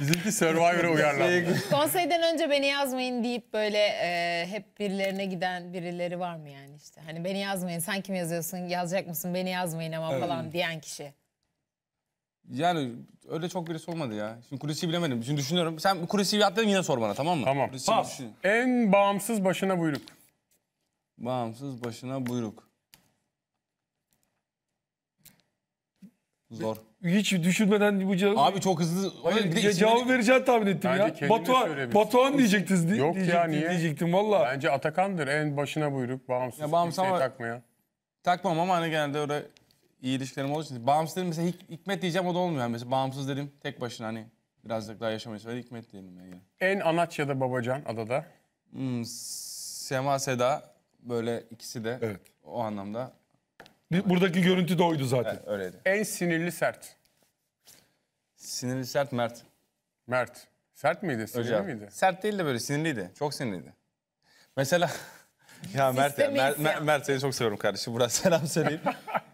Bizimki Survivor'a uyarlandı. Şey konseyden önce beni yazmayın deyip böyle e, hep birilerine giden birileri var mı yani işte? Hani beni yazmayın, sen kim yazıyorsun, yazacak mısın, beni yazmayın ama falan diyen kişi. Yani öyle çok birisi olmadı ya. Şimdi kulisi bilemedim. Şimdi düşünüyorum. Sen kulisi atlayın yine sor bana tamam mı? Tamam. Kulisi en bağımsız başına buyruk. Bağımsız başına buyruk. Zor. Hiç düşünmeden bu cevabı... Abi çok hızlı. Hayır, bir de isimleri... cevabı vereceğini tahmin ettim Bence ya. kendini Batuhan, söylemişsin. Batuhan diyecektiniz. di- Yok ya, diyecektim, niye? Diyecektim valla. Bence Atakan'dır en başına buyruk bağımsız Ya bağımsız kimseye ama- takmayan. Takmam ama hani genelde öyle iyi ilişkilerim olduğu için. Bağımsız dedim mesela Hik- Hikmet diyeceğim o da olmuyor. Yani mesela bağımsız dedim tek başına hani birazcık daha yaşamayı söyledi Hikmet dedim Yani. En anaç ya da babacan adada. Hmm, Sema Seda böyle ikisi de Evet. o anlamda Buradaki görüntü de oydu zaten. Evet, öyleydi. En sinirli sert. Sinirli sert Mert. Mert. Sert miydi? Sinirli Hocam. miydi? Sert değil de böyle sinirliydi. Çok sinirliydi. Mesela ya Mert, ya, Mer, Mer, Mert seni çok seviyorum kardeşim. Burası selam söyleyeyim.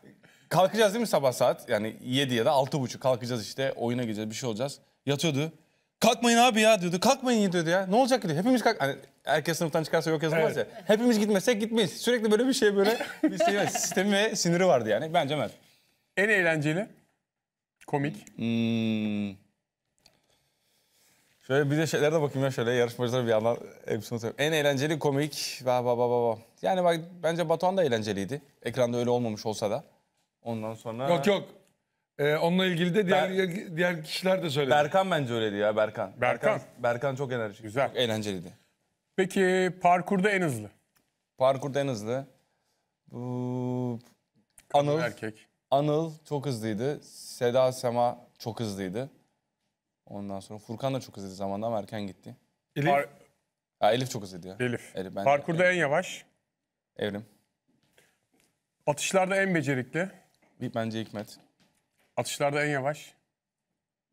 kalkacağız değil mi sabah saat? Yani 7 ya da 6.30 kalkacağız işte oyuna gideceğiz bir şey olacağız. Yatıyordu. Kalkmayın abi ya diyordu. Kalkmayın diyordu ya. Ne olacak diyor. Hepimiz kalk... Hani herkes sınıftan çıkarsa yok yazılmaz evet. ya. Hepimiz gitmesek gitmeyiz. Sürekli böyle bir şey böyle bir şey Sistemi ve siniri vardı yani. Bence ben. En eğlenceli. Komik. Hmm. Şöyle bir de şeylere de bakayım ya şöyle yarışmacılar bir yandan hepsini söyleyeyim. En eğlenceli komik. Ba, ba, ba, ba. Yani bak, bence Batuhan da eğlenceliydi. Ekranda öyle olmamış olsa da. Ondan sonra... Yok yok ee, onunla ilgili de diğer diğer kişiler de söyledi. Berkan bence öyleydi ya Berkan. Berkan. Berkan, çok enerjik. Güzel. Çok eğlenceliydi. Peki parkurda en hızlı. Parkurda en hızlı. Bu... Anıl. Erkek. Anıl çok hızlıydı. Seda Sema çok hızlıydı. Ondan sonra Furkan da çok hızlıydı zamanında ama erken gitti. Elif. Par- Ha, Elif çok hızlıydı ya. Elif. Elif bence. Parkurda en yavaş. Evrim. Atışlarda en becerikli. Bence Hikmet. Atışlarda en yavaş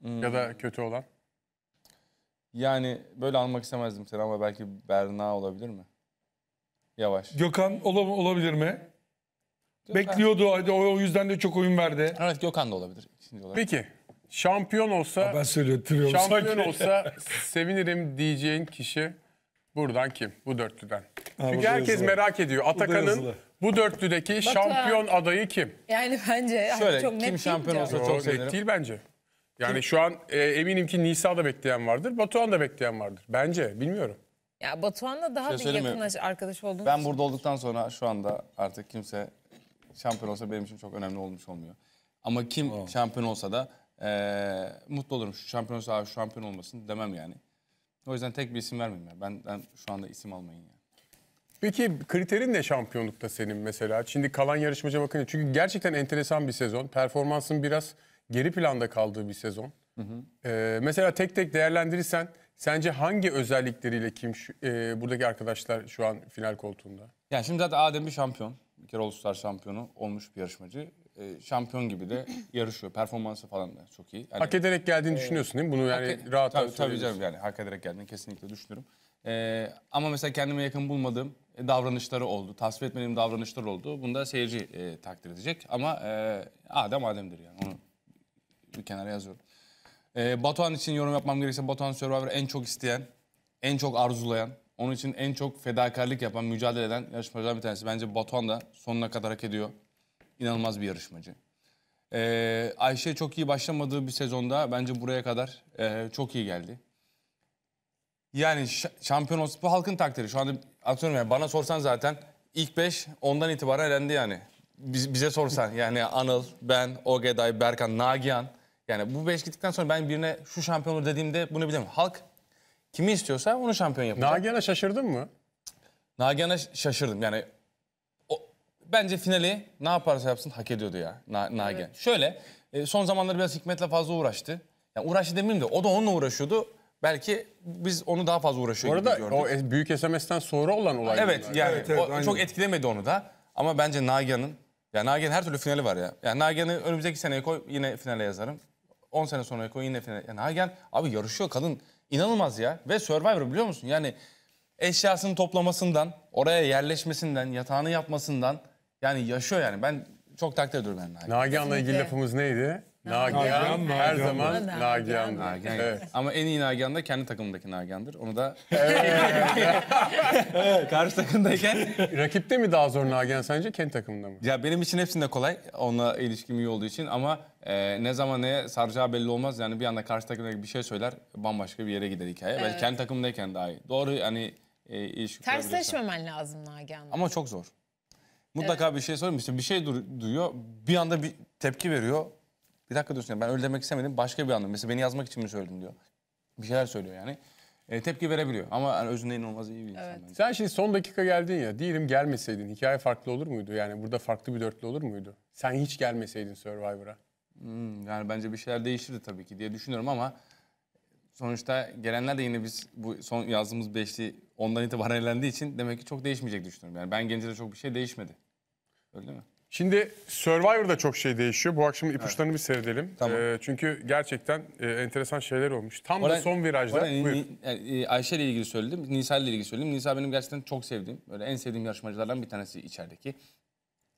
hmm. ya da hmm. kötü olan? Yani böyle almak istemezdim seni ama belki Berna olabilir mi? Yavaş. Gökhan ola- olabilir mi? Gökhan. Bekliyordu. hadi O yüzden de çok oyun verdi. Evet Gökhan da olabilir. İkinci olarak. Peki şampiyon olsa Ben söylüyorum. şampiyon olsa sevinirim diyeceğin kişi buradan kim? Bu dörtlüden. Çünkü herkes yazılı. merak ediyor. Atakan'ın bu dörtlüdeki şampiyon adayı kim? Yani bence Şöyle, çok net kim şampiyon olsa çok Çok net değil bence. Yani şu an e, eminim ki Nisa da bekleyen vardır, Batuhan da bekleyen vardır. Bence, bilmiyorum. Ya Batuhan'la daha Şey bir yakın arkadaş olduğunu Ben burada olduktan sonra şu anda artık kimse şampiyon olsa benim için çok önemli olmuş olmuyor. Ama kim şampiyon olsa da eee, mutlu olurum. Şu şampiyon olsa abi şu şampiyon olmasın demem yani. O yüzden tek bir isim vermeyeyim ya. Ben, ben şu anda isim almayın ya. Peki kriterin ne şampiyonlukta senin mesela? Şimdi kalan yarışmacı bakın. Çünkü gerçekten enteresan bir sezon. Performansın biraz geri planda kaldığı bir sezon. Hı hı. Ee, mesela tek tek değerlendirirsen sence hangi özellikleriyle kim şu, e, buradaki arkadaşlar şu an final koltuğunda? Yani şimdi zaten Adem bir şampiyon. Bir kere all şampiyonu olmuş bir yarışmacı. E, şampiyon gibi de yarışıyor. Performansı falan da çok iyi. Yani, hak ederek geldiğini e, düşünüyorsun değil mi? Bunu yani hak, e- rahat tabii, tabii canım yani hak ederek geldiğini kesinlikle düşünüyorum. E, ama mesela kendime yakın bulmadığım e, davranışları oldu. Tasvip etmediğim davranışları oldu. Bunu da seyirci e, takdir edecek. Ama e, Adem Adem'dir yani. Onu bir kenara yazıyorum. E, Batuhan için yorum yapmam gerekirse Batuhan Survivor en çok isteyen, en çok arzulayan, onun için en çok fedakarlık yapan, mücadele eden yarışmacılar bir tanesi. Bence Batuhan da sonuna kadar hak ediyor. İnanılmaz bir yarışmacı. E, Ayşe çok iyi başlamadığı bir sezonda bence buraya kadar e, çok iyi geldi. Yani şampiyon olsun. Bu halkın takdiri. Şu anda Atıyorum yani bana sorsan zaten ilk 5 ondan itibaren elendi yani. Biz, bize sorsan yani Anıl, ben, Ogeday, Berkan, Nagihan. Yani bu 5 gittikten sonra ben birine şu şampiyonu dediğimde bunu bilemem. Halk kimi istiyorsa onu şampiyon yapacak. Nagihan'a şaşırdın mı? Nagihan'a şaşırdım yani. O, bence finali ne yaparsa yapsın hak ediyordu ya Na, Nagihan. Evet. Şöyle e, son zamanlarda biraz Hikmet'le fazla uğraştı. Yani uğraştı demeyeyim de o da onunla uğraşıyordu. Belki biz onu daha fazla uğraşıyor Orada arada gibi gördük. o büyük SMS'ten sonra olan olay. Evet yani Evet, evet, o çok etkilemedi onu da. Ama bence Nagihan'ın yani Nagihan her türlü finali var ya. Yani Nagihan'ı önümüzdeki seneye koy yine finale yazarım. 10 sene sonra koy yine finale. Yani Nagihan abi yarışıyor kadın inanılmaz ya. Ve Survivor biliyor musun? Yani eşyasını toplamasından, oraya yerleşmesinden, yatağını yapmasından yani yaşıyor yani. Ben çok takdir ediyorum yani Nagihan'la ilgili lafımız neydi? Nagihan her zaman Nagihan. Evet. Ama en iyi Nagihan da kendi takımındaki Nagihan'dır. Onu da karşı takımdayken Rakipte mi daha zor Nagihan sence kendi takımında mı? ya benim için hepsinde kolay. Onunla ilişkim iyi olduğu için ama e, ne zaman neye saracağı belli olmaz. Yani bir anda karşı takımdaki bir şey söyler bambaşka bir yere gider hikaye. Belki kendi takımdayken daha iyi. Doğru hani e, Tersleşmemen lazım Nagihan'la. Ama çok zor. Mutlaka bir şey soruyor. İşte bir şey duyuyor. Bir anda bir tepki veriyor. Bir dakika diyorsun ya ben öyle demek istemedim. Başka bir anlam. Mesela beni yazmak için mi söyledin diyor. Bir şeyler söylüyor yani. E, tepki verebiliyor. Ama yani özünde inanılmaz iyi bir insan. Evet. Sen şimdi son dakika geldin ya. Diyelim gelmeseydin hikaye farklı olur muydu? Yani burada farklı bir dörtlü olur muydu? Sen hiç gelmeseydin Survivor'a. Hmm, yani bence bir şeyler değişirdi tabii ki diye düşünüyorum ama sonuçta gelenler de yine biz bu son yazdığımız beşli ondan itibaren elendiği için demek ki çok değişmeyecek düşünüyorum. Yani ben gelince de çok bir şey değişmedi. Öyle değil mi? Şimdi Survivor'da çok şey değişiyor. Bu akşam ipuçlarını evet. bir seyredelim. Tamam. E, çünkü gerçekten e, enteresan şeyler olmuş. Tam Oran, da son virajda. Yani, e, Ayşe ile ilgili söyledim. Nisa ile ilgili söyledim. Nisa benim gerçekten çok sevdiğim, böyle en sevdiğim yarışmacılardan bir tanesi içerideki.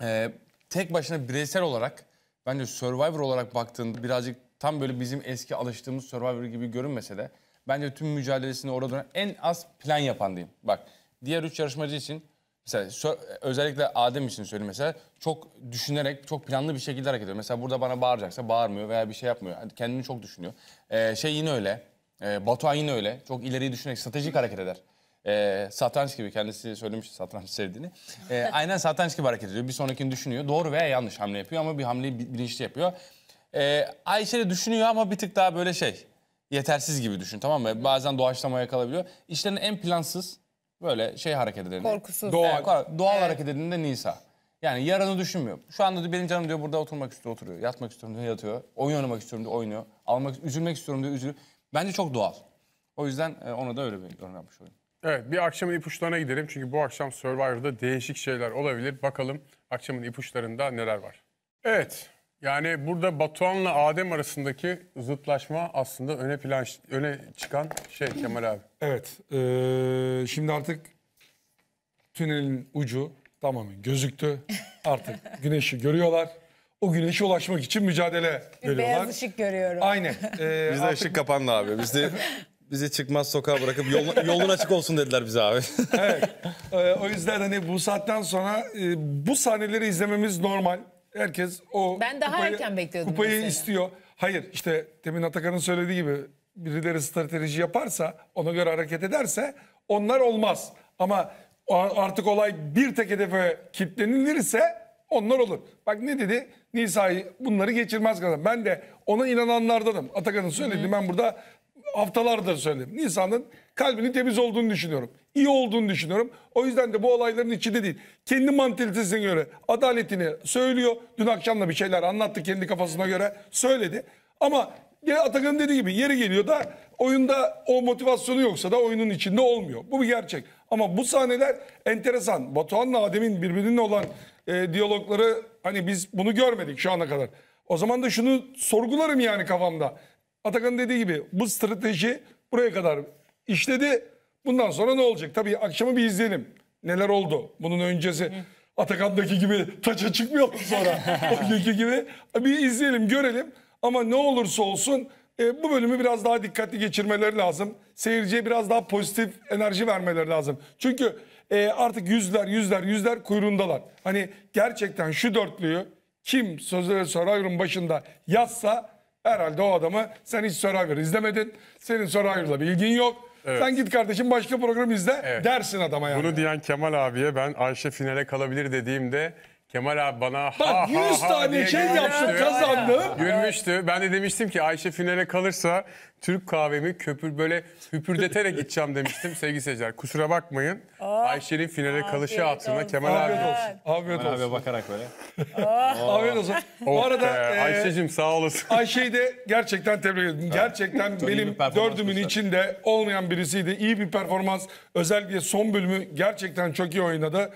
E, tek başına bireysel olarak bence Survivor olarak baktığında birazcık tam böyle bizim eski alıştığımız Survivor gibi görünmese de bence tüm mücadelesini orada en az plan yapan diyeyim. Bak diğer üç yarışmacı için Mesela sö- özellikle Adem için söyleyeyim mesela çok düşünerek çok planlı bir şekilde hareket ediyor. Mesela burada bana bağıracaksa bağırmıyor veya bir şey yapmıyor. Yani Kendini çok düşünüyor. Ee, şey yine öyle. Ee, Batuhan yine öyle. Çok ileriyi düşünerek stratejik hareket eder. Ee, satranç gibi kendisi söylemiş satranç sevdiğini. Ee, aynen satranç gibi hareket ediyor. Bir sonrakini düşünüyor. Doğru veya yanlış hamle yapıyor ama bir hamleyi bilinçli yapıyor. Ee, Ayşe de düşünüyor ama bir tık daha böyle şey yetersiz gibi düşün tamam mı? Bazen doğaçlamaya kalabiliyor. İşlerin en plansız Böyle şey hareket edildi. Korkusuz. Doğal, doğal evet. hareket edildiğinde Nisa. Yani yarını düşünmüyor. Şu anda diyor, benim canım diyor burada oturmak istiyor oturuyor. Yatmak istiyorum diyor yatıyor. Oyun oynamak istiyorum diyor oynuyor. Almak, üzülmek istiyorum diyor üzülüyor. Bence çok doğal. O yüzden e, ona da öyle bir yorum yapmış olayım. Evet bir akşamın ipuçlarına gidelim. Çünkü bu akşam Survivor'da değişik şeyler olabilir. Bakalım akşamın ipuçlarında neler var. Evet yani burada Batuhan'la Adem arasındaki zıtlaşma aslında öne plan öne çıkan şey Kemal abi. Evet. Ee, şimdi artık tünelin ucu tamamen gözüktü. Artık güneşi görüyorlar. O güneşe ulaşmak için mücadele veriyorlar. beyaz ışık görüyorum. Aynen. Ee, Bizde artık- ışık kapandı abi. Bizde bizi çıkmaz sokağa bırakıp yolun, yolun açık olsun dediler bize abi. Evet. Ee, o yüzden hani bu saatten sonra e, bu sahneleri izlememiz normal. Herkes o Ben daha kupayı, erken bekliyordum kupayı mesela. istiyor. Hayır işte demin Atakan'ın söylediği gibi birileri strateji yaparsa ona göre hareket ederse onlar olmaz. Ama artık olay bir tek hedefe kilitlenilirse onlar olur. Bak ne dedi? Nisa'yı bunları geçirmez kazan. Ben de ona inananlardanım. Atakan'ın söylediğini ben burada haftalardır söyledim. Nisa'nın kalbinin temiz olduğunu düşünüyorum. İyi olduğunu düşünüyorum. O yüzden de bu olayların içinde değil. Kendi mantalitesine göre adaletini söylüyor. Dün akşam da bir şeyler anlattı kendi kafasına göre söyledi. Ama Atakan dediği gibi yeri geliyor da oyunda o motivasyonu yoksa da oyunun içinde olmuyor. Bu bir gerçek. Ama bu sahneler enteresan. Batuhan'la Adem'in birbirinin olan e, diyalogları hani biz bunu görmedik şu ana kadar. O zaman da şunu sorgularım yani kafamda. Atakan dediği gibi bu strateji buraya kadar işledi. Bundan sonra ne olacak? Tabii akşamı bir izleyelim. Neler oldu? Bunun öncesi Atakan'daki gibi taça çıkmıyor sonra. o gibi. Bir izleyelim, görelim. Ama ne olursa olsun e, bu bölümü biraz daha dikkatli geçirmeleri lazım. Seyirciye biraz daha pozitif enerji vermeleri lazım. Çünkü e, artık yüzler, yüzler, yüzler kuyruğundalar. Hani gerçekten şu dörtlüyü kim sözleri Survivor'ın başında yazsa herhalde o adamı sen hiç Survivor izlemedin. Senin Survivor'la bir ilgin yok. Evet. Sen git kardeşim başka program izle evet. dersin adama yani. Bunu diyen Kemal abiye ben Ayşe finale kalabilir dediğimde Kemal abi bana ha Bak 100 ha ha tane diye şey yapsın kazandı. Gülmüştü. Ben de demiştim ki Ayşe finale kalırsa Türk kahvemi köpür böyle hüpürdeterek içeceğim demiştim sevgili seyirciler. Kusura bakmayın. Ah. Ayşe'nin finale kalışı afiyet altında olsun. Kemal abi. Afiyet olsun. Afiyet olsun. Abi bakarak böyle. Ah. Oh. Afiyet olsun. Bu Oh arada be, e, Ayşe'cim sağ olasın. Ayşe'yi de gerçekten tebrik ediyorum Gerçekten benim bir dördümün içinde olmayan birisiydi. İyi bir performans. Özellikle son bölümü gerçekten çok iyi oynadı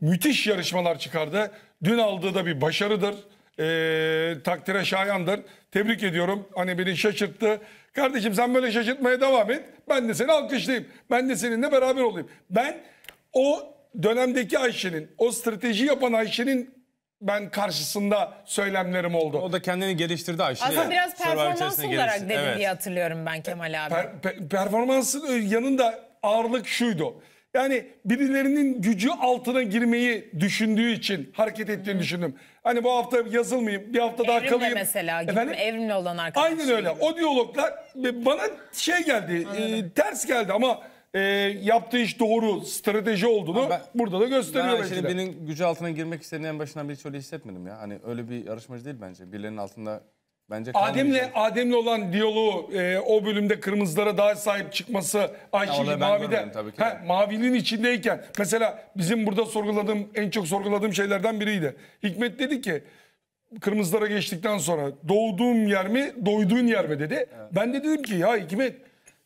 müthiş yarışmalar çıkardı. Dün aldığı da bir başarıdır. E, takdire şayandır. Tebrik ediyorum. Hani beni şaşırttı. Kardeşim sen böyle şaşırtmaya devam et. Ben de seni alkışlayayım. Ben de seninle beraber olayım. Ben o dönemdeki Ayşe'nin, o strateji yapan Ayşe'nin ben karşısında söylemlerim oldu. O da kendini geliştirdi Ayşe. Aslında yani. biraz performans olarak gelişti. dedi evet. diye hatırlıyorum ben Kemal abi. Per, per, performansın e, yanında ağırlık şuydu. Yani birilerinin gücü altına girmeyi düşündüğü için hareket ettiğini hmm. düşündüm. Hani bu hafta yazılmayayım, bir hafta daha evrimle kalayım. mesela, Efendim? evrimle olan arkadaşlar. Aynen öyle. O diyaloglar bana şey geldi, e, ters geldi ama e, yaptığı iş doğru, strateji olduğunu ben, burada da gösteriyor. Ben şimdi birinin gücü altına girmek istediğini en başından beri şey hiç öyle hissetmedim ya. Hani öyle bir yarışmacı değil bence. Birilerinin altında Bence Adem'le Adem'le olan diyaloğu e, o bölümde kırmızılara daha sahip çıkması Ayşe onu mavide de. ha, mavinin içindeyken mesela bizim burada sorguladığım en çok sorguladığım şeylerden biriydi. Hikmet dedi ki kırmızılara geçtikten sonra doğduğum yer mi doyduğun yer mi dedi. Ben de dedim ki ya Hikmet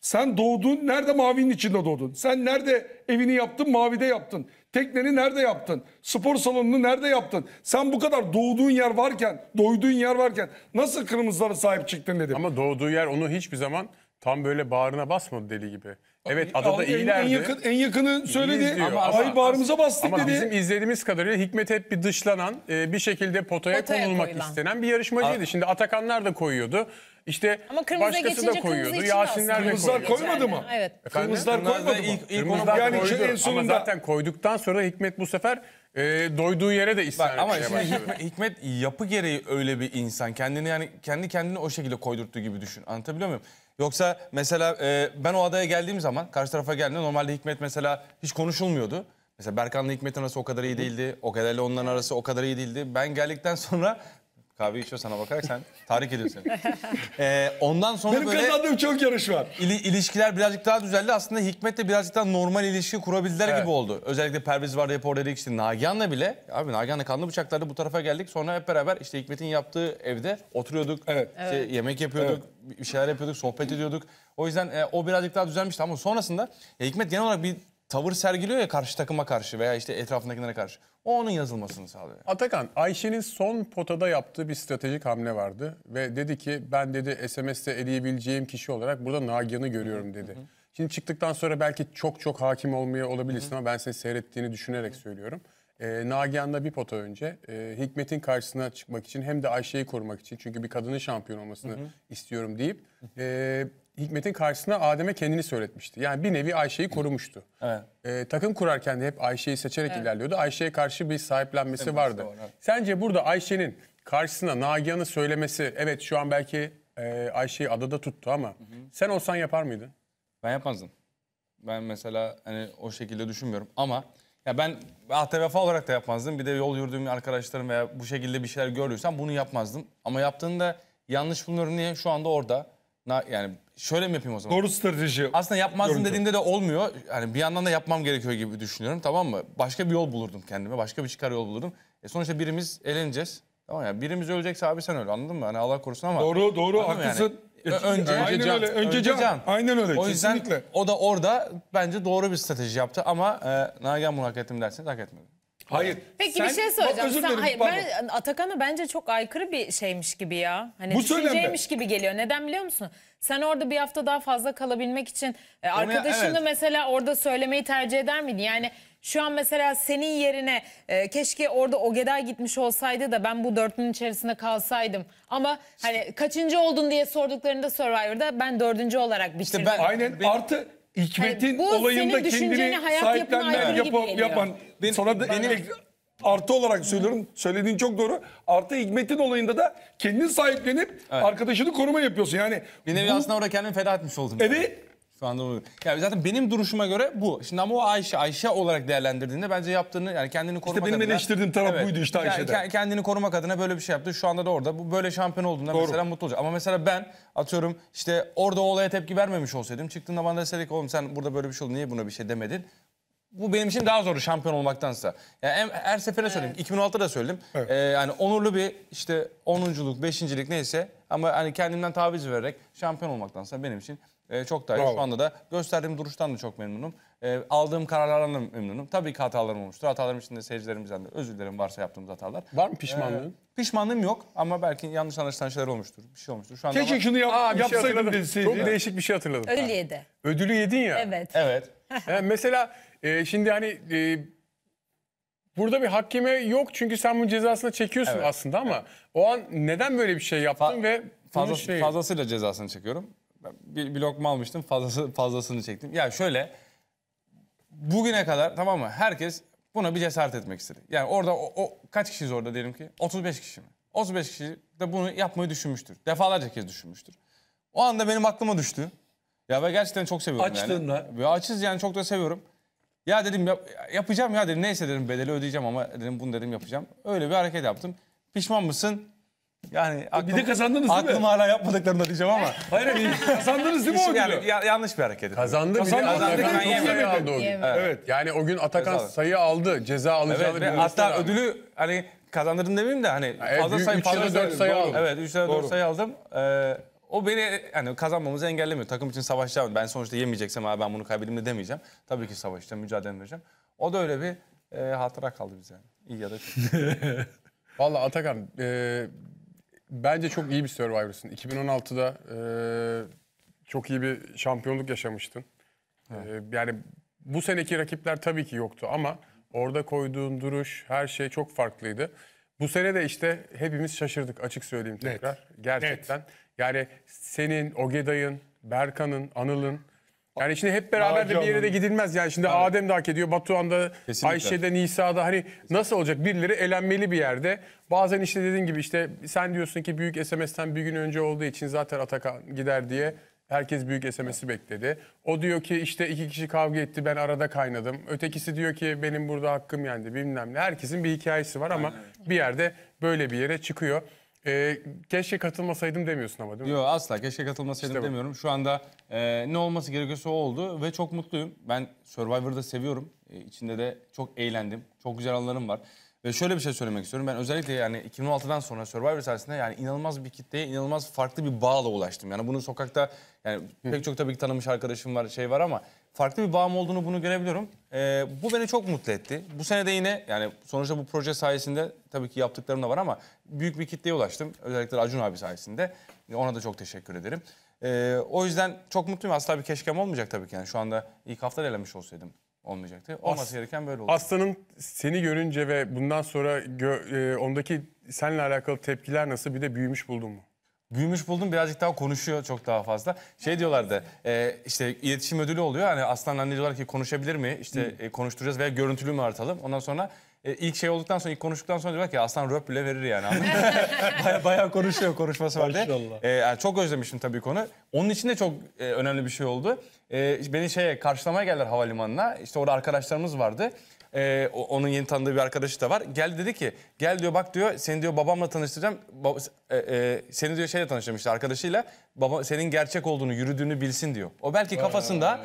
sen doğdun nerede mavinin içinde doğdun? Sen nerede evini yaptın mavide yaptın? Tekneni nerede yaptın? Spor salonunu nerede yaptın? Sen bu kadar doğduğun yer varken, doyduğun yer varken nasıl kırmızılara sahip çıktın dedim. Ama doğduğu yer onu hiçbir zaman tam böyle bağrına basmadı deli gibi. Evet adada en, iyilerdi. En, yakın, en yakını söyledi ama ay bağrımıza bastık ama dedi. Ama bizim izlediğimiz kadarıyla Hikmet hep bir dışlanan e, bir şekilde potaya, potaya konulmak koyulan. istenen bir yarışmacıydı. Şimdi Atakanlar da koyuyordu. İşte Ama kırmızıya başkası da koyuyordu. Yasinler de aslında. Kırmızılar koymadı mı? Evet. Efendim? Kırmızılar koymadı mı? ilk- Kırmızılar yani koydu. Şey, en Ama zaten koyduktan sonra Hikmet bu sefer e, doyduğu yere de isyan ama şimdi Hikmet, Hikmet yapı gereği öyle bir insan. Kendini yani kendi kendini o şekilde koydurttu gibi düşün. Anlatabiliyor muyum? Yoksa mesela e, ben o adaya geldiğim zaman karşı tarafa geldiğimde normalde Hikmet mesela hiç konuşulmuyordu. Mesela Berkan'la Hikmet'in arası o kadar iyi değildi. O kadarıyla onların arası o kadar iyi değildi. Ben geldikten sonra kahve içiyor sana bakarak sen tahrik ediyorsun. Ee, ondan sonra Benim böyle... kazandığım çok yarış var. İli, ilişkiler birazcık daha düzeldi. Aslında Hikmet de birazcık daha normal ilişki kurabildiler evet. gibi oldu. Özellikle Perviz vardı hep orada işte Nagihan'la bile. Abi Nagihan'la kanlı bıçaklarda bu tarafa geldik. Sonra hep beraber işte Hikmet'in yaptığı evde oturuyorduk. Evet. Işte evet. Yemek yapıyorduk. Evet. Bir şeyler yapıyorduk. Sohbet ediyorduk. O yüzden e, o birazcık daha düzelmişti ama sonrasında ya Hikmet genel olarak bir tavır sergiliyor ya karşı takıma karşı veya işte etrafındakilere karşı. O onun yazılmasını sağlıyor. Atakan, Ayşe'nin son potada yaptığı bir stratejik hamle vardı. Ve dedi ki ben dedi SMS'te eleyebileceğim kişi olarak burada Nagihan'ı görüyorum dedi. Şimdi çıktıktan sonra belki çok çok hakim olmaya olabilirsin ama ben seni seyrettiğini düşünerek söylüyorum. Ee, Nagihan'da bir pota önce e, Hikmet'in karşısına çıkmak için hem de Ayşe'yi korumak için çünkü bir kadının şampiyon olmasını istiyorum deyip e, Hikmet'in karşısına Adem'e kendini söyletmişti. Yani bir nevi Ayşe'yi korumuştu. Evet. Ee, takım kurarken de hep Ayşe'yi seçerek evet. ilerliyordu. Ayşe'ye karşı bir sahiplenmesi evet, vardı. Doğru, evet. Sence burada Ayşe'nin karşısına Nagihan'ı söylemesi, evet şu an belki e, Ayşe'yi adada tuttu ama hı hı. sen olsan yapar mıydın? Ben yapmazdım. Ben mesela hani o şekilde düşünmüyorum ama ya ben ATVF olarak da yapmazdım. Bir de yol yürüdüğüm arkadaşlarım veya bu şekilde bir şeyler görüyorsam bunu yapmazdım. Ama yaptığında yanlış bulunuyorum niye? Şu anda orada Na- yani şöyle mi yapayım o zaman? Doğru strateji. Aslında yapmazdım Görüntü. dediğimde de olmuyor. Yani bir yandan da yapmam gerekiyor gibi düşünüyorum tamam mı? Başka bir yol bulurdum kendime. Başka bir çıkar yol bulurdum. E sonuçta birimiz eleneceğiz. Tamam ya birimiz ölecekse abi sen öl anladın mı? Hani Allah korusun ama. doğru doğru haklısın. Yani? Ö- Önce, Aynen can. öyle. Önce, can. Aynen öyle. O yüzden kesinlikle. o da orada bence doğru bir strateji yaptı ama e, Nagihan bunu hak ettim derseniz hak etmedi. Hayır. Peki sen, bir şey söyleyeceğim. Bak, sen, hayır, ben, Atakan'a bence çok aykırı bir şeymiş gibi ya. Hani Bu düşünceymiş gibi geliyor. Neden biliyor musun? Sen orada bir hafta daha fazla kalabilmek için e, arkadaşını evet. mesela orada söylemeyi tercih eder miydin? Yani şu an mesela senin yerine e, keşke orada Ogeday gitmiş olsaydı da ben bu dörtlünün içerisinde kalsaydım. Ama hani kaçıncı oldun diye sorduklarında Survivor'da ben dördüncü olarak bitirdim. İşte ben, aynen artı Hikmet'in bu olayında kendini hayat yapına yapan ben, sana da en ek- artı olarak söylüyorum. Söylediğin çok doğru. Artı Hikmet'in olayında da kendini sahiplenip arkadaşını koruma yapıyorsun. Yani Bir nevi aslında orada kendimi feda etmiş oldum. yani. Şu anda oluyor. Yani zaten benim duruşuma göre bu. Şimdi ama o Ayşe, Ayşe olarak değerlendirdiğinde bence yaptığını yani kendini korumak İşte benim adına... eleştirdiğim taraf evet, buydu işte Ayşe'de. Yani kendini korumak adına böyle bir şey yaptı. Şu anda da orada. Bu böyle şampiyon olduğunda Doğru. mesela mutlu olacak. Ama mesela ben atıyorum işte orada olaya tepki vermemiş olsaydım çıktığında bana deseydik oğlum sen burada böyle bir şey oldu niye buna bir şey demedin? bu benim için daha zor şampiyon olmaktansa. Yani her sefere söyledim. Evet. 2006'da da söyledim. Evet. Ee, yani onurlu bir işte onunculuk, beşincilik neyse ama hani kendimden taviz vererek şampiyon olmaktansa benim için e, çok daha iyi. Bravo. Şu anda da gösterdiğim duruştan da çok memnunum. E, aldığım kararlardan da memnunum. Tabii ki hatalarım olmuştur. Hatalarım için de seyircilerimizden de özür dilerim varsa yaptığımız hatalar. Var mı pişmanlığın? E, pişmanlığım yok ama belki yanlış anlaşılan şeyler olmuştur. Bir şey olmuştur. Şu anda Keşke ama- şunu yap, Aa, bir şey yapsaydım hatırladım. deseydi. Çok değişik bir şey hatırladım. Ölüye'de. Ödülü yedin ya. Evet. Evet. Ha, mesela e, şimdi hani e, burada bir hakeme yok çünkü sen bunun cezasını çekiyorsun Evet. aslında ama o an neden böyle bir şey yaptın Fa- ve bunun şey- fazlasıyla cezasını çekiyorum bir, bir lokma almıştım fazlası, fazlasını çektim. Ya şöyle bugüne kadar tamam mı herkes buna bir cesaret etmek istedi. Yani orada o, o kaç kişiyiz orada diyelim ki 35 kişi mi? 35 kişi de bunu yapmayı düşünmüştür. Defalarca kez düşünmüştür. O anda benim aklıma düştü. Ya ben gerçekten çok seviyorum Açtığında. yani. Ve açız yani çok da seviyorum. Ya dedim yap, yapacağım ya dedim neyse dedim bedeli ödeyeceğim ama dedim bunu dedim yapacağım. Öyle bir hareket yaptım. Pişman mısın? Yani aklım, bir de kazandınız değil mi? Aklım hala yapmadıklarını diyeceğim ama. Hayır hayır kazandınız değil mi o günü? Yani, ya, yanlış bir hareket. Kazandı, kazandı bir de Atakan kazandı, sayı Evet. Yani o gün Atakan Özel. sayı aldı. Ceza alacağını evet, Hatta abi. ödülü hani kazandırdım demeyeyim de hani evet, fazla sayı fazla 4 sayı aldım. Evet 3 tane 4 sayı aldım. Ee, o beni hani kazanmamızı engellemiyor. Takım için savaşacağım. Ben sonuçta yemeyeceksem abi ben bunu kaybedeyim de demeyeceğim. Tabii ki savaşacağım, mücadele vereceğim. O da öyle bir e, hatıra kaldı bize. İyi ya da kötü. Valla Atakan e, bence çok iyi bir Survivor'sın. 2016'da e, çok iyi bir şampiyonluk yaşamıştın. E, yani bu seneki rakipler tabii ki yoktu ama orada koyduğun duruş, her şey çok farklıydı. Bu sene de işte hepimiz şaşırdık açık söyleyeyim tekrar. Evet. Gerçekten. Evet. Yani senin, Ogeday'ın, Berkan'ın, Anıl'ın yani şimdi hep beraber de bir yere de gidilmez. Yani şimdi Adem de hak ediyor, Batuhan da, Kesinlikle. Ayşe'de, Nisa'da hani nasıl olacak? Birileri elenmeli bir yerde. Bazen işte dediğin gibi işte sen diyorsun ki büyük SMS'ten bir gün önce olduğu için zaten Atakan gider diye herkes büyük SMS'i bekledi. O diyor ki işte iki kişi kavga etti ben arada kaynadım. Ötekisi diyor ki benim burada hakkım yendi bilmem ne. Herkesin bir hikayesi var ama bir yerde böyle bir yere çıkıyor. E, keşke katılmasaydım demiyorsun ama değil mi? Yok asla keşke katılmasaydım İşte demiyorum. Şu anda e, ne olması gerekiyorsa o oldu ve çok mutluyum. Ben Survivor'da seviyorum. E, içinde de çok eğlendim. Çok güzel anlarım var. Ve şöyle bir şey söylemek istiyorum. Ben özellikle yani 2016'dan sonra Survivor sayesinde yani inanılmaz bir kitleye inanılmaz farklı bir bağla ulaştım. Yani bunu sokakta yani pek çok tabii ki tanımış arkadaşım var şey var ama farklı bir bağım olduğunu bunu görebiliyorum. Ee, bu beni çok mutlu etti. Bu sene de yine yani sonuçta bu proje sayesinde tabii ki yaptıklarım da var ama büyük bir kitleye ulaştım. Özellikle Acun abi sayesinde. Ona da çok teşekkür ederim. Ee, o yüzden çok mutluyum. Asla bir keşkem olmayacak tabii ki. Yani şu anda ilk hafta da elemiş olsaydım olmayacaktı. Olması As gereken böyle oldu. Aslan'ın seni görünce ve bundan sonra gö e, ondaki seninle alakalı tepkiler nasıl bir de büyümüş buldun mu? Gümüş buldum birazcık daha konuşuyor çok daha fazla. Şey diyorlardı e, işte iletişim ödülü oluyor. Hani aslan anne diyorlar ki konuşabilir mi? İşte hmm. e, konuşturacağız veya görüntülü mü artalım? Ondan sonra e, ilk şey olduktan sonra ilk konuştuktan sonra diyorlar ki aslan röp bile verir yani. baya baya konuşuyor konuşması var diye. E, yani çok özlemişim tabii konu. Onun için de çok e, önemli bir şey oldu. E, beni şeye karşılamaya geldiler havalimanına. İşte orada arkadaşlarımız vardı. Ee, onun yeni tanıdığı bir arkadaşı da var. Geldi dedi ki gel diyor bak diyor seni diyor babamla tanıştıracağım. Baba, e, e, seni diyor şeyle tanıştırmıştı arkadaşıyla. Baba senin gerçek olduğunu yürüdüğünü bilsin diyor. O belki kafasında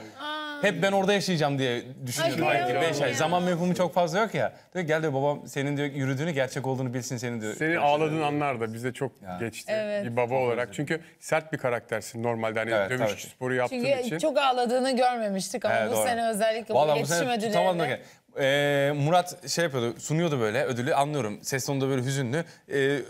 hep ben orada yaşayacağım diye düşünüyor. belki kıyamam. ay. Zaman mevhumu çok fazla yok ya. Diyor gel diyor babam senin diyor yürüdüğünü gerçek olduğunu bilsin senin diyor. Senin ağladığın anlar da bize çok geçti Evet. bir baba olarak. Çünkü sert bir karaktersin normalde hani Evet, dövüş sporu yaptığın Çünkü için. çok ağladığını görmemiştik ama Evet, bu doğru. sene özellikle bu Vallahi bu iletişim sene ödüllerinde. tutamadım. Ee, Murat şey yapıyordu, sunuyordu böyle ödülü anlıyorum. Ses tonu da böyle hüzünlü. Ee,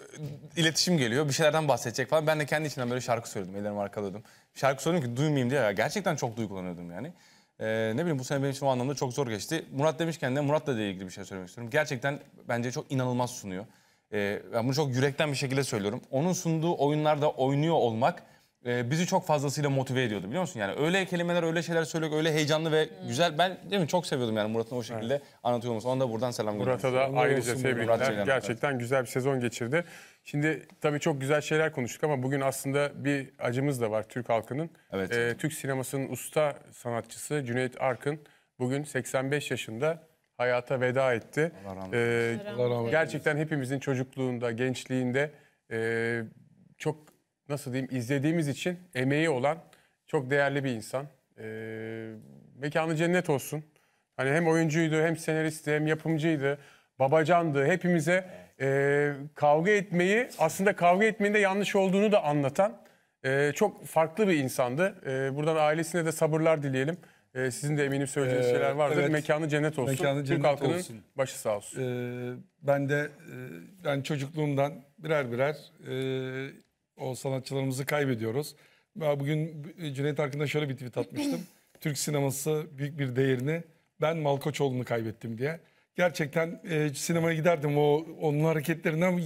iletişim geliyor, bir şeylerden bahsedecek falan. Ben de kendi içimden böyle şarkı söyledim, ellerimi arkalıyordum. Şarkı söyledim ki duymayayım diye. Gerçekten çok duygulanıyordum yani. Ee, ne bileyim bu sene benim için o anlamda çok zor geçti. Murat demişken de Murat'la ilgili bir şey söylemek istiyorum. Gerçekten bence çok inanılmaz sunuyor. Ee, ben bunu çok yürekten bir şekilde söylüyorum. Onun sunduğu oyunlarda oynuyor olmak e, bizi çok fazlasıyla motive ediyordu biliyor musun? Yani öyle kelimeler, öyle şeyler söylüyor, öyle heyecanlı ve hmm. güzel. Ben değil mi çok seviyordum yani Murat'ın o şekilde anlatıyor olması. Ona da buradan selam Murat'a da ayrıca olsun Murat. Murat tebrikler. Gerçekten güzel bir sezon geçirdi. Şimdi tabii çok güzel şeyler konuştuk ama bugün aslında bir acımız da var Türk halkının. Evet. Ee, Türk sinemasının usta sanatçısı Cüneyt Arkın bugün 85 yaşında hayata veda etti. Allah Ee, Allah gerçekten hepimizin çocukluğunda, gençliğinde e, çok nasıl diyeyim izlediğimiz için emeği olan çok değerli bir insan. E, mekanı cennet olsun. Hani hem oyuncuydu hem senaristti hem yapımcıydı. Babacandı. Hepimize e, kavga etmeyi aslında kavga etmenin de yanlış olduğunu da anlatan e, çok farklı bir insandı. E, buradan ailesine de sabırlar dileyelim. E, sizin de eminim söyleyeceğiniz ee, şeyler vardır. Evet. Mekanı cennet olsun. Mekanı cennet Türk halkının olsun. başı sağ olsun. Ee, ben de e, ben çocukluğumdan birer birer e, o sanatçılarımızı kaybediyoruz. Ben bugün Cüneyt hakkında şöyle bir tweet atmıştım. Türk sineması büyük bir değerini ben Malkoçoğlu'nu kaybettim diye. Gerçekten e, sinemaya giderdim o onun hareketlerinden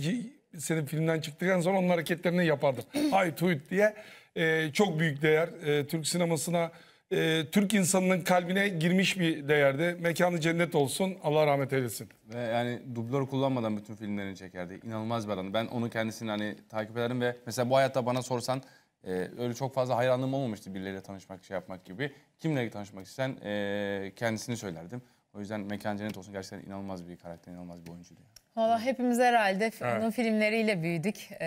senin filmden çıktıktan sonra onun hareketlerini yapardım. Hay tuyt diye. E, çok büyük değer. E, Türk sinemasına e, Türk insanının kalbine girmiş bir değerdi. Mekanı cennet olsun. Allah rahmet eylesin. Ve yani dublör kullanmadan bütün filmlerini çekerdi. İnanılmaz bir adam. Ben onu kendisini hani takip ederim ve mesela bu hayatta bana sorsan e, öyle çok fazla hayranlığım olmamıştı birileriyle tanışmak, şey yapmak gibi. Kimle tanışmak isten e, kendisini söylerdim. O yüzden mekan cennet olsun gerçekten inanılmaz bir karakter, inanılmaz bir oyuncuydu. Yani. Valla hepimiz herhalde evet. onun filmleriyle büyüdük. Ee,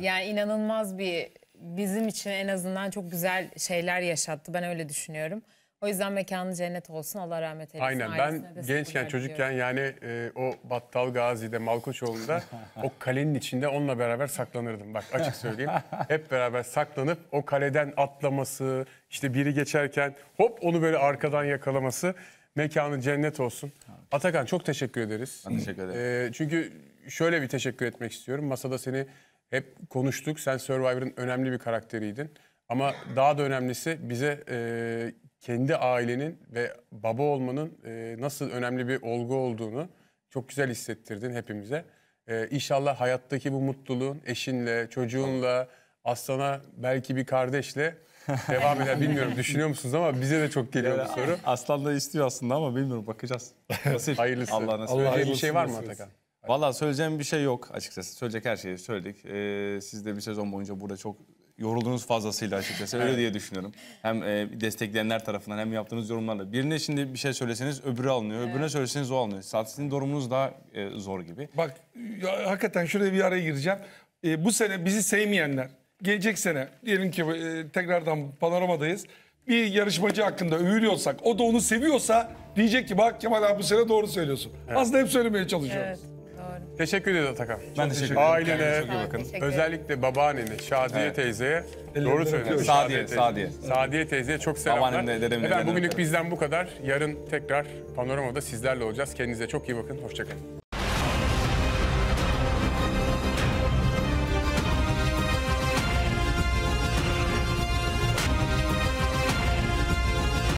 yani inanılmaz bir bizim için en azından çok güzel şeyler yaşattı. Ben öyle düşünüyorum. O yüzden mekanı cennet olsun. Allah rahmet eylesin. Aynen ben gençken çocukken yani e, o Battal Gazi'de Malkoçoğlu'nda o kalenin içinde onunla beraber saklanırdım. Bak açık söyleyeyim. Hep beraber saklanıp o kaleden atlaması işte biri geçerken hop onu böyle arkadan yakalaması mekanı cennet olsun. Atakan çok teşekkür ederiz. Ben teşekkür ederim. E, çünkü şöyle bir teşekkür etmek istiyorum. Masada seni hep konuştuk. Sen Survivor'ın önemli bir karakteriydin. Ama daha da önemlisi bize e, kendi ailenin ve baba olmanın e, nasıl önemli bir olgu olduğunu çok güzel hissettirdin hepimize. E, inşallah hayattaki bu mutluluğun eşinle, çocuğunla, aslana belki bir kardeşle devam eder. Bilmiyorum düşünüyor musunuz ama bize de çok geliyor yani, bu soru. Aslan da istiyor aslında ama bilmiyorum bakacağız. Nasip. Hayırlısı. Allah nasip. Allah bir şey var mı Atakan? Valla söyleyeceğim bir şey yok açıkçası. Söyleyecek her şeyi söyledik. Ee, siz de bir sezon boyunca burada çok yoruldunuz fazlasıyla açıkçası. Öyle diye düşünüyorum. Hem e, destekleyenler tarafından hem yaptığınız yorumlarla. Birine şimdi bir şey söyleseniz öbürü alınıyor. Öbürüne söyleseniz o alınıyor. Saat sizin durumunuz daha e, zor gibi. Bak ya, hakikaten şuraya bir araya gireceğim. E, bu sene bizi sevmeyenler gelecek sene diyelim ki e, tekrardan panoramadayız. Bir yarışmacı hakkında övülüyorsak o da onu seviyorsa diyecek ki bak Kemal abi bu sene doğru söylüyorsun. Evet. Aslında hep söylemeye çalışıyoruz. Evet. Teşekkür ederim Atakan. Ben teşekkür ederim. Ailene, çok iyi bakın. özellikle babaannene, Şadiye Evet. teyzeye doğru söylüyorsun. Sadiye, Sadiye. Sadiye teyzeye çok selamlar. Babaannem de, dedemin de, Efendim bugünlük bizden bu kadar. Yarın tekrar Panorama'da sizlerle olacağız. Kendinize çok iyi bakın. Hoşçakalın.